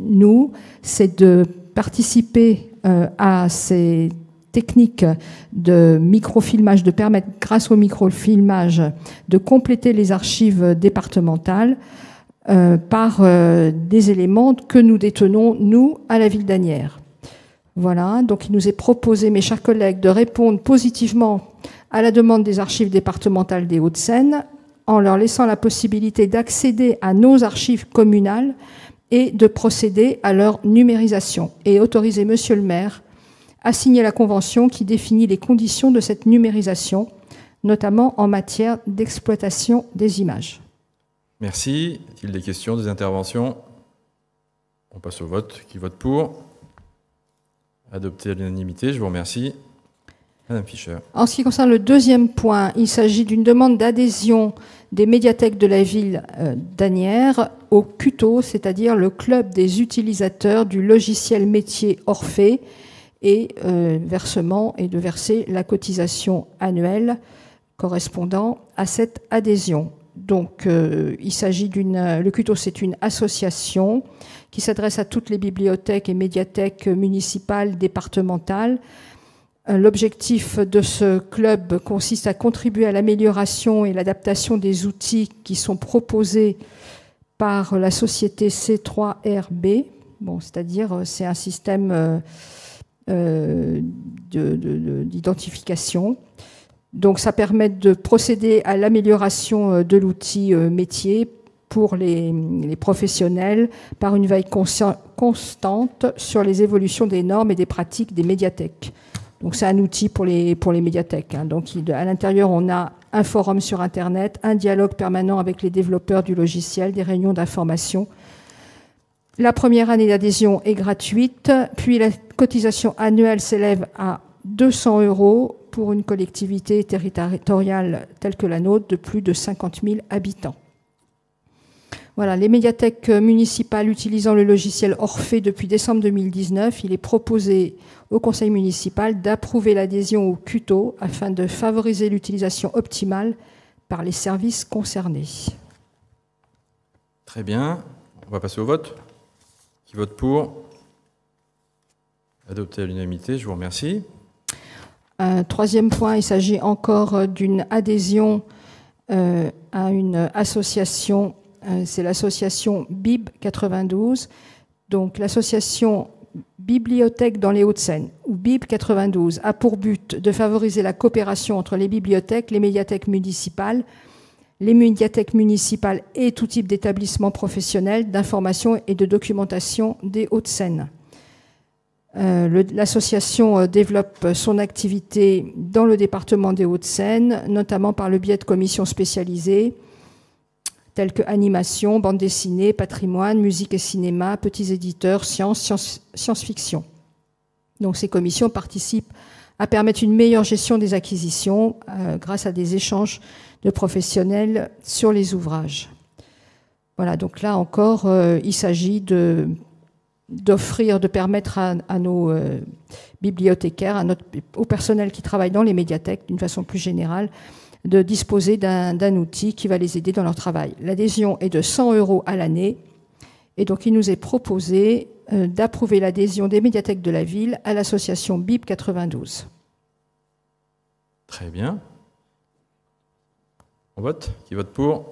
S16: nous, c'est de participer euh, à ces techniques de microfilmage, de permettre, grâce au microfilmage, de compléter les archives départementales par des éléments que nous détenons, nous, à la ville d'Anières. Voilà, donc il nous est proposé, mes chers collègues, de répondre positivement à la demande des archives départementales des Hauts-de-Seine en leur laissant la possibilité d'accéder à nos archives communales et de procéder à leur numérisation et autoriser Monsieur le maire à signer la convention qui définit les conditions de cette numérisation, notamment en matière d'exploitation des images.
S1: Merci. Y a-t-il des questions, des interventions On passe au vote. Qui vote pour Adopté à l'unanimité. Je vous remercie. Madame Fischer.
S16: En ce qui concerne le deuxième point, il s'agit d'une demande d'adhésion des médiathèques de la ville euh, d'Anières au CUTO, c'est-à-dire le club des utilisateurs du logiciel métier Orphée, et euh, versement et de verser la cotisation annuelle correspondant à cette adhésion. Donc, euh, il s'agit d'une. Le CUTO, c'est une association qui s'adresse à toutes les bibliothèques et médiathèques municipales, départementales, euh, l'objectif de ce club consiste à contribuer à l'amélioration et l'adaptation des outils qui sont proposés par la société C3RB, bon, c'est-à-dire euh, c'est un système euh, d'identification. Donc ça permet de procéder à l'amélioration de l'outil métier pour les, professionnels par une veille constante sur les évolutions des normes et des pratiques des médiathèques. Donc c'est un outil pour les, pour les médiathèques. Hein. Donc à l'intérieur, on a un forum sur Internet, un dialogue permanent avec les développeurs du logiciel, des réunions d'information. La première année d'adhésion est gratuite, puis la cotisation annuelle s'élève à 200 euros pour une collectivité territoriale telle que la nôtre de plus de 50 000 habitants. Voilà, les médiathèques municipales utilisant le logiciel Orphée depuis décembre 2019, il est proposé au conseil municipal d'approuver l'adhésion au CUTO afin de favoriser l'utilisation optimale par les services concernés.
S1: Très bien, on va passer au vote. Qui vote pour Adopté à l'unanimité, je vous remercie.
S16: troisième point, il s'agit encore d'une adhésion euh, à une association euh, c'est l'association BIB 92, donc l'association Bibliothèque dans les Hauts-de-Seine, ou BIB 92, a pour but de favoriser la coopération entre les bibliothèques, les médiathèques municipales, les médiathèques municipales et tout type d'établissements professionnels d'information et de documentation des Hauts-de-Seine. Euh, l'association euh, développe son activité dans le département des Hauts-de-Seine, notamment par le biais de commissions spécialisées, tels que animation, bande dessinée, patrimoine, musique et cinéma, petits éditeurs, sciences, science, fiction Donc ces commissions participent à permettre une meilleure gestion des acquisitions euh, grâce à des échanges de professionnels sur les ouvrages. Voilà, donc là encore, euh, il s'agit d'offrir, de permettre à, nos euh, bibliothécaires, à notre, au personnel qui travaille dans les médiathèques d'une façon plus générale, de disposer d'un outil qui va les aider dans leur travail. L'adhésion est de 100 euros à l'année. Et donc, il nous est proposé euh, d'approuver l'adhésion des médiathèques de la ville à l'association BIP 92.
S1: Très bien. On vote Qui vote pour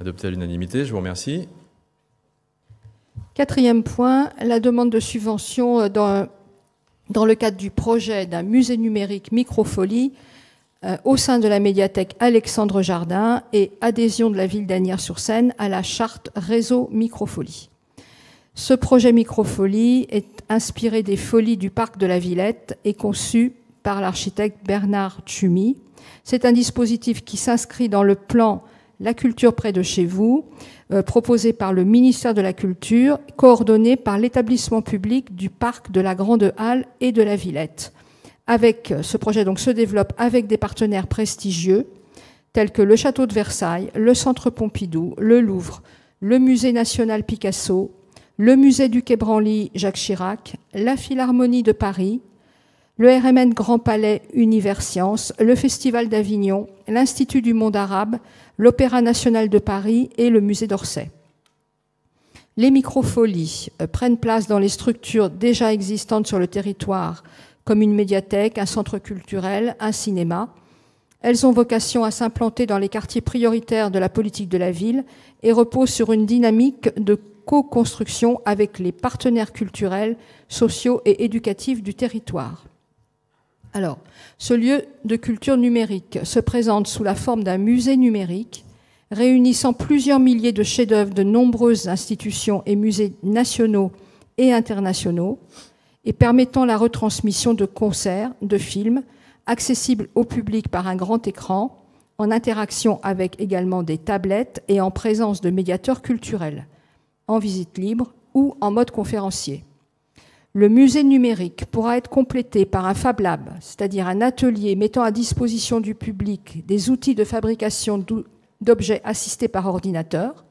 S1: Adopté à l'unanimité, je vous remercie.
S16: Quatrième point, la demande de subvention euh, dans dans le cadre du projet d'un musée numérique Microfolie euh, au sein de la médiathèque Alexandre Jardin et adhésion de la ville d'Anières-sur-Seine à la charte réseau Microfolie. Ce projet Microfolie est inspiré des folies du parc de la Villette et conçu par l'architecte Bernard Tchumi. C'est un dispositif qui s'inscrit dans le plan la culture près de chez vous, euh, proposée par le ministère de la Culture, coordonnée par l'établissement public du parc de la Grande Halle et de la Villette. Avec euh, ce projet donc se développe avec des partenaires prestigieux tels que le château de Versailles, le centre Pompidou, le Louvre, le musée national Picasso, le musée du Quai Branly Jacques Chirac, la Philharmonie de Paris, le RMN Grand Palais Universcience, le Festival d'Avignon, l'Institut du Monde Arabe, l'Opéra National de Paris et le Musée d'Orsay. Les microfolies euh, prennent place dans les structures déjà existantes sur le territoire, comme une médiathèque, un centre culturel, un cinéma. Elles ont vocation à s'implanter dans les quartiers prioritaires de la politique de la ville et reposent sur une dynamique de co-construction avec les partenaires culturels, sociaux et éducatifs du territoire. Alors, ce lieu de culture numérique se présente sous la forme d'un musée numérique réunissant plusieurs milliers de chefs-d'œuvre de nombreuses institutions et musées nationaux et internationaux et permettant la retransmission de concerts, de films, accessibles au public par un grand écran, en interaction avec également des tablettes et en présence de médiateurs culturels, en visite libre ou en mode conférencier le musée numérique pourra être complété par un Fab Lab, c'est-à-dire un atelier mettant à disposition du public des outils de fabrication d'objets assistés par ordinateur,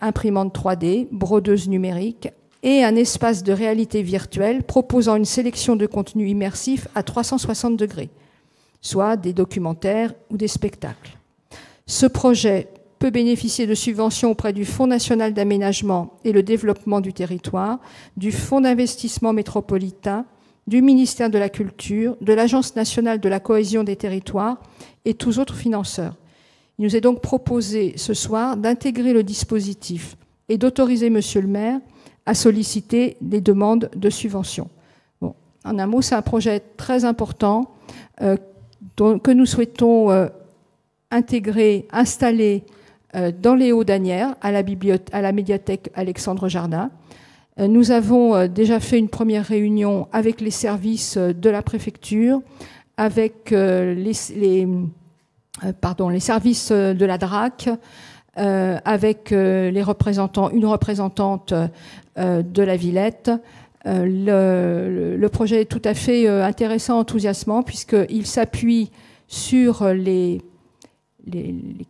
S16: imprimante 3D, brodeuse numérique, et un espace de réalité virtuelle proposant une sélection de contenus immersifs à 360 degrés, soit des documentaires ou des spectacles. Ce projet peut bénéficier de subventions auprès du Fonds national d'aménagement et le développement du territoire, du Fonds d'investissement métropolitain, du ministère de la Culture, de l'Agence nationale de la cohésion des territoires et tous autres financeurs. Il nous est donc proposé ce soir d'intégrer le dispositif et d'autoriser Monsieur le maire à solliciter des demandes de subventions. en un mot, c'est un projet très important euh, que nous souhaitons euh, intégrer, installer euh, dans les Hauts-Danières, à, à, la médiathèque Alexandre Jardin. Euh, nous avons euh, déjà fait une première réunion avec les services de la préfecture, avec les, services de la DRAC, avec les représentants, une représentante de la Villette. le, le, projet est tout à fait intéressant, enthousiasmant, puisqu'il s'appuie sur les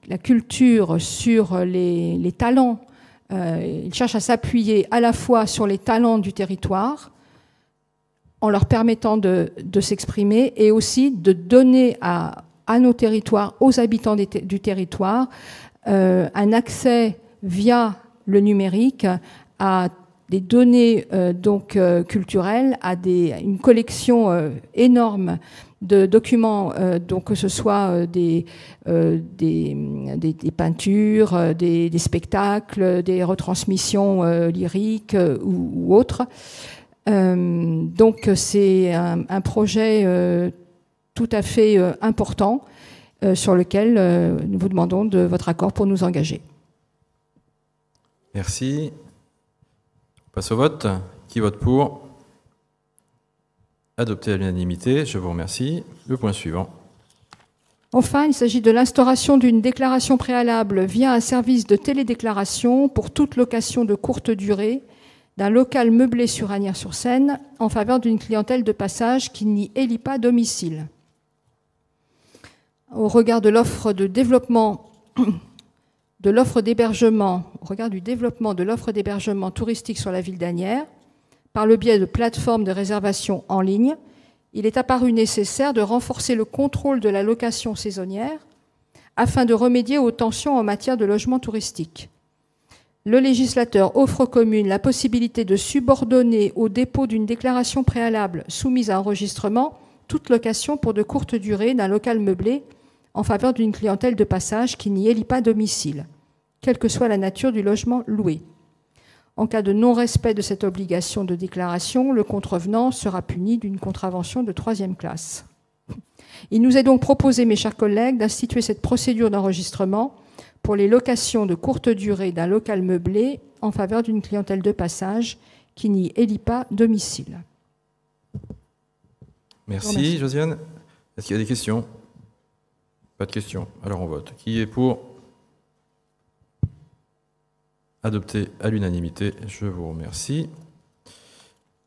S16: la culture sur les, talents. ils euh, il cherche à s'appuyer à la fois sur les talents du territoire, en leur permettant de, s'exprimer, et aussi de donner à, nos territoires, aux habitants du territoire, euh, un accès via le numérique à des données euh, donc euh, culturelles, à, une collection euh, énorme de documents, donc que ce soit des, des, peintures, des, spectacles, des retransmissions lyriques ou, autres. donc c'est un, un, projet tout à fait important sur lequel nous vous demandons de votre accord pour nous engager.
S1: Merci passe au vote. Qui vote pour Adopté à l'unanimité. Je vous remercie. Le point suivant.
S16: Enfin, il s'agit de l'instauration d'une déclaration préalable via un service de télédéclaration pour toute location de courte durée d'un local meublé sur anières sur seine en faveur d'une clientèle de passage qui n'y élit pas domicile. Au regard de l'offre de développement de l'offre d'hébergement, au regard du développement de l'offre d'hébergement touristique sur la ville danière, par le biais de plateformes de réservation en ligne, il est apparu nécessaire de renforcer le contrôle de la location saisonnière afin de remédier aux tensions en matière de logement touristique. Le législateur offre aux communes la possibilité de subordonner au dépôt d'une déclaration préalable soumise à enregistrement toute location pour de courte durée d'un local meublé en faveur d'une clientèle de passage qui n'y élit pas domicile, quelle que soit la nature du logement loué. En cas de non-respect de cette obligation de déclaration, le contrevenant sera puni d'une contravention de troisième classe. Il nous est donc proposé, mes chers collègues, d'instituer cette procédure d'enregistrement pour les locations de courte durée d'un local meublé en faveur d'une clientèle de passage qui n'y élit pas domicile.
S1: Merci, Josiane. Est-ce qu'il y a des questions pas de questions Alors on vote. Qui est pour Adopté à l'unanimité. Je vous remercie.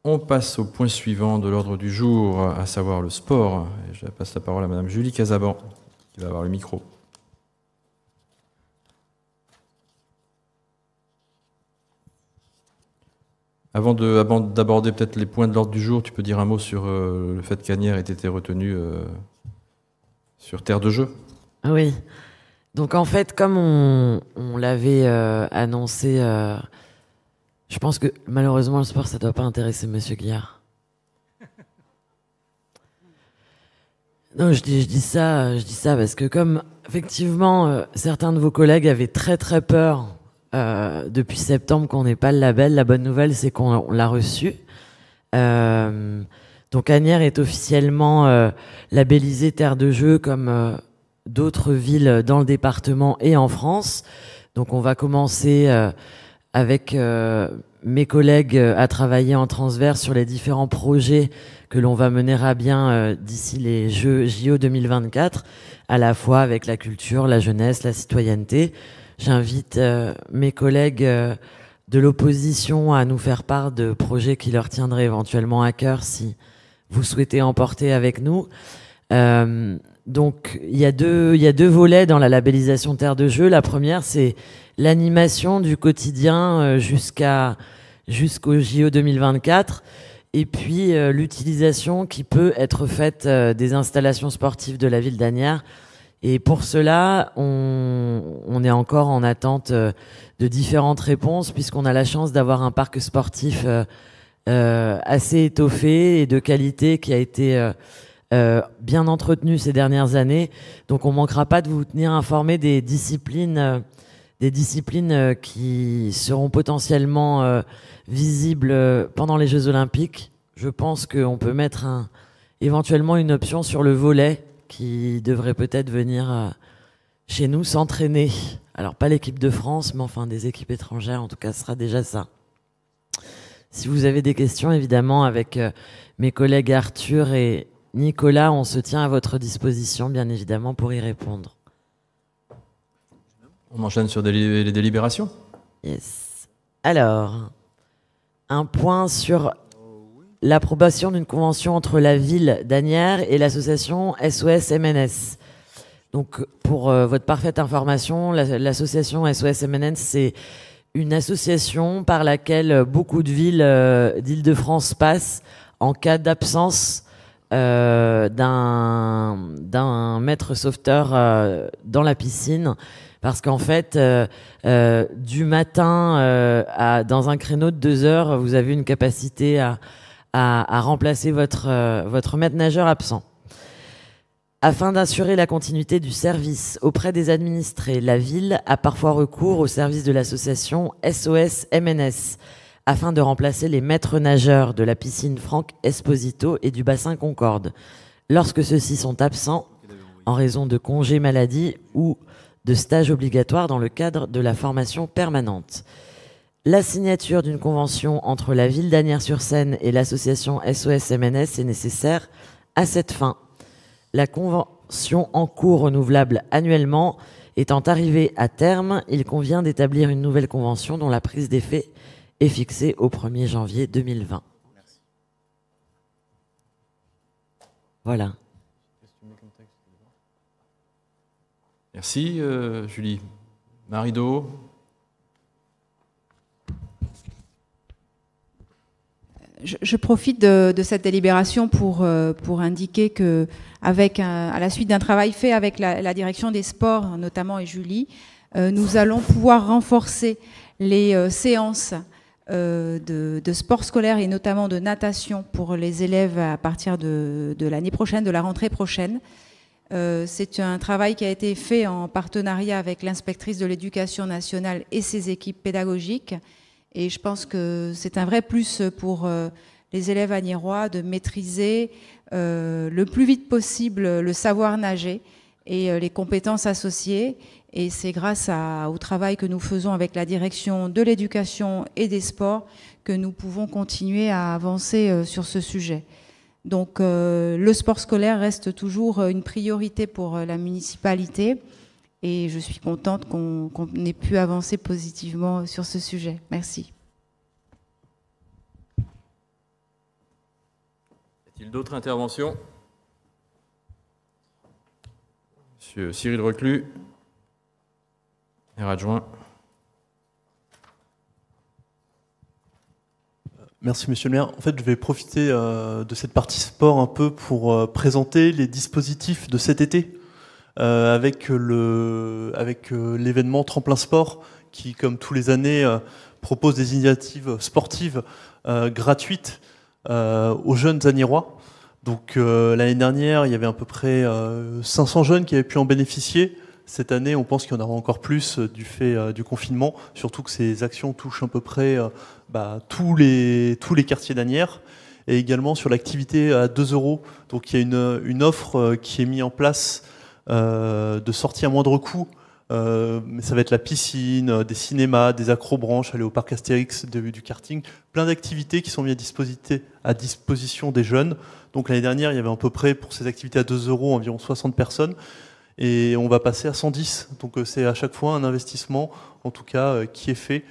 S1: On passe au point suivant de l'ordre du jour, à savoir le sport. je passe la parole à Madame Julie Casaban, qui va avoir le micro. Avant d'aborder peut-être les points de l'ordre du jour, tu peux dire un mot sur euh, le fait qu'Anière ait été retenue euh, sur Terre de Jeu. Ah oui. Donc en fait, comme on, l'avait euh,
S17: annoncé, euh, je pense que malheureusement le sport, ça doit pas intéresser Monsieur Guillard. Non, je dis, ça, je dis ça parce que comme effectivement euh, certains de vos collègues avaient très très peur depuis septembre qu'on n'ait pas le label, la bonne nouvelle c'est qu'on l'a reçu. Donc Agnières est officiellement euh, labellisée terre de jeu comme euh, d'autres villes dans le département et en France. Donc on va commencer euh, avec euh, mes collègues à travailler en transverse sur les différents projets que l'on va mener à bien d'ici les Jeux JO 2024, à la fois avec la culture, la jeunesse, la citoyenneté. J'invite mes collègues de l'opposition à nous faire part de projets qui leur tiendraient éventuellement à cœur si vous souhaitez emporter avec nous. Euh, donc il y, a deux, y a deux volets dans la labellisation Terre de Jeu. La première, c'est l'animation du quotidien euh, jusqu'à jusqu'au JO 2024 et puis euh, l'utilisation qui peut être faite des installations sportives de la ville danière. Et pour cela, on, est encore en attente de différentes réponses puisqu'on a la chance d'avoir un parc sportif euh, assez étoffé et de qualité qui a été euh, euh, bien entretenu ces dernières années. Donc on manquera pas de vous tenir informé des disciplines des disciplines qui seront potentiellement visibles pendant les Jeux Olympiques. Je pense qu'on peut mettre éventuellement une option sur le volet qui devrait peut-être venir chez nous s'entraîner. Alors pas l'équipe de France, mais enfin des équipes étrangères, en tout cas ce sera déjà ça. Si vous avez des questions, évidemment, avec euh, mes collègues Arthur et Nicolas, on se tient à votre disposition, bien évidemment, pour y répondre.
S1: On enchaîne sur les délibérations Yes.
S17: Alors, un point sur l'approbation d'une convention entre la ville danière et l'association SOS MNS. Donc, pour euh, votre parfaite information, l'association SOS MNS, c'est une association par laquelle beaucoup de villes euh, d'Île-de-France passent en cas d'absence euh, d'un maître sauveteur euh, dans la piscine parce qu'en fait du matin à dans un créneau de deux heures vous avez une capacité à à, à remplacer votre votre maître nageur absent afin d'assurer la continuité du service auprès des administrés, la ville a parfois recours au service de l'association SOS MNS afin de remplacer les maîtres nageurs de la piscine Franck Esposito et du bassin Concorde lorsque ceux-ci sont absents en raison de congés maladie ou de stages obligatoires dans le cadre de la formation permanente. La signature d'une convention entre la ville d'Anières-sur-Seine et l'association SOS MNS est nécessaire à cette fin. La convention en cours renouvelable annuellement étant arrivée à terme, il convient d'établir une nouvelle convention dont la prise d'effet est fixée au 1er janvier 2020.
S1: Voilà. Merci euh, Julie. Marido.
S16: Je, je profite
S10: de, cette délibération pour, euh, pour indiquer que avec à la suite d'un travail fait avec la, direction des sports notamment et Julie, euh, nous allons pouvoir renforcer les euh, séances euh, de, sport scolaire et notamment de natation pour les élèves à partir de, de l'année prochaine, de la rentrée prochaine. C'est un travail qui a été fait en partenariat avec l'inspectrice de l'éducation nationale et ses équipes pédagogiques. Et je pense que c'est un vrai plus pour les élèves agnérois de maîtriser euh, le plus vite possible le savoir nager et euh, les compétences associées. Et c'est grâce au travail que nous faisons avec la direction de l'éducation et des sports que nous pouvons continuer à avancer euh, sur ce sujet. Donc le sport scolaire reste toujours une priorité pour la municipalité et je suis contente qu'on ait pu avancer positivement sur ce sujet. Merci.
S1: d'autres interventions Monsieur Cyril Reclus, maire adjoint.
S14: Merci Monsieur le maire. En fait, je vais profiter euh, de cette partie sport un peu pour euh, présenter les dispositifs de cet été euh, avec le avec l'événement Tremplin Sport qui, comme tous les années, propose des initiatives sportives gratuites euh, aux jeunes Anirois. Donc euh, l'année dernière, il y avait à peu près 500 euh, jeunes qui avaient pu en bénéficier. Cette année, on pense qu'il y en aura encore plus du fait du confinement, surtout que ces actions touchent à peu près bah, tous, les, tous les quartiers d'Anières et également sur l'activité à 2 euros. Donc il y a une, offre qui est mise en place de sortie à moindre coût mais euh, ça va être la piscine, euh, des cinémas, des acrobranches, aller au parc Astérix, début du karting, plein d'activités qui sont mises à, à disposition des jeunes. Donc l'année dernière, il y avait à peu près pour ces activités à 2 euros environ 60 personnes. Et on va passer à 110. Donc euh, c'est à chaque fois un investissement, en tout cas, qui est fait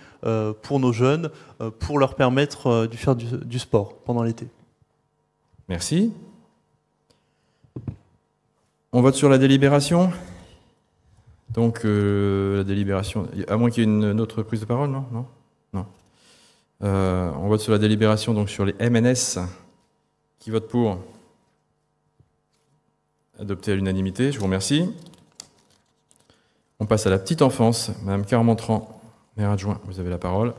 S14: pour nos jeunes, pour leur permettre de faire du sport pendant l'été.
S1: Merci. On vote sur la délibération donc, euh, la délibération. À moins qu'il y ait une autre prise de parole, non Non, non. Euh, on vote sur la délibération, donc sur les MNS. Qui vote pour adopter à l'unanimité, je vous remercie. On passe à la petite enfance. Madame Carmentran, maire adjoint, vous avez la parole.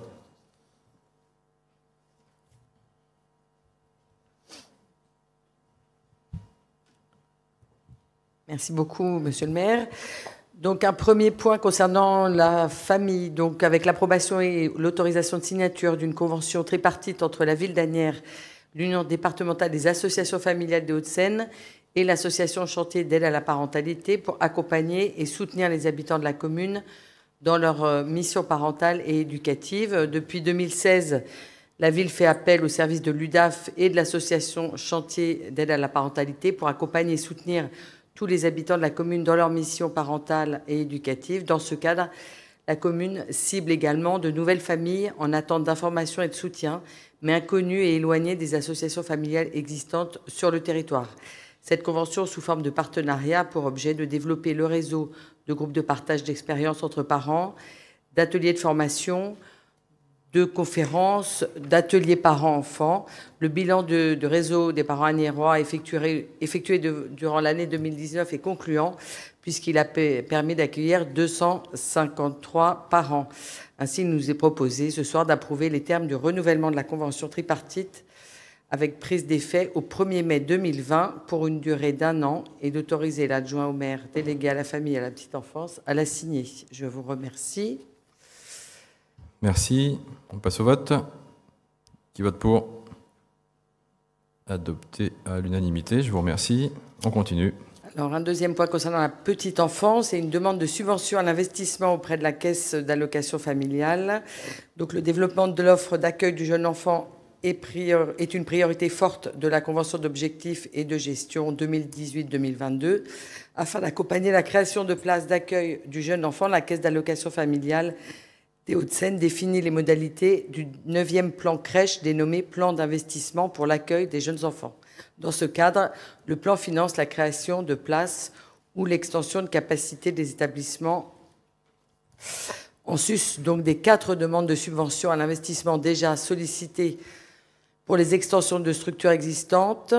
S18: Merci beaucoup, monsieur le maire. Donc un premier point concernant la famille, donc avec l'approbation et l'autorisation de signature d'une convention tripartite entre la ville d'Anières, l'Union départementale des associations familiales des Hauts-de-Seine et l'association Chantier d'aide à la parentalité pour accompagner et soutenir les habitants de la commune dans leur euh, mission parentale et éducative. Depuis 2016, la ville fait appel au service de l'UDAF et de l'association Chantier d'aide à la parentalité pour accompagner et soutenir tous les habitants de la commune dans leur mission parentale et éducative. Dans ce cadre, la commune cible également de nouvelles familles en attente d'informations et de soutien, mais inconnues et éloignées des associations familiales existantes sur le territoire. Cette convention, sous forme de partenariat, a pour objet de développer le réseau de groupes de partage d'expériences entre parents, d'ateliers de formation, de conférences, d'ateliers parents-enfants. Le bilan de réseau des parents anérois effectué, effectué durant l'année 2019 est concluant puisqu'il a permis d'accueillir 253 parents. Ainsi, il nous est proposé ce soir d'approuver les termes du renouvellement de la convention tripartite avec prise d'effet au 1er mai 2020 pour une durée d'un an et d'autoriser l'adjoint au maire délégué à la famille et à la petite enfance à la signer. Je vous remercie.
S1: Merci. On passe au vote. Qui vote pour adopter à l'unanimité. Je vous remercie. On continue.
S18: Alors, un deuxième point concernant la petite enfance et une demande de subvention à l'investissement auprès de la caisse d'allocation familiale. Donc, le développement de l'offre d'accueil du jeune enfant est, une priorité forte de la Convention d'objectifs et de gestion 2018-2022. Afin d'accompagner la création de places d'accueil du jeune enfant, la Caisse d'allocation familiale des Hauts-de-Seine définit les modalités du 9e plan crèche dénommé Plan d'investissement pour l'accueil des jeunes enfants. Dans ce cadre, le plan finance la création de places ou l'extension de capacité des établissements en sus donc des quatre demandes de subvention à l'investissement déjà sollicitées pour les extensions de structures existantes.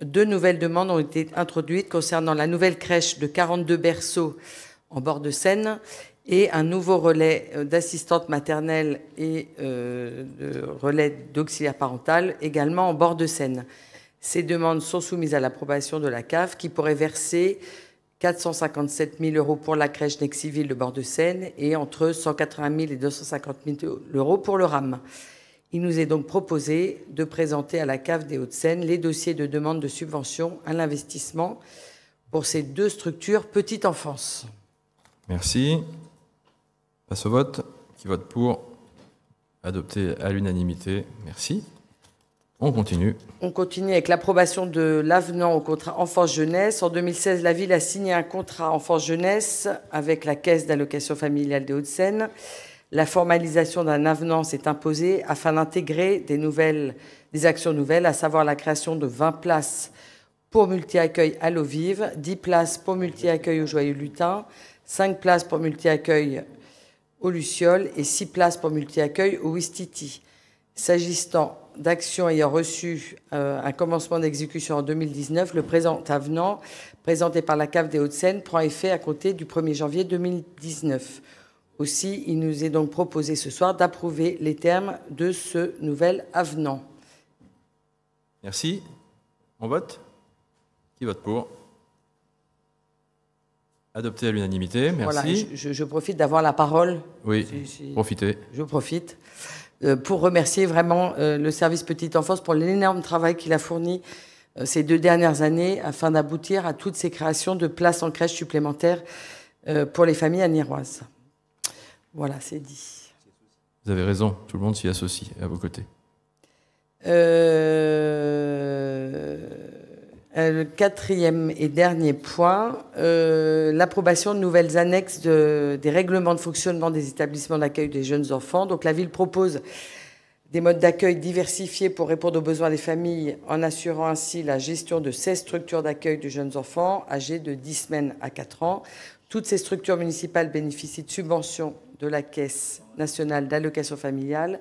S18: Deux nouvelles demandes ont été introduites concernant la nouvelle crèche de 42 berceaux en bord de Seine et un nouveau relais euh, d'assistante maternelle et euh, de relais d'auxiliaire parental également en bord de Seine. Ces demandes sont soumises à l'approbation de la CAF qui pourrait verser 457 000 euros pour la crèche Nexiville de bord de Seine et entre 180 000 et 250 000 euros pour le RAM. Il nous est donc proposé de présenter à la CAF des Hauts-de-Seine les dossiers de demande de subvention à l'investissement pour ces deux structures petite enfance.
S1: Merci passe au vote. Qui vote pour Adopté à l'unanimité. Merci. On continue.
S18: On continue avec l'approbation de l'avenant au contrat enfance-jeunesse. En 2016, la ville a signé un contrat enfance-jeunesse avec la Caisse d'allocation familiale des Hauts-de-Seine. La formalisation d'un avenant s'est imposée afin d'intégrer des, nouvelles, des actions nouvelles, à savoir la création de 20 places pour multi-accueil à l'eau vive, 10 places pour multi-accueil au joyeux lutin, 5 places pour multi-accueil au Luciol et six places pour multi-accueil au Wistiti. S'agissant d'actions ayant reçu euh, un commencement d'exécution en 2019, le présent avenant, présenté par la CAF des Hauts-de-Seine, prend effet à compter du 1er janvier 2019. Aussi, il nous est donc proposé ce soir d'approuver les termes de ce nouvel avenant.
S1: Merci. On vote Qui vote pour Adopté à l'unanimité, merci. Voilà,
S18: je, profite d'avoir la parole. Oui, profitez. Je profite euh, pour remercier vraiment euh, le service Petite Enfance pour l'énorme travail qu'il a fourni euh, ces deux dernières années afin d'aboutir à toutes ces créations de places en crèche supplémentaires pour les familles anniroises. Voilà, c'est dit.
S1: Vous avez raison, tout le monde s'y associe à vos côtés.
S18: Euh... Euh, le quatrième et dernier point, euh, l'approbation de nouvelles annexes des règlements de fonctionnement des établissements d'accueil des jeunes enfants. Donc la ville propose des modes d'accueil diversifiés pour répondre aux besoins des familles en assurant ainsi la gestion de 16 structures d'accueil de jeunes enfants âgés de 10 semaines à 4 ans. Toutes ces structures municipales bénéficient de subventions de la Caisse nationale d'allocation familiale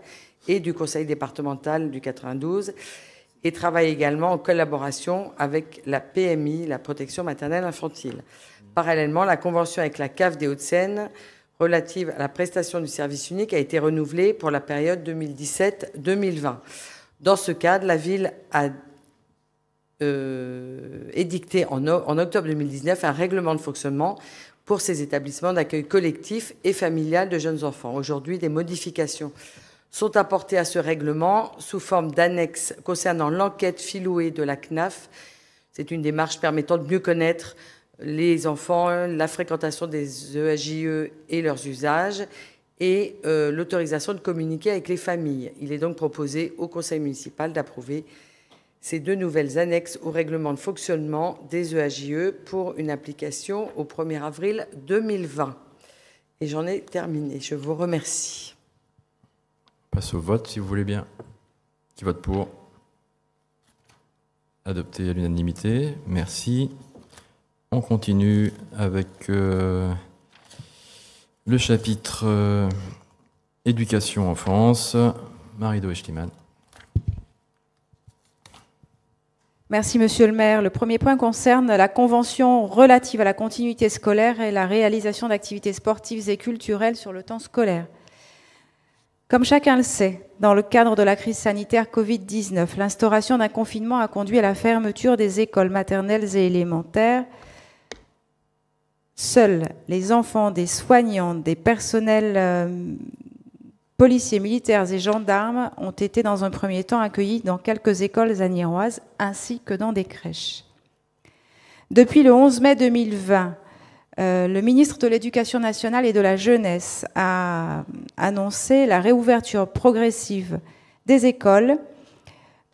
S18: et du Conseil départemental du 92 et travaille également en collaboration avec la PMI, la protection maternelle infantile. Parallèlement, la convention avec la CAF des Hauts-de-Seine relative à la prestation du service unique a été renouvelée pour la période 2017-2020. Dans ce cadre, la ville a euh, édicté en, en octobre 2019 un règlement de fonctionnement pour ces établissements d'accueil collectif et familial de jeunes enfants. Aujourd'hui, des modifications sont apportées à ce règlement sous forme d'annexes concernant l'enquête filouée de la CNAF. C'est une démarche permettant de mieux connaître les enfants, la fréquentation des EAJE e et leurs usages et euh, l'autorisation de communiquer avec les familles. Il est donc proposé au Conseil municipal d'approuver ces deux nouvelles annexes au règlement de fonctionnement des EAJE e pour une application au 1er avril 2020. Et j'en ai terminé. Je vous remercie
S1: passe au vote si vous voulez bien. Qui vote pour Adopté à l'unanimité. Merci. On continue avec euh, le chapitre euh, éducation Éducation france Marie Eschliman.
S10: Merci, Monsieur le maire. Le premier point concerne la convention relative à la continuité scolaire et la réalisation d'activités sportives et culturelles sur le temps scolaire. Comme chacun le sait, dans le cadre de la crise sanitaire Covid-19, l'instauration d'un confinement a conduit à la fermeture des écoles maternelles et élémentaires. Seuls les enfants des soignants, des personnels euh, policiers, militaires et gendarmes ont été dans un premier temps accueillis dans quelques écoles agnéroises ainsi que dans des crèches. Depuis le 11 mai 2020, euh, le ministre de l'Éducation nationale et de la jeunesse a annoncé la réouverture progressive des écoles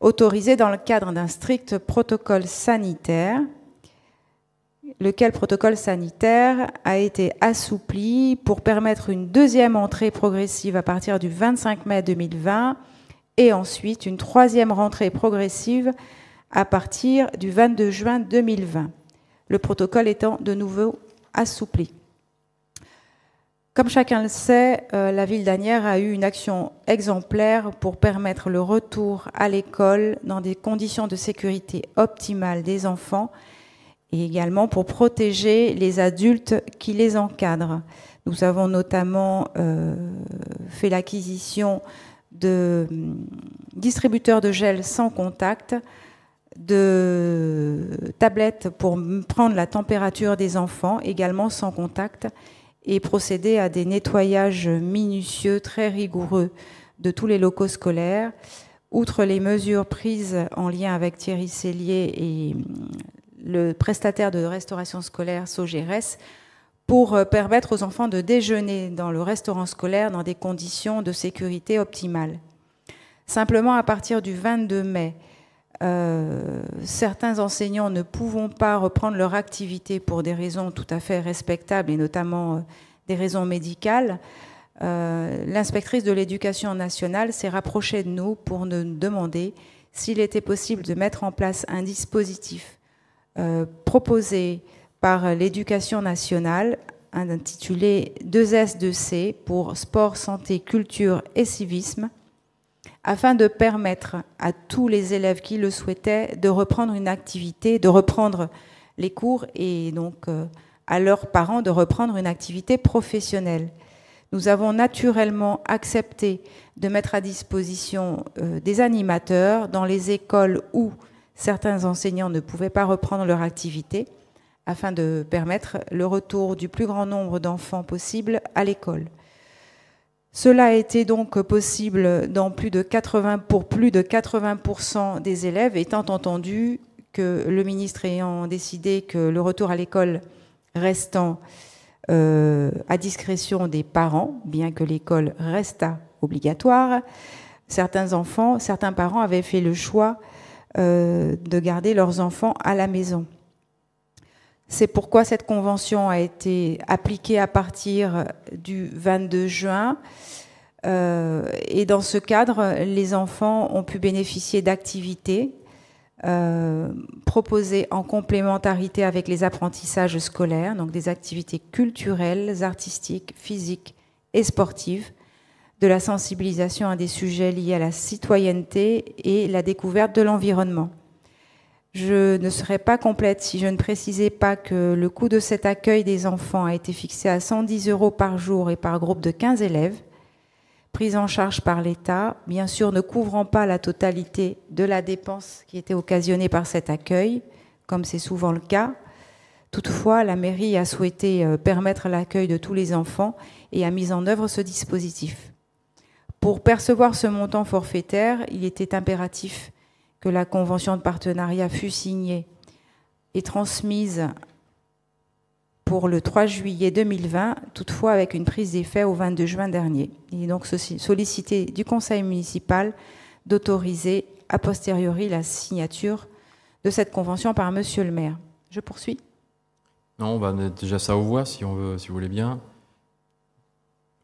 S10: autorisées dans le cadre d'un strict protocole sanitaire, lequel protocole sanitaire a été assoupli pour permettre une deuxième entrée progressive à partir du 25 mai 2020 et ensuite une troisième rentrée progressive à partir du 22 juin 2020, le protocole étant de nouveau assouplie. Comme chacun le sait, euh, la ville d'Anières a eu une action exemplaire pour permettre le retour à l'école dans des conditions de sécurité optimales des enfants et également pour protéger les adultes qui les encadrent. Nous avons notamment euh, fait l'acquisition de hum, distributeurs de gel sans contact de tablettes pour prendre la température des enfants, également sans contact, et procéder à des nettoyages minutieux, très rigoureux de tous les locaux scolaires. Outre les mesures prises en lien avec Thierry Cellier et mm, le prestataire de restauration scolaire Sogeres, pour euh, permettre aux enfants de déjeuner dans le restaurant scolaire dans des conditions de sécurité optimales. Simplement, à partir du 22 mai, euh, certains enseignants ne pouvons pas reprendre leur activité pour des raisons tout à fait respectables et notamment euh, des raisons médicales, euh, l'inspectrice de l'éducation nationale s'est rapprochée de nous pour nous demander s'il était possible de mettre en place un dispositif proposé par l'éducation nationale intitulé 2S2C pour sport, santé, culture et civisme afin de permettre à tous les élèves qui le souhaitaient de reprendre une activité, de reprendre les cours et donc euh, à leurs parents de reprendre une activité professionnelle. Nous avons naturellement accepté de mettre à disposition euh, des animateurs dans les écoles où certains enseignants ne pouvaient pas reprendre leur activité afin de permettre le retour du plus grand nombre d'enfants possible à l'école. Cela a été donc possible dans plus de 80, pour plus de 80% des élèves, étant entendu que le ministre ayant décidé que le retour à l'école restant euh, à discrétion des parents, bien que l'école restât obligatoire, certains enfants, certains parents avaient fait le choix euh, de garder leurs enfants à la maison. C'est pourquoi cette convention a été appliquée à partir du 22 juin. Euh, et dans ce cadre, les enfants ont pu bénéficier d'activités euh, proposées en complémentarité avec les apprentissages scolaires, donc des activités culturelles, artistiques, physiques et sportives, de la sensibilisation à des sujets liés à la citoyenneté et la découverte de l'environnement. Je ne serais pas complète si je ne précisais pas que le coût de cet accueil des enfants a été fixé à 110 euros par jour et par groupe de 15 élèves, pris en charge par l'État, bien sûr ne couvrant pas la totalité de la dépense qui était occasionnée par cet accueil, comme c'est souvent le cas. Toutefois, la mairie a souhaité euh, permettre l'accueil de tous les enfants et a mis en œuvre ce dispositif. Pour percevoir ce montant forfaitaire, il était impératif que la convention de partenariat fut signée et transmise pour le 3 juillet 2020, toutefois avec une prise d'effet au 22 juin dernier. Il est donc sollicité du Conseil municipal d'autoriser a posteriori la signature de cette convention par Monsieur le maire. Je poursuis
S1: Non, on va mettre déjà ça aux voix si, on veut, si vous voulez bien.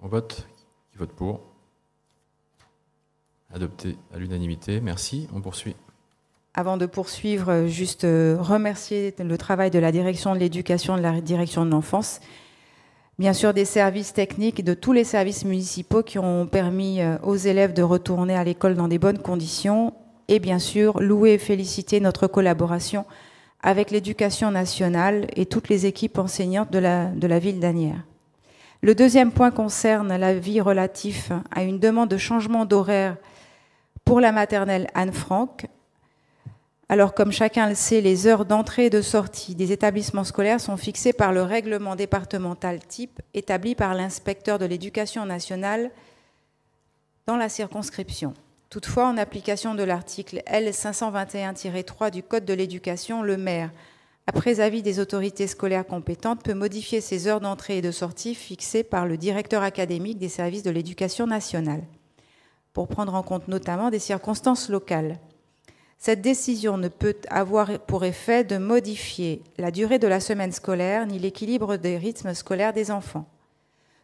S1: On vote. Qui vote pour Adopté à l'unanimité. Merci. On poursuit.
S10: Avant de poursuivre, euh, juste euh, remercier le travail de la direction de l'éducation, de la direction de l'enfance, bien sûr des services techniques, de tous les services municipaux qui ont permis euh, aux élèves de retourner à l'école dans des bonnes conditions, et bien sûr louer et féliciter notre collaboration avec l'éducation nationale et toutes les équipes enseignantes de la, de la ville d'Anières. Le deuxième point concerne l'avis relatif à une demande de changement d'horaire pour la maternelle Anne Franck alors, comme chacun le sait, les heures d'entrée et de sortie des établissements scolaires sont fixées par le règlement départemental type établi par l'inspecteur de l'éducation nationale dans la circonscription. Toutefois, en application de l'article L521-3 du Code de l'éducation, le maire, après avis des autorités scolaires compétentes, peut modifier ces heures d'entrée et de sortie fixées par le directeur académique des services de l'éducation nationale, pour prendre en compte notamment des circonstances locales. Cette décision ne peut avoir pour effet de modifier la durée de la semaine scolaire ni l'équilibre des rythmes scolaires des enfants.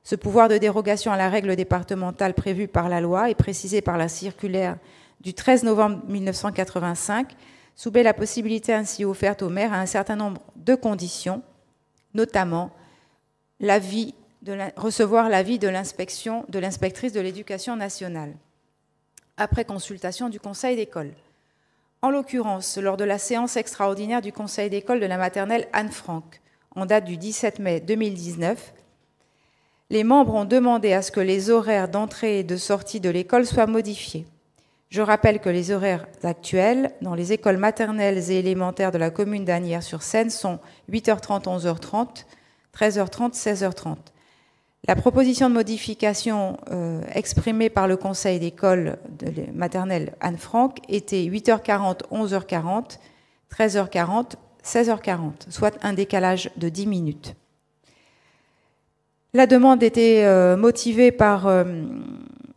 S10: Ce pouvoir de dérogation à la règle départementale prévue par la loi et précisé par la circulaire du 13 novembre 1985 soumet la possibilité ainsi offerte aux maires à un certain nombre de conditions, notamment recevoir l'avis de l'inspection de l'inspectrice de l'éducation nationale après consultation du conseil d'école. En l'occurrence, lors de la séance extraordinaire du Conseil d'école de la maternelle Anne Frank, en date du 17 mai 2019, les membres ont demandé à ce que les horaires d'entrée et de sortie de l'école soient modifiés. Je rappelle que les horaires actuels dans les écoles maternelles et élémentaires de la commune d'Anières-sur-Seine sont 8h30, 11h30, 13h30, 16h30. La proposition de modification euh, exprimée par le conseil d'école maternelle Anne Franck était 8h40, 11h40, 13h40, 16h40, soit un décalage de 10 minutes. La demande était euh, motivée par euh,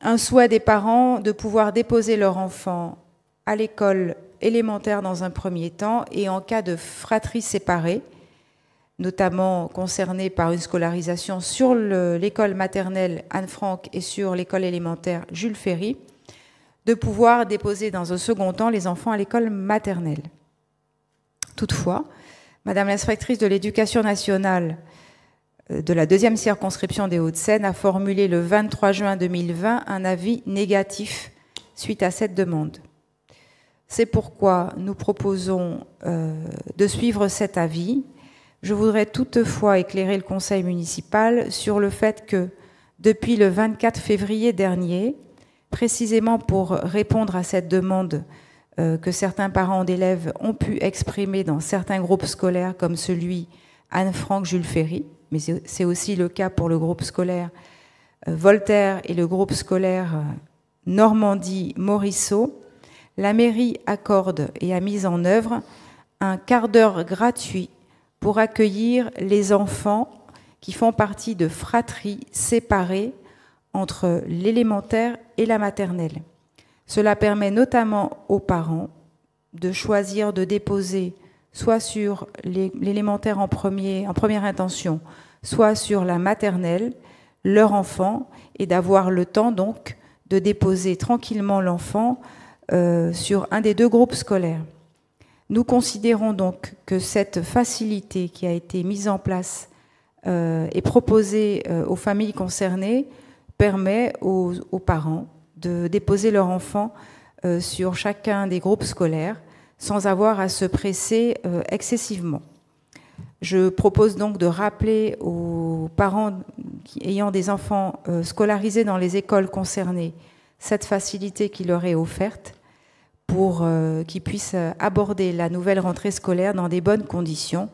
S10: un souhait des parents de pouvoir déposer leur enfant à l'école élémentaire dans un premier temps et en cas de fratrie séparée, notamment concernés par une scolarisation sur l'école maternelle Anne Frank et sur l'école élémentaire Jules Ferry, de pouvoir déposer dans un second temps les enfants à l'école maternelle. Toutefois, Madame l'inspectrice de l'Éducation nationale euh, de la deuxième circonscription des Hauts-de-Seine a formulé le 23 juin 2020 un avis négatif suite à cette demande. C'est pourquoi nous proposons euh, de suivre cet avis je voudrais toutefois éclairer le Conseil municipal sur le fait que, depuis le 24 février dernier, précisément pour répondre à cette demande euh, que certains parents d'élèves ont pu exprimer dans certains groupes scolaires comme celui Anne-Franck-Jules Ferry, mais c'est aussi le cas pour le groupe scolaire euh, Voltaire et le groupe scolaire euh, Normandie-Morisseau, la mairie accorde et a mis en œuvre un quart d'heure gratuit pour accueillir les enfants qui font partie de fratries séparées entre l'élémentaire et la maternelle. Cela permet notamment aux parents de choisir de déposer soit sur l'élémentaire en, première intention, soit sur la maternelle, leur enfant, et d'avoir le temps donc de déposer tranquillement l'enfant euh, sur un des deux groupes scolaires. Nous considérons donc que cette facilité qui a été mise en place euh, et proposée euh, aux familles concernées permet aux, parents de déposer leur enfant euh, sur chacun des groupes scolaires sans avoir à se presser excessivement. Je propose donc de rappeler aux parents ayant des enfants scolarisés dans les écoles concernées cette facilité qui leur est offerte pour euh, qu'ils puissent euh, aborder la nouvelle rentrée scolaire dans des bonnes conditions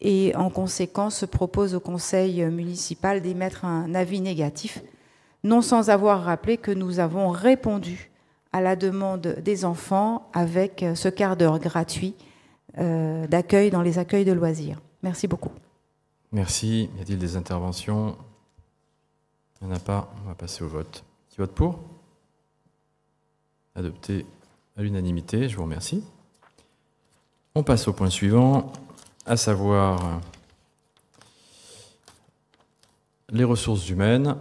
S10: et en conséquence se propose au conseil municipal d'émettre un avis négatif, non sans avoir rappelé que nous avons répondu à la demande des enfants avec euh, ce quart d'heure gratuit d'accueil dans les accueils de loisirs. Merci beaucoup.
S1: Merci. Y a-t-il des interventions Il n'y en a pas. On va passer au vote. Qui vote pour Adopté à l'unanimité, je vous remercie. On passe au point suivant, à savoir les ressources humaines.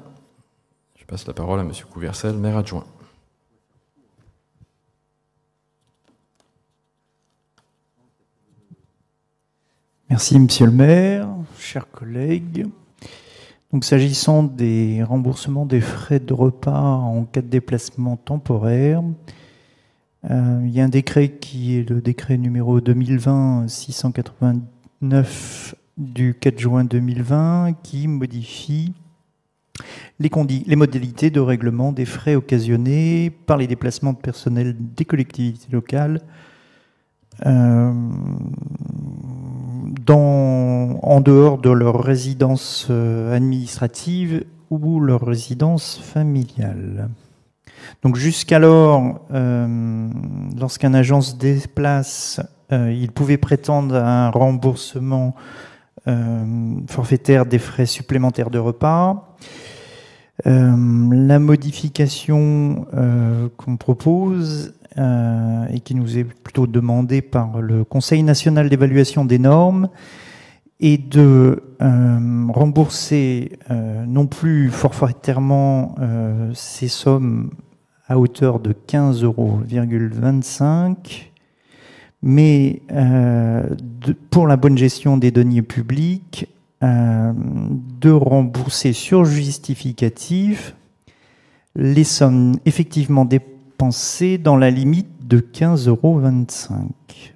S1: Je passe la parole à M. Couvercel, maire adjoint.
S19: Merci, Monsieur le maire, chers collègues. Donc, s'agissant des remboursements des frais de repas en cas de déplacement temporaire, euh, il y a un décret qui est le décret numéro 2020-689 du 4 juin 2020 qui modifie les, modalités de règlement des frais occasionnés par les déplacements de personnel des collectivités locales euh, en dehors de leur résidence euh, administrative ou leur résidence familiale. Donc jusqu'alors, euh, lorsqu'un agent se déplace, euh, il pouvait prétendre à un remboursement euh, forfaitaire des frais supplémentaires de repas. la modification qu'on propose et qui nous est plutôt demandée par le Conseil national d'évaluation des normes est de rembourser non plus forfaitairement ces sommes à hauteur de 15,25 euros. Mais euh, pour la bonne gestion des deniers publics, euh, de rembourser sur justificatif les sommes effectivement dépensées dans la limite de 15,25 euros.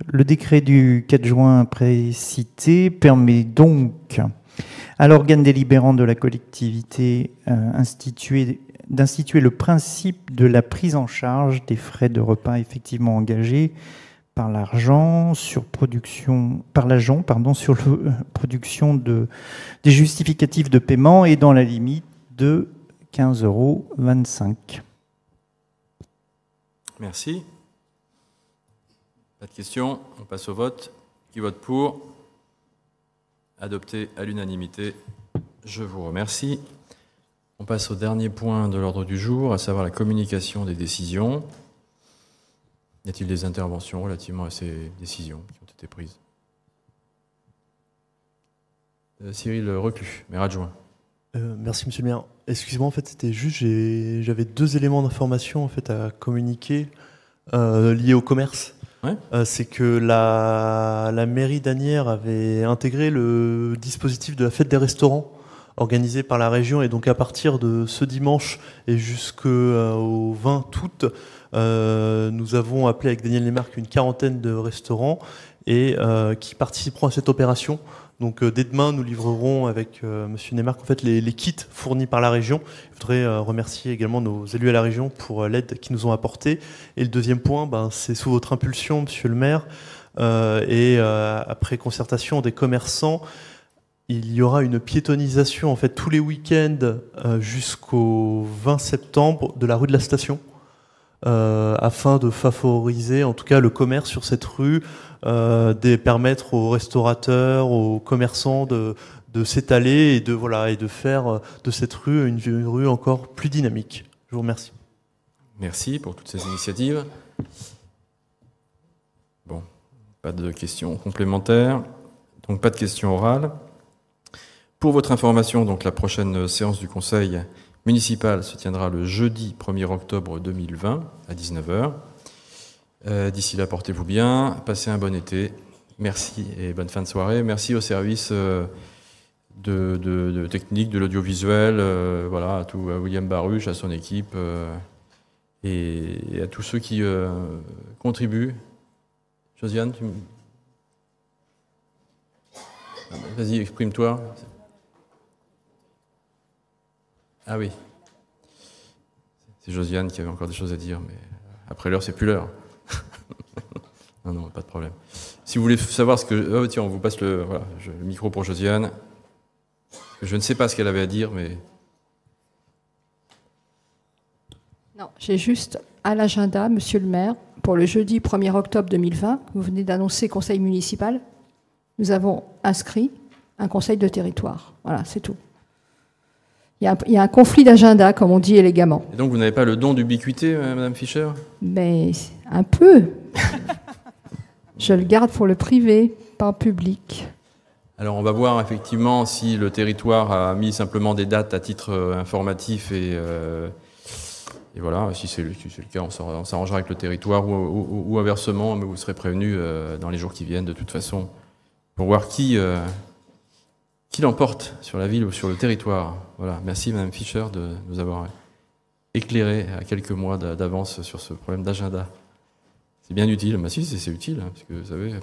S19: Le décret du 4 juin précité permet donc à l'organe délibérant de la collectivité instituée euh, institué d'instituer le principe de la prise en charge des frais de repas effectivement engagés par l'argent sur production par l'agent pardon sur le, euh, production de des justificatifs de paiement et dans la limite de 15,25 euros.
S1: Merci. Pas de questions. On passe au vote. Qui vote pour Adopté à l'unanimité. Je vous remercie. On passe au dernier point de l'ordre du jour, à savoir la communication des décisions. Y a-t-il des interventions relativement à ces décisions qui ont été prises euh, Cyril Reclus, maire adjoint.
S14: Euh, merci, monsieur le maire. Excusez-moi, en fait, c'était juste, j'avais deux éléments d'information en fait, à communiquer euh, liés au commerce. C'est que la, la mairie d'Anières avait intégré le dispositif de la fête des restaurants organisé par la région. Et donc à partir de ce dimanche et jusqu'au euh, 20 août, euh, nous avons appelé avec Daniel Lemarque une quarantaine de restaurants et euh, qui participeront à cette opération. Donc dès demain, nous livrerons avec Monsieur Neymar en fait les, kits fournis par la région. Je voudrais remercier également nos élus à la région pour l'aide qu'ils nous ont apportée. Et le deuxième point, ben, c'est sous votre impulsion, Monsieur le Maire, et après concertation des commerçants il y aura une piétonisation en fait tous les week-ends euh, jusqu'au 20 septembre de la rue de la station. Euh, afin de favoriser en tout cas le commerce sur cette rue, euh, de permettre aux restaurateurs, aux commerçants de, s'étaler et de voilà et de faire de cette rue une, une, rue encore plus dynamique. Je vous remercie.
S1: Merci pour toutes ces initiatives. Bon, pas de questions complémentaires, donc pas de questions orales. Pour votre information, donc la prochaine euh, séance du Conseil municipal se tiendra le jeudi 1er octobre 2020 à 19h. Euh, d'ici là, portez-vous bien, passez un bon été. Merci et bonne fin de soirée. Merci au service euh, de, technique, de l'audiovisuel, voilà, à, tout, William Baruch, à son équipe et, à tous ceux qui contribuent. Josiane, tu... Ah, vas-y, exprime-toi. Ah oui. C'est Josiane qui avait encore des choses à dire, mais après l'heure, c'est plus l'heure. non, non, pas de problème. Si vous voulez savoir ce que. Oh, tiens, on vous passe le, le micro pour Josiane. Je ne sais pas ce qu'elle avait à dire, mais.
S16: Non, j'ai juste à l'agenda, monsieur le maire, pour le jeudi 1er octobre 2020, vous venez d'annoncer conseil municipal. Nous avons inscrit un conseil de territoire. Voilà, c'est tout. Il y, a, un conflit d'agenda, comme on dit élégamment.
S1: Et donc vous n'avez pas le don d'ubiquité, euh, Madame Fischer
S16: Mais un peu. Je le garde pour le privé, pas en public.
S1: Alors on va voir effectivement si le territoire a mis simplement des dates à titre euh, informatif et, euh, et voilà, si c'est le, cas, on s'arrangera avec le territoire ou, inversement, mais vous serez prévenu dans les jours qui viennent de toute façon pour voir qui qui l'emporte sur la ville ou sur le territoire. Voilà. Merci, Madame Fischer, de nous avoir éclairé à quelques mois d'avance sur ce problème d'agenda. C'est bien utile. Bah, si, c'est utile, hein, parce que vous savez,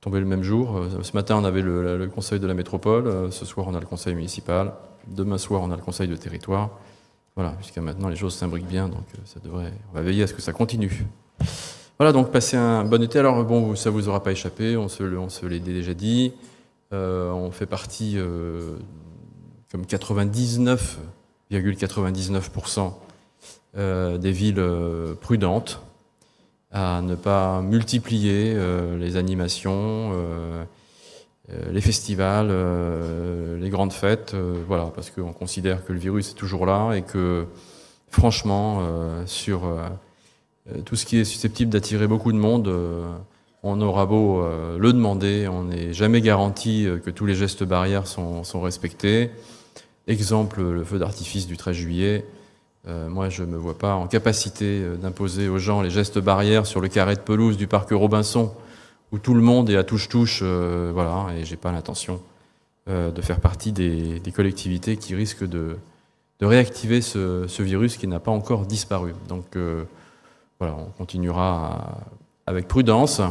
S1: tombé le même jour. Euh, ce matin, on avait le, conseil de la métropole. Euh, ce soir, on a le conseil municipal. Demain soir, on a le conseil de territoire. Voilà. Jusqu'à maintenant, les choses s'imbriquent bien, donc euh, ça devrait. On va veiller à ce que ça continue. Voilà, donc passez un bon été. Alors, bon, ça vous aura pas échappé, on se, on se l'est déjà dit. Euh, on fait partie euh, comme 99,99% euh, des villes prudentes à ne pas multiplier les animations, les festivals, les grandes fêtes, voilà, parce qu'on considère que le virus est toujours là et que franchement, sur tout ce qui est susceptible d'attirer beaucoup de monde, on aura beau euh, le demander, on n'est jamais garanti euh, que tous les gestes barrières sont, respectés. Exemple, le feu d'artifice du 13 juillet. Euh, moi, je ne me vois pas en capacité d'imposer aux gens les gestes barrières sur le carré de pelouse du parc Robinson, où tout le monde est à touche-touche. voilà, et j'ai pas l'intention de faire partie des, collectivités qui risquent de, réactiver ce, ce, virus qui n'a pas encore disparu. Donc, voilà, on continuera à avec prudence,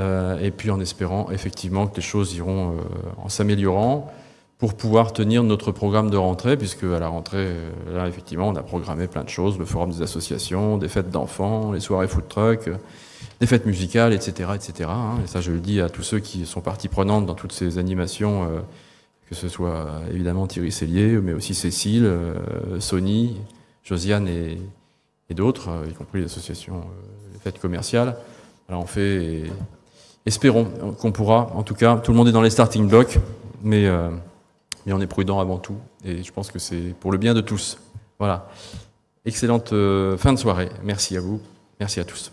S1: euh, et puis en espérant effectivement que les choses iront euh, en s'améliorant pour pouvoir tenir notre programme de rentrée, puisque à la rentrée, euh, là, effectivement, on a programmé plein de choses, le forum des associations, des fêtes d'enfants, les soirées food truck, des fêtes musicales, etc., etc. Hein. Et ça, je le dis à tous ceux qui sont partie prenante dans toutes ces animations, que ce soit évidemment Thierry Cellier, mais aussi Cécile, Sony, Josiane et, d'autres, y compris associations, les fêtes commerciales. Alors, on fait. espérons qu'on pourra. En tout cas, tout le monde est dans les starting blocks, mais, euh, mais on est prudent avant tout. Et je pense que c'est pour le bien de tous. Voilà. Excellente euh, fin de soirée. Merci à vous. Merci à tous.